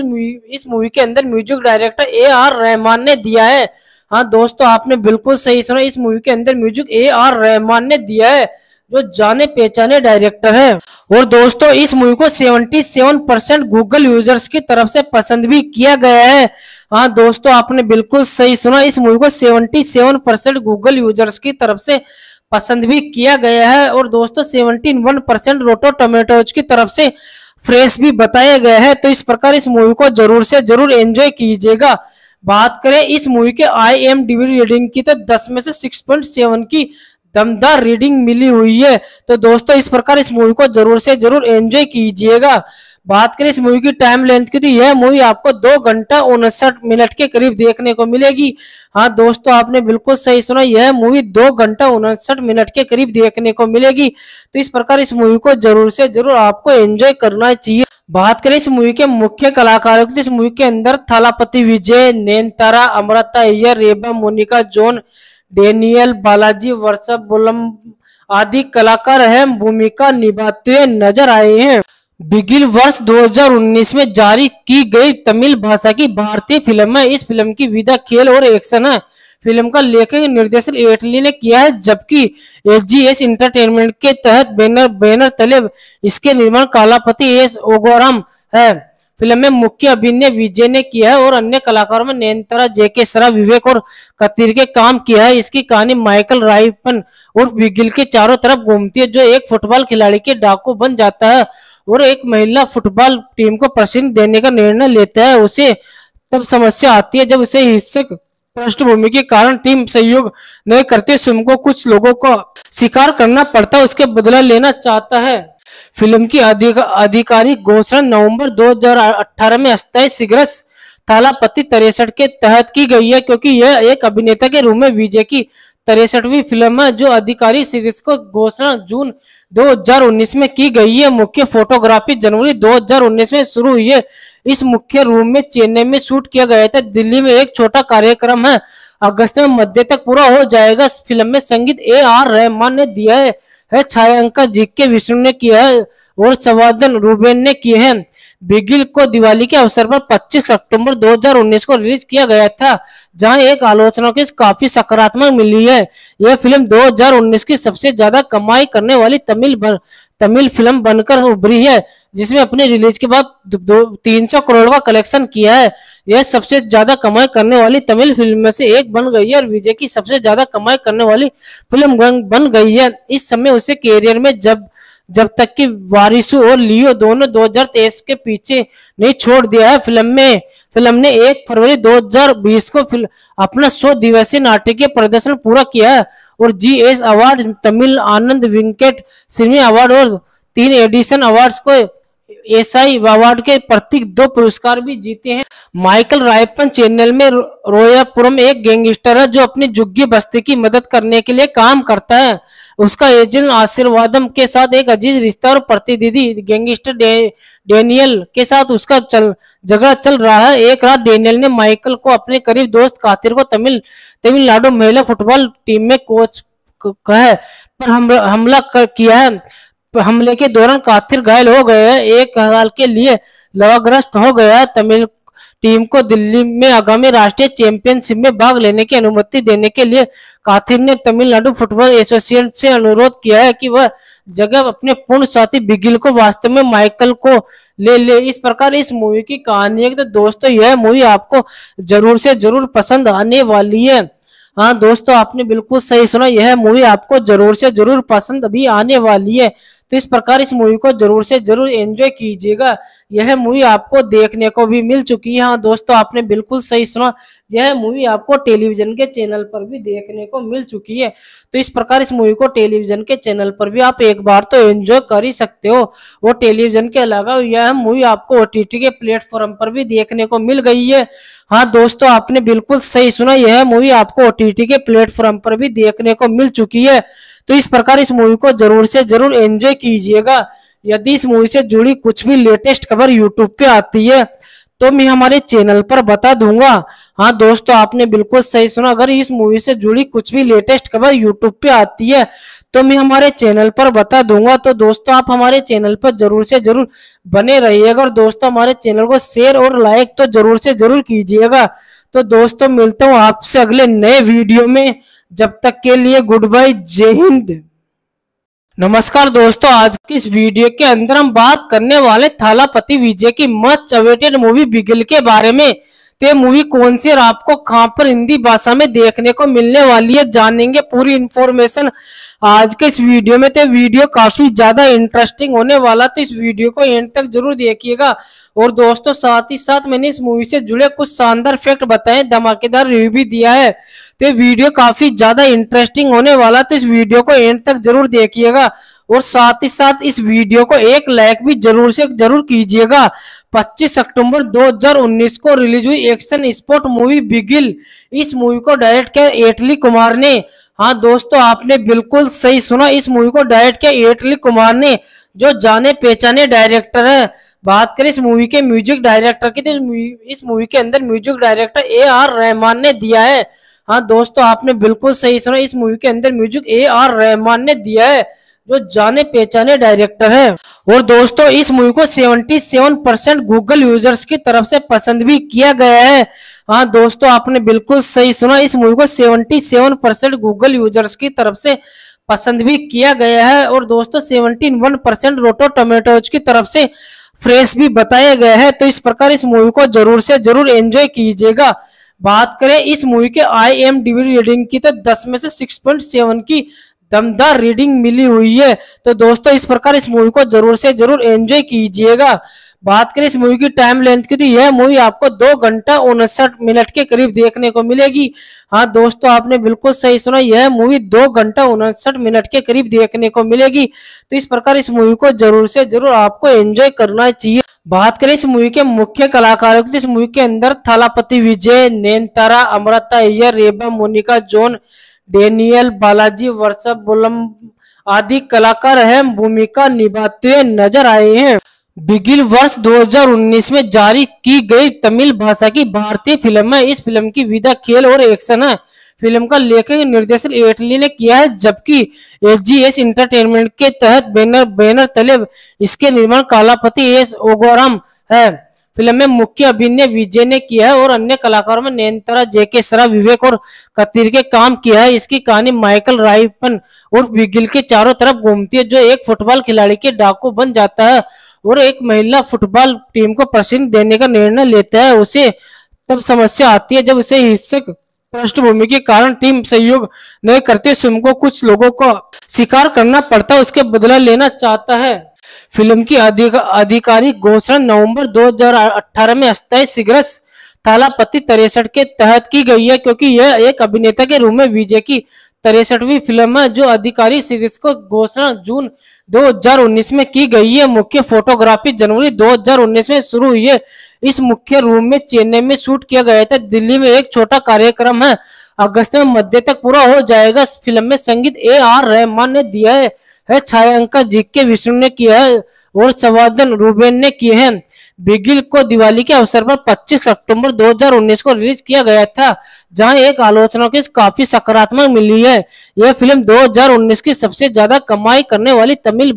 इस मूवी के अंदर music director A R Rahman ने दिया है हाँ दोस्तों आपने बिल्कुल सही सुना इस मूवी के अंदर म्यूजिक ए आर रहमान ने दिया है जो जाने पहचाने डायरेक्टर हैं और दोस्तों इस मूवी को 77 परसेंट गूगल यूजर्स की तरफ से पसंद भी किया गया है हाँ दोस्तों आपने बिल्कुल सही सुना इस मूवी को 77 परसेंट गूगल यूजर्स की तरफ से पसंद भी किया गया है और दोस्तों 71 परसेंट रोटो टोमेटोज की तरफ से फ्रेश भी बताया गया है तो इस प्रकार इस मूवी को जरूर से जरूर एंजॉय कीजिएगा बात करें इस मूवी के आई एम रीडिंग की तो 10 में से 6.7 की दमदार रीडिंग मिली हुई है तो दोस्तों इस प्रकार इस मूवी को जरूर से जरूर एंजॉय कीजिएगा बात करें इस मूवी की टाइम लेंथ की तो यह मूवी आपको दो घंटा उनसठ मिनट के करीब देखने को मिलेगी हाँ दोस्तों आपने बिल्कुल सही सुना यह मूवी दो घंटा उनसठ मिनट के करीब देखने को मिलेगी तो इस प्रकार इस मूवी को जरूर से जरूर आपको एंजॉय करना चाहिए बात करें इस मूवी के मुख्य कलाकारों की तो इस मूवी के अंदर थालापति विजय नैनतारा अमृता अय्यर रेबा मोनिका जोन डेनियल बालाजी वर्षा बुलम आदि कलाकार अहम भूमिका निभाते हुए नजर आए हैं बिगिल वर्ष 2019 में जारी की गई तमिल भाषा की भारतीय फिल्म है इस फिल्म की विधा खेल और एक्शन है फिल्म का लेखक निर्देशन एटली ने किया है जबकि एस जी एस इंटरटेनमेंट के तहत बैनर बैनर तले इसके निर्माण कालापति एस ओगोराम है फिल्म में मुख्य अभिनय विजय ने किया है और अन्य कलाकारों में नयनतारा जेके सरा विवेक और कतीर के काम किया है इसकी कहानी माइकल राइपन और बिगिल के चारों तरफ घूमती है जो एक फुटबॉल खिलाड़ी के डाकू बन जाता है और एक महिला फुटबॉल टीम को प्रशिक्षण देने का निर्णय लेता है उसे तब समस्या आती है जब उसे हिस्से पृष्ठभूमि के कारण टीम सहयोग नहीं करते स्वयं को कुछ लोगों को शिकार करना पड़ता है उसके बदला लेना चाहता है फिल्म की आधिकारिक घोषणा नवंबर 2018 में अस्थायी सिगरस तालापति तिरसठ के तहत की गई है क्योंकि यह एक अभिनेता के रूप में विजय की तिरसठवीं फिल्म है जो अधिकारी सीरीज को घोषणा जून 2019 में की गई है मुख्य फोटोग्राफी जनवरी 2019 में शुरू हुई है इस मुख्य रूम में चेन्नई में शूट किया गया था दिल्ली में एक छोटा कार्यक्रम है अगस्त में मध्य तक पूरा हो जाएगा इस फिल्म में संगीत ए आर रहमान ने दिया है, है छायांका जी के विष्णु ने किया है और संवर्धन रूबेन ने किए हैं बिगिल को दिवाली के अवसर पर 25 अक्टूबर 2019 को रिलीज किया गया था जहां एक आलोचना की काफी सकारात्मक मिली है यह फिल्म 2019 की सबसे ज्यादा कमाई करने वाली तमिल तमिल फिल्म बनकर उभरी है जिसमें अपने रिलीज के बाद दो तीन सौ करोड़ का कलेक्शन किया है यह सबसे ज्यादा कमाई करने वाली तमिल फिल्म में से एक बन गई है और विजय की सबसे ज्यादा कमाई करने वाली फिल्म बन गई है इस समय उसे कैरियर में जब जब तक कि वारिसु और लियो दोनों 2023 के पीछे नहीं छोड़ दिया है फिल्म में फिल्म ने 1 फरवरी 2020 को अपना सौ दिवसीय नाटकीय प्रदर्शन पूरा किया है और G S award Tamil Ananda वेंकट सिनेमा अवार्ड और तीन एडिशन अवार्ड्स को एसआई अवार्ड के प्रतीक दो पुरस्कार भी जीते हैं माइकल रायपन चैनल में रोयापुरम एक गैंगस्टर है जो अपनी जुग्गी बस्ती की मदद करने के लिए काम करता है उसका एजेंट आशीर्वादम के साथ एक अजीज रिश्ता और प्रतिनिधि गैंगस्टर डेनियल के साथ उसका चल झगड़ा चल रहा है एक रात डेनियल ने माइकल को अपने करीब दोस्त कातिर को तमिल तमिलनाडु महिला फुटबॉल टीम में कोच है पर हमला कर किया है हमले के दौरान काथिर घायल हो गए एक साल के लिए लवाग्रस्त हो गया तमिल टीम को दिल्ली में आगामी राष्ट्रीय चैंपियनशिप में भाग लेने की अनुमति देने के लिए काथिर ने तमिलनाडु फुटबॉल एसोसिएशन से अनुरोध किया है कि वह जगह अपने पूर्ण साथी बिगिल को वास्तव में माइकल को ले ले इस प्रकार इस मूवी की कहानी है तो दोस्तों यह मूवी आपको जरूर से जरूर पसंद आने वाली है हाँ दोस्तों आपने बिल्कुल सही सुना यह मूवी आपको जरूर से जरूर पसंद भी आने वाली है तो इस प्रकार इस मूवी को जरूर से जरूर एंजॉय कीजिएगा यह मूवी आपको देखने को भी मिल चुकी है हाँ दोस्तों आपने बिल्कुल सही सुना यह मूवी आपको टेलीविजन के चैनल पर भी देखने को मिल चुकी है तो इस प्रकार इस मूवी को टेलीविजन के चैनल पर भी आप एक बार तो एंजॉय कर ही सकते हो वो टेलीविजन के अलावा यह मूवी आपको ओ के प्लेटफॉर्म पर भी देखने को मिल गई है हाँ दोस्तों आपने बिल्कुल सही सुना यह मूवी आपको ओ के प्लेटफॉर्म पर भी देखने को मिल चुकी है तो इस प्रकार इस मूवी को जरूर से जरूर एंजॉय कीजिएगा यदि इस मूवी से जुड़ी कुछ भी लेटेस्ट खबर यूट्यूब पे आती है तो मैं हमारे चैनल पर बता दूंगा हाँ दोस्तों आपने बिल्कुल सही सुना अगर इस मूवी से जुड़ी कुछ भी लेटेस्ट खबर यूट्यूब पे आती है तो मैं हमारे चैनल पर बता दूंगा तो दोस्तों आप हमारे चैनल पर जरूर से जरूर बने रहिएगा और दोस्तों हमारे चैनल को शेयर और लाइक तो जरूर से जरूर कीजिएगा तो दोस्तों मिलता हूँ आपसे अगले नए वीडियो में जब तक के लिए गुड बाय जय हिंद नमस्कार दोस्तों आज की इस वीडियो के अंदर हम बात करने वाले थालापति विजय की मच अवेटेड मूवी बिगल के बारे में तो ये मूवी कौन सी और आपको कहां पर हिंदी भाषा में देखने को मिलने वाली है जानेंगे पूरी इंफॉर्मेशन आज के इस वीडियो में तो वीडियो काफी ज्यादा इंटरेस्टिंग होने वाला तो इस वीडियो को एंड तक जरूर देखिएगा और दोस्तों साथ ही साथ मैंने इस मूवी से जुड़े कुछ शानदार फैक्ट बताए धमाकेदार रिव्यू भी दिया है तो वीडियो काफी ज्यादा इंटरेस्टिंग होने वाला तो इस वीडियो को एंड तक जरूर देखिएगा और साथ ही साथ इस वीडियो को एक लाइक भी जरूर से जरूर कीजिएगा 25 अक्टूबर 2019 को रिलीज हुई एक्शन स्पोर्ट मूवी बिगिल इस मूवी को डायरेक्ट किया एटली कुमार ने हाँ दोस्तों आपने बिल्कुल सही सुना इस मूवी को डायरेक्ट किया एटली कुमार ने जो जाने पहचाने डायरेक्टर है बात करें इस मूवी के म्यूजिक डायरेक्टर की तो इस मूवी के अंदर music director A R Rahman ने दिया है हाँ दोस्तों आपने बिल्कुल सही सुना इस मूवी के अंदर म्यूजिक ए आर रहमान ने दिया है जो जाने पहचाने डायरेक्टर है और दोस्तों इस मूवी को 77 परसेंट गूगल यूजर्स की तरफ से पसंद भी किया गया है हाँ दोस्तों आपने बिल्कुल सही सुना इस मूवी को 77 परसेंट गूगल यूजर्स की तरफ से पसंद भी किया गया है और दोस्तों 71 परसेंट रोटो टोमेटोज की तरफ से फ्रेश भी बताया गया है तो इस प्रकार इस मूवी को जरूर से जरूर एंजॉय कीजिएगा बात करें इस मूवी के आई एम रीडिंग की तो दस में से सिक्स पॉइंट सेवन की दमदार रीडिंग मिली हुई है तो दोस्तों इस प्रकार इस मूवी को जरूर से जरूर एंजॉय कीजिएगा बात करें इस मूवी की टाइम लेंथ की तो यह मूवी आपको दो घंटा उनसठ मिनट के करीब देखने को मिलेगी हाँ दोस्तों आपने बिल्कुल सही सुना यह मूवी दो घंटा उनसठ मिनट के करीब देखने को मिलेगी तो इस प्रकार इस मूवी को जरूर से जरूर आपको एंजॉय करना चाहिए बात करें इस मूवी के मुख्य कलाकारों की तो इस मूवी के अंदर थालापति विजय नैनतारा अमृता अय्यर रेबा मोनिका जोन डेनियल बालाजी वर्षा बुलम आदि कलाकार अहम भूमिका निभाते हुए नजर आए हैं बिगिल वर्ष 2019 में जारी की गई तमिल भाषा की भारतीय फिल्म है इस फिल्म की विधा खेल और एक्शन है फिल्म का लेखक निर्देशन एटली ने किया है जबकि एस जी एस इंटरटेनमेंट के तहत बैनर बैनर तले इसके निर्माण कालापति एस ओगोराम है फिल्म में मुख्य अभिनय विजय ने किया है और अन्य कलाकारों में नयनतारा जेके सरा विवेक और कतीर के काम किया है इसकी कहानी माइकल राइपन और बिगिल के चारों तरफ घूमती है जो एक फुटबॉल खिलाड़ी के डाकू बन जाता है और एक महिला फुटबॉल टीम को प्रशिक्षण देने का निर्णय लेता है उसे तब समस्या आती है जब उसे हिस्सक पृष्ठभूमि के कारण टीम सहयोग न करते स्वयं को कुछ लोगों को स्वीकार करना पड़ता उसके बदला लेना चाहता है फिल्म की आधिकारिक घोषणा नवंबर 2018 में अस्थायी सिगरस थालापति तिरसठ के तहत की गई है क्योंकि यह एक अभिनेता के रूप में विजय की तिरसठवीं फिल्म है जो अधिकारी सीरीज को घोषणा जून 2019 में की गई है मुख्य फोटोग्राफी जनवरी 2019 में शुरू हुई है इस मुख्य रूम में चेन्नई में शूट किया गया था दिल्ली में एक छोटा कार्यक्रम है अगस्त में मध्य तक पूरा हो जाएगा फिल्म में संगीत ए आर रहमान ने दिया है है छायांका के विष्णु ने किया है और संवर्धन रूबेन ने किए हैं बिगिल को दिवाली के अवसर पर 25 अक्टूबर 2019 को रिलीज किया गया था जहां एक आलोचना की काफी सकारात्मक मिली है यह फिल्म 2019 की सबसे ज्यादा कमाई करने वाली तमिल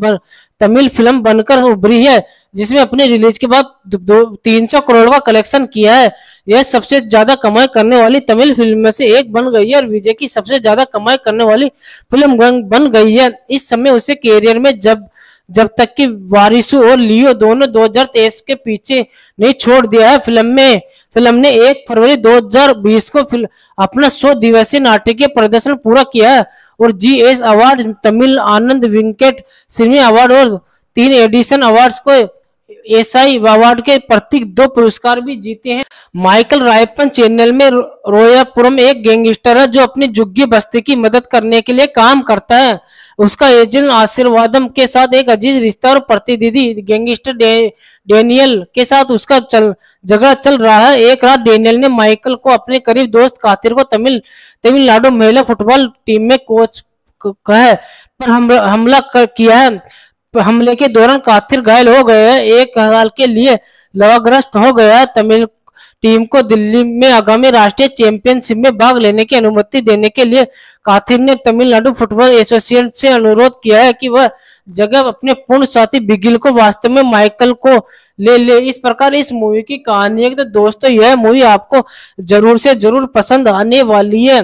तमिल फिल्म बनकर उभरी है जिसमें अपने रिलीज के बाद दो तीन सौ करोड़ का कलेक्शन किया है यह सबसे ज्यादा कमाई करने वाली तमिल फिल्म में से एक बन गई है और विजय की सबसे ज्यादा कमाई करने वाली फिल्म बन गई है इस समय उसे कैरियर में जब जब तक कि वारिसू और लियो दोनों 2023 के पीछे नहीं छोड़ दिया है फिल्म में फिल्म ने 1 फरवरी 2020 को अपना सौ दिवसीय नाटकीय प्रदर्शन पूरा किया है और G S award Tamil Ananda विंकेट सिनेमा अवार्ड और तीन एडिशन अवार्ड्स को एसआई अवार्ड के प्रतीक दो पुरस्कार भी जीते हैं माइकल रायपन चैनल में रोयापुरम एक गैंगस्टर है जो अपनी जुग्गी बस्ती की मदद करने के लिए काम करता है उसका एजेंट आशीर्वादम के साथ एक अजीज रिश्ता और प्रतिनिधि गैंगस्टर डे, डेनियल के साथ उसका चल झगड़ा चल रहा है एक रात डेनियल ने माइकल को अपने करीब दोस्त कातिर को तमिल तमिलनाडु महिला फुटबॉल टीम में कोच है पर हम हमला कर किया है हमले के दौरान काथिर घायल हो गए एक साल के लिए लवाग्रस्त हो गया तमिल टीम को दिल्ली में आगामी राष्ट्रीय चैंपियनशिप में भाग लेने की अनुमति देने के लिए काथिर ने तमिलनाडु फुटबॉल एसोसिएशन से अनुरोध किया है कि वह जगह अपने पूर्ण साथी बिगिल को वास्तव में माइकल को ले ले इस प्रकार इस मूवी की कहानी है तो दोस्तों यह मूवी आपको जरूर से जरूर पसंद आने वाली है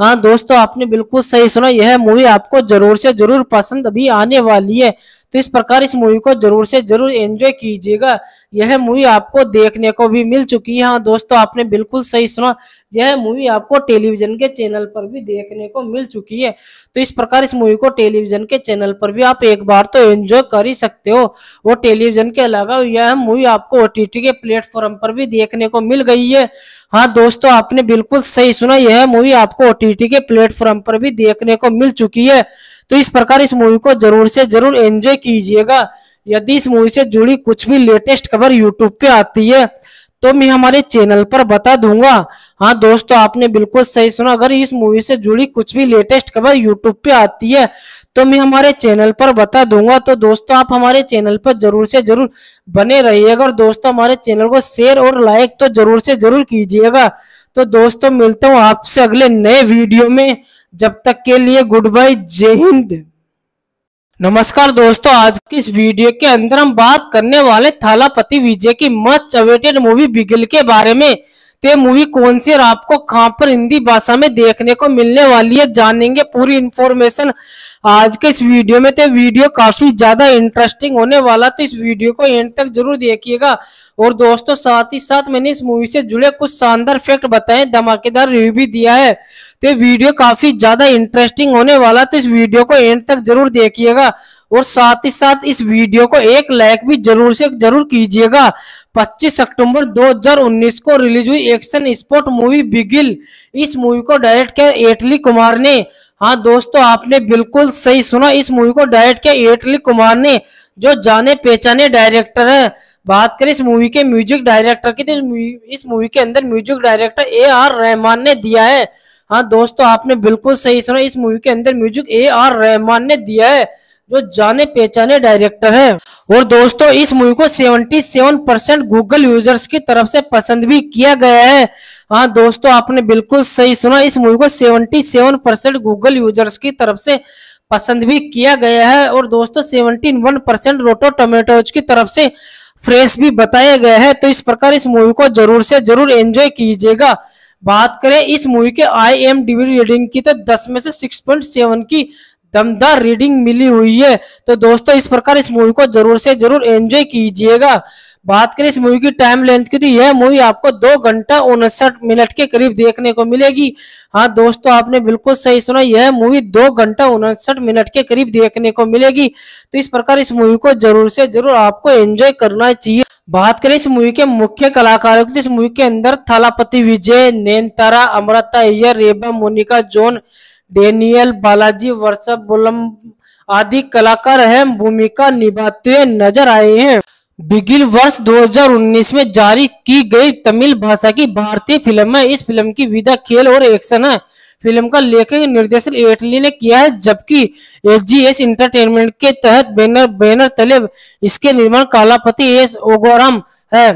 हाँ दोस्तों आपने बिल्कुल सही सुना यह मूवी आपको जरूर से जरूर पसंद भी आने वाली है तो इस प्रकार इस मूवी को जरूर से जरूर एंजॉय कीजिएगा यह मूवी आपको देखने को भी मिल चुकी है हाँ दोस्तों आपने बिल्कुल सही सुना यह मूवी आपको टेलीविजन के चैनल पर भी देखने को मिल चुकी है तो इस प्रकार इस मूवी को टेलीविजन के चैनल पर भी आप एक बार तो एंजॉय कर ही सकते हो वो टेलीविजन के अलावा यह मूवी आपको ओ के प्लेटफॉर्म पर भी देखने को मिल गई है हाँ दोस्तों आपने बिल्कुल सही सुना यह मूवी आपको ओ के प्लेटफॉर्म पर भी देखने को मिल चुकी है तो इस प्रकार इस मूवी को जरूर से जरूर एंजॉय कीजिएगा यदि इस मूवी से जुड़ी कुछ भी लेटेस्ट खबर यूट्यूब पे आती है तो मैं हमारे चैनल पर बता दूंगा हाँ दोस्तों आपने बिल्कुल सही सुना अगर इस मूवी से जुड़ी कुछ भी लेटेस्ट खबर यूट्यूब पे आती है तो मैं हमारे चैनल पर बता दूंगा तो दोस्तों आप हमारे चैनल पर जरूर से जरूर बने रहिएगा और दोस्तों हमारे चैनल को शेयर और लाइक तो जरूर से जरूर कीजिएगा तो दोस्तों मिलता हूँ आपसे अगले नए वीडियो में जब तक के लिए गुड बाय जय हिंद नमस्कार दोस्तों आज की इस वीडियो के अंदर हम बात करने वाले थालापति विजय की मच अवेटेड मूवी बिगिल के बारे में तो ये मूवी कौन सी और आपको कहां पर हिंदी भाषा में देखने को मिलने वाली है जानेंगे पूरी इंफॉर्मेशन आज के इस वीडियो में तो वीडियो काफी ज्यादा इंटरेस्टिंग होने वाला तो इस वीडियो को एंड तक जरूर देखिएगा और दोस्तों साथ ही साथ मैंने इस मूवी से जुड़े कुछ शानदार फैक्ट बताए धमाकेदार रिव्यू भी दिया है तो वीडियो काफी ज्यादा इंटरेस्टिंग होने वाला तो इस वीडियो को एंड तक जरूर देखिएगा और साथ ही साथ इस वीडियो को एक लाइक भी जरूर से जरूर कीजिएगा 25 अक्टूबर 2019 को रिलीज हुई एक्शन स्पोर्ट मूवी बिगिल इस मूवी को डायरेक्ट किया एटली कुमार ने हाँ दोस्तों आपने बिल्कुल सही सुना इस मूवी को डायरेक्ट किया एटली कुमार ने जो जाने पहचाने डायरेक्टर है बात करें इस मूवी के म्यूजिक डायरेक्टर की तो इस मूवी के अंदर music director A R Rahman ने दिया है हाँ दोस्तों आपने बिल्कुल सही सुना इस मूवी के अंदर म्यूजिक ए आर रहमान ने दिया है जो जाने पहचाने डायरेक्टर है और दोस्तों इस मूवी को 77 परसेंट गूगल यूजर्स की तरफ से पसंद भी किया गया है हाँ दोस्तों आपने बिल्कुल सही सुना इस मूवी को 77 परसेंट गूगल यूजर्स की तरफ से पसंद भी किया गया है और दोस्तों 71 परसेंट रोटो टोमेटोज की तरफ से फ्रेश भी बताया गया है तो इस प्रकार इस मूवी को जरूर से जरूर एंजॉय कीजिएगा बात करें इस मूवी के आई एम रेटिंग की तो 10 में से 6.7 की दमदार रीडिंग मिली हुई है तो दोस्तों इस प्रकार इस मूवी को जरूर से जरूर एंजॉय कीजिएगा बात करें इस मूवी की टाइम लेंथ की तो यह मूवी आपको दो घंटा उनसठ मिनट के करीब देखने को मिलेगी हाँ दोस्तों आपने बिल्कुल सही सुना यह मूवी दो घंटा उनसठ मिनट के करीब देखने को मिलेगी तो इस प्रकार इस मूवी को जरूर से जरूर आपको एंजॉय करना चाहिए बात करें इस मूवी के मुख्य कलाकारों की तो इस मूवी के अंदर थालापति विजय नैनतारा अमृता अय्यर रेबा मोनिका जोन डेनियल बालाजी वर्षा बुलम आदि कलाकार अहम भूमिका निभाते नजर आए हैं बिगिल वर्ष 2019 में जारी की गई तमिल भाषा की भारतीय फिल्म है इस फिल्म की विधा खेल और एक्शन है फिल्म का लेखक निर्देशन एटली ने किया है जबकि एस जी एस इंटरटेनमेंट के तहत बैनर बैनर तले इसके निर्माण कालापति एस ओगोराम है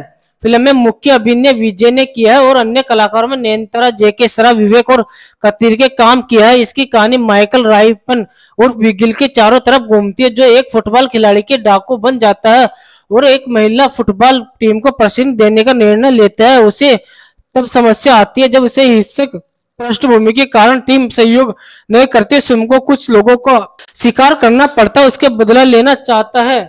फिल्म में मुख्य अभिनय विजय ने किया है और अन्य कलाकारों में नयनतारा जेके सरा विवेक और कतीर के काम किया है इसकी कहानी माइकल राइपन और बिगिल के चारों तरफ घूमती है जो एक फुटबॉल खिलाड़ी के डाकू बन जाता है और एक महिला फुटबॉल टीम को प्रशिक्षण देने का निर्णय लेता है उसे तब समस्या आती है जब उसे हिस्सक पृष्ठभूमि के कारण टीम सहयोग नहीं करते स्वयं को कुछ लोगों को स्वीकार करना पड़ता है उसके बदला लेना चाहता है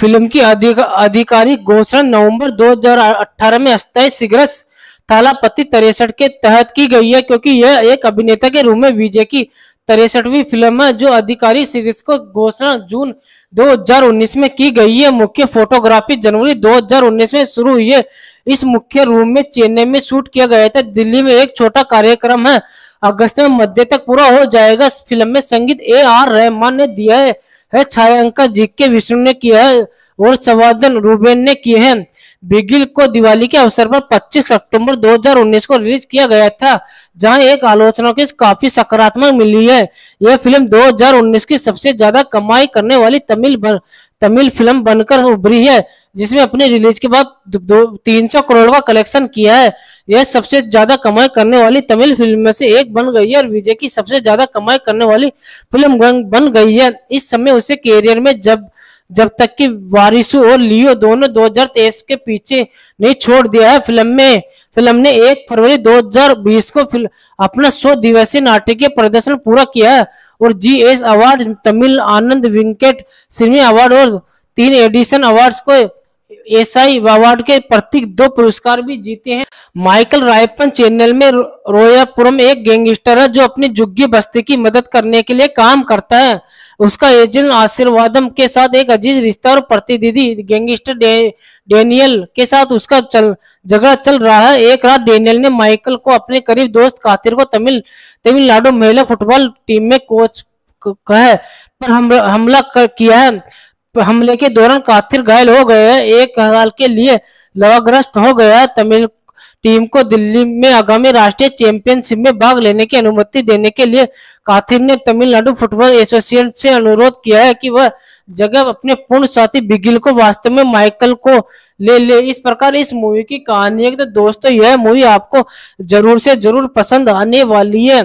फिल्म की अधिक, आधिकारिक घोषणा नवंबर 2018 में अस्थायी सिगरस थालापति तिरसठ के तहत की गई है क्योंकि यह एक अभिनेता के रूप में विजय की तिरसठवीं फिल्म है जो अधिकारी सीरीज को घोषणा जून 2019 में की गई है मुख्य फोटोग्राफी जनवरी 2019 में शुरू हुई है इस मुख्य रूम में चेन्नई में शूट किया गया था दिल्ली में एक छोटा कार्यक्रम है अगस्त में मध्य तक पूरा हो जाएगा फिल्म में संगीत ए आर रहमान ने दिया है, है छायांका जी के विष्णु ने किया है और संवर्धन रूबेन ने किए हैं बिगिल को दिवाली के अवसर पर 25 अक्टूबर 2019 को रिलीज किया गया था जहां एक आलोचना की काफी सकारात्मक मिली है यह फिल्म 2019 की सबसे ज्यादा कमाई करने वाली तमिल बर, तमिल फिल्म बनकर उभरी है जिसमें अपने रिलीज के बाद दो तीन सौ करोड़ का कलेक्शन किया है यह सबसे ज्यादा कमाई करने वाली तमिल फिल्म में से एक बन गई है और विजय की सबसे ज्यादा कमाई करने वाली फिल्म बन गई है इस समय उसे कैरियर में जब जब तक कि वारिस और लियो दोनों 2023 के पीछे नहीं छोड़ दिया है फिल्म में फिल्म ने 1 फरवरी 2020 को अपना सौ दिवसीय नाटकीय प्रदर्शन पूरा किया है और G S award Tamil Ananda विंकेट सिनेमा अवार्ड और तीन एडिशन अवार्ड को एसआई अवार्ड के प्रतीक दो पुरस्कार भी जीते हैं माइकल रायपन चैनल में रोयापुरम एक गैंगस्टर है जो अपनी जुग्गी बस्ती की मदद करने के लिए काम करता है उसका एजेंट आशीर्वादम के साथ एक अजीज रिश्ता और प्रतिदिधि गैंगस्टर डेनियल दे, के साथ उसका चल झगड़ा चल रहा है एक रात डेनियल ने माइकल को अपने करीब दोस्त कातिर को तमिल तमिलनाडु महिला फुटबॉल टीम में कोच है पर हम, हमला कर किया है हमले के दौरान कातिर घायल हो गए एक साल के लिए लवाग्रस्त हो गया तमिल टीम को दिल्ली में आगामी राष्ट्रीय चैंपियनशिप में भाग लेने की अनुमति देने के लिए काथिर ने तमिलनाडु फुटबॉल एसोसिएशन से अनुरोध किया है कि वह जगह अपने पूर्ण साथी बिगिल को वास्तव में माइकल को ले ले इस प्रकार इस मूवी की कहानी है तो दोस्तों यह मूवी आपको जरूर से जरूर पसंद आने वाली है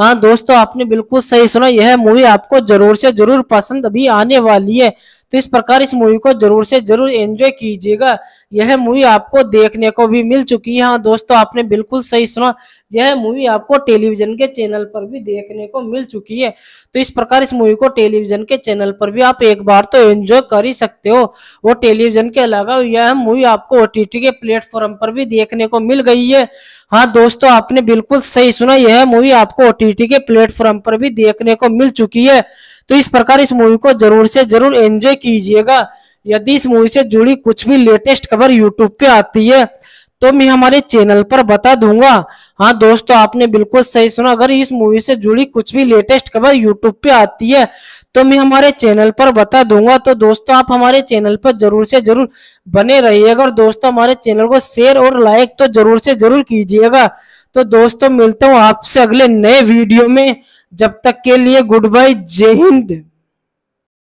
हाँ दोस्तों आपने बिल्कुल सही सुना यह मूवी आपको जरूर से जरूर पसंद भी आने वाली है तो इस प्रकार इस मूवी को जरूर से जरूर एंजॉय कीजिएगा यह मूवी आपको देखने को भी मिल चुकी है हाँ दोस्तों आपने बिल्कुल सही सुना यह मूवी आपको टेलीविजन के चैनल पर भी देखने को मिल चुकी है तो इस प्रकार इस मूवी को टेलीविजन के चैनल पर भी आप एक बार तो एंजॉय कर ही सकते हो वो टेलीविजन के अलावा यह मूवी आपको ओ के प्लेटफॉर्म पर भी देखने को मिल गई है हाँ दोस्तों आपने बिल्कुल सही सुना यह मूवी आपको ओ के प्लेटफॉर्म पर भी देखने को मिल चुकी है तो इस प्रकार इस मूवी को जरूर से जरूर एंजॉय कीजिएगा यदि इस मूवी से जुड़ी कुछ भी लेटेस्ट खबर यूट्यूब पे आती है तो मैं हमारे चैनल पर बता दूंगा हाँ दोस्तों आपने बिल्कुल सही सुना अगर इस मूवी से जुड़ी कुछ भी लेटेस्ट खबर यूट्यूब पे आती है तो मैं हमारे चैनल पर बता दूंगा तो दोस्तों आप हमारे चैनल पर जरूर से जरूर बने रहिएगा और दोस्तों हमारे चैनल को शेयर और लाइक तो जरूर से जरूर कीजिएगा तो दोस्तों मिलता हूँ आपसे अगले नए वीडियो में जब तक के लिए गुड बाय जय हिंद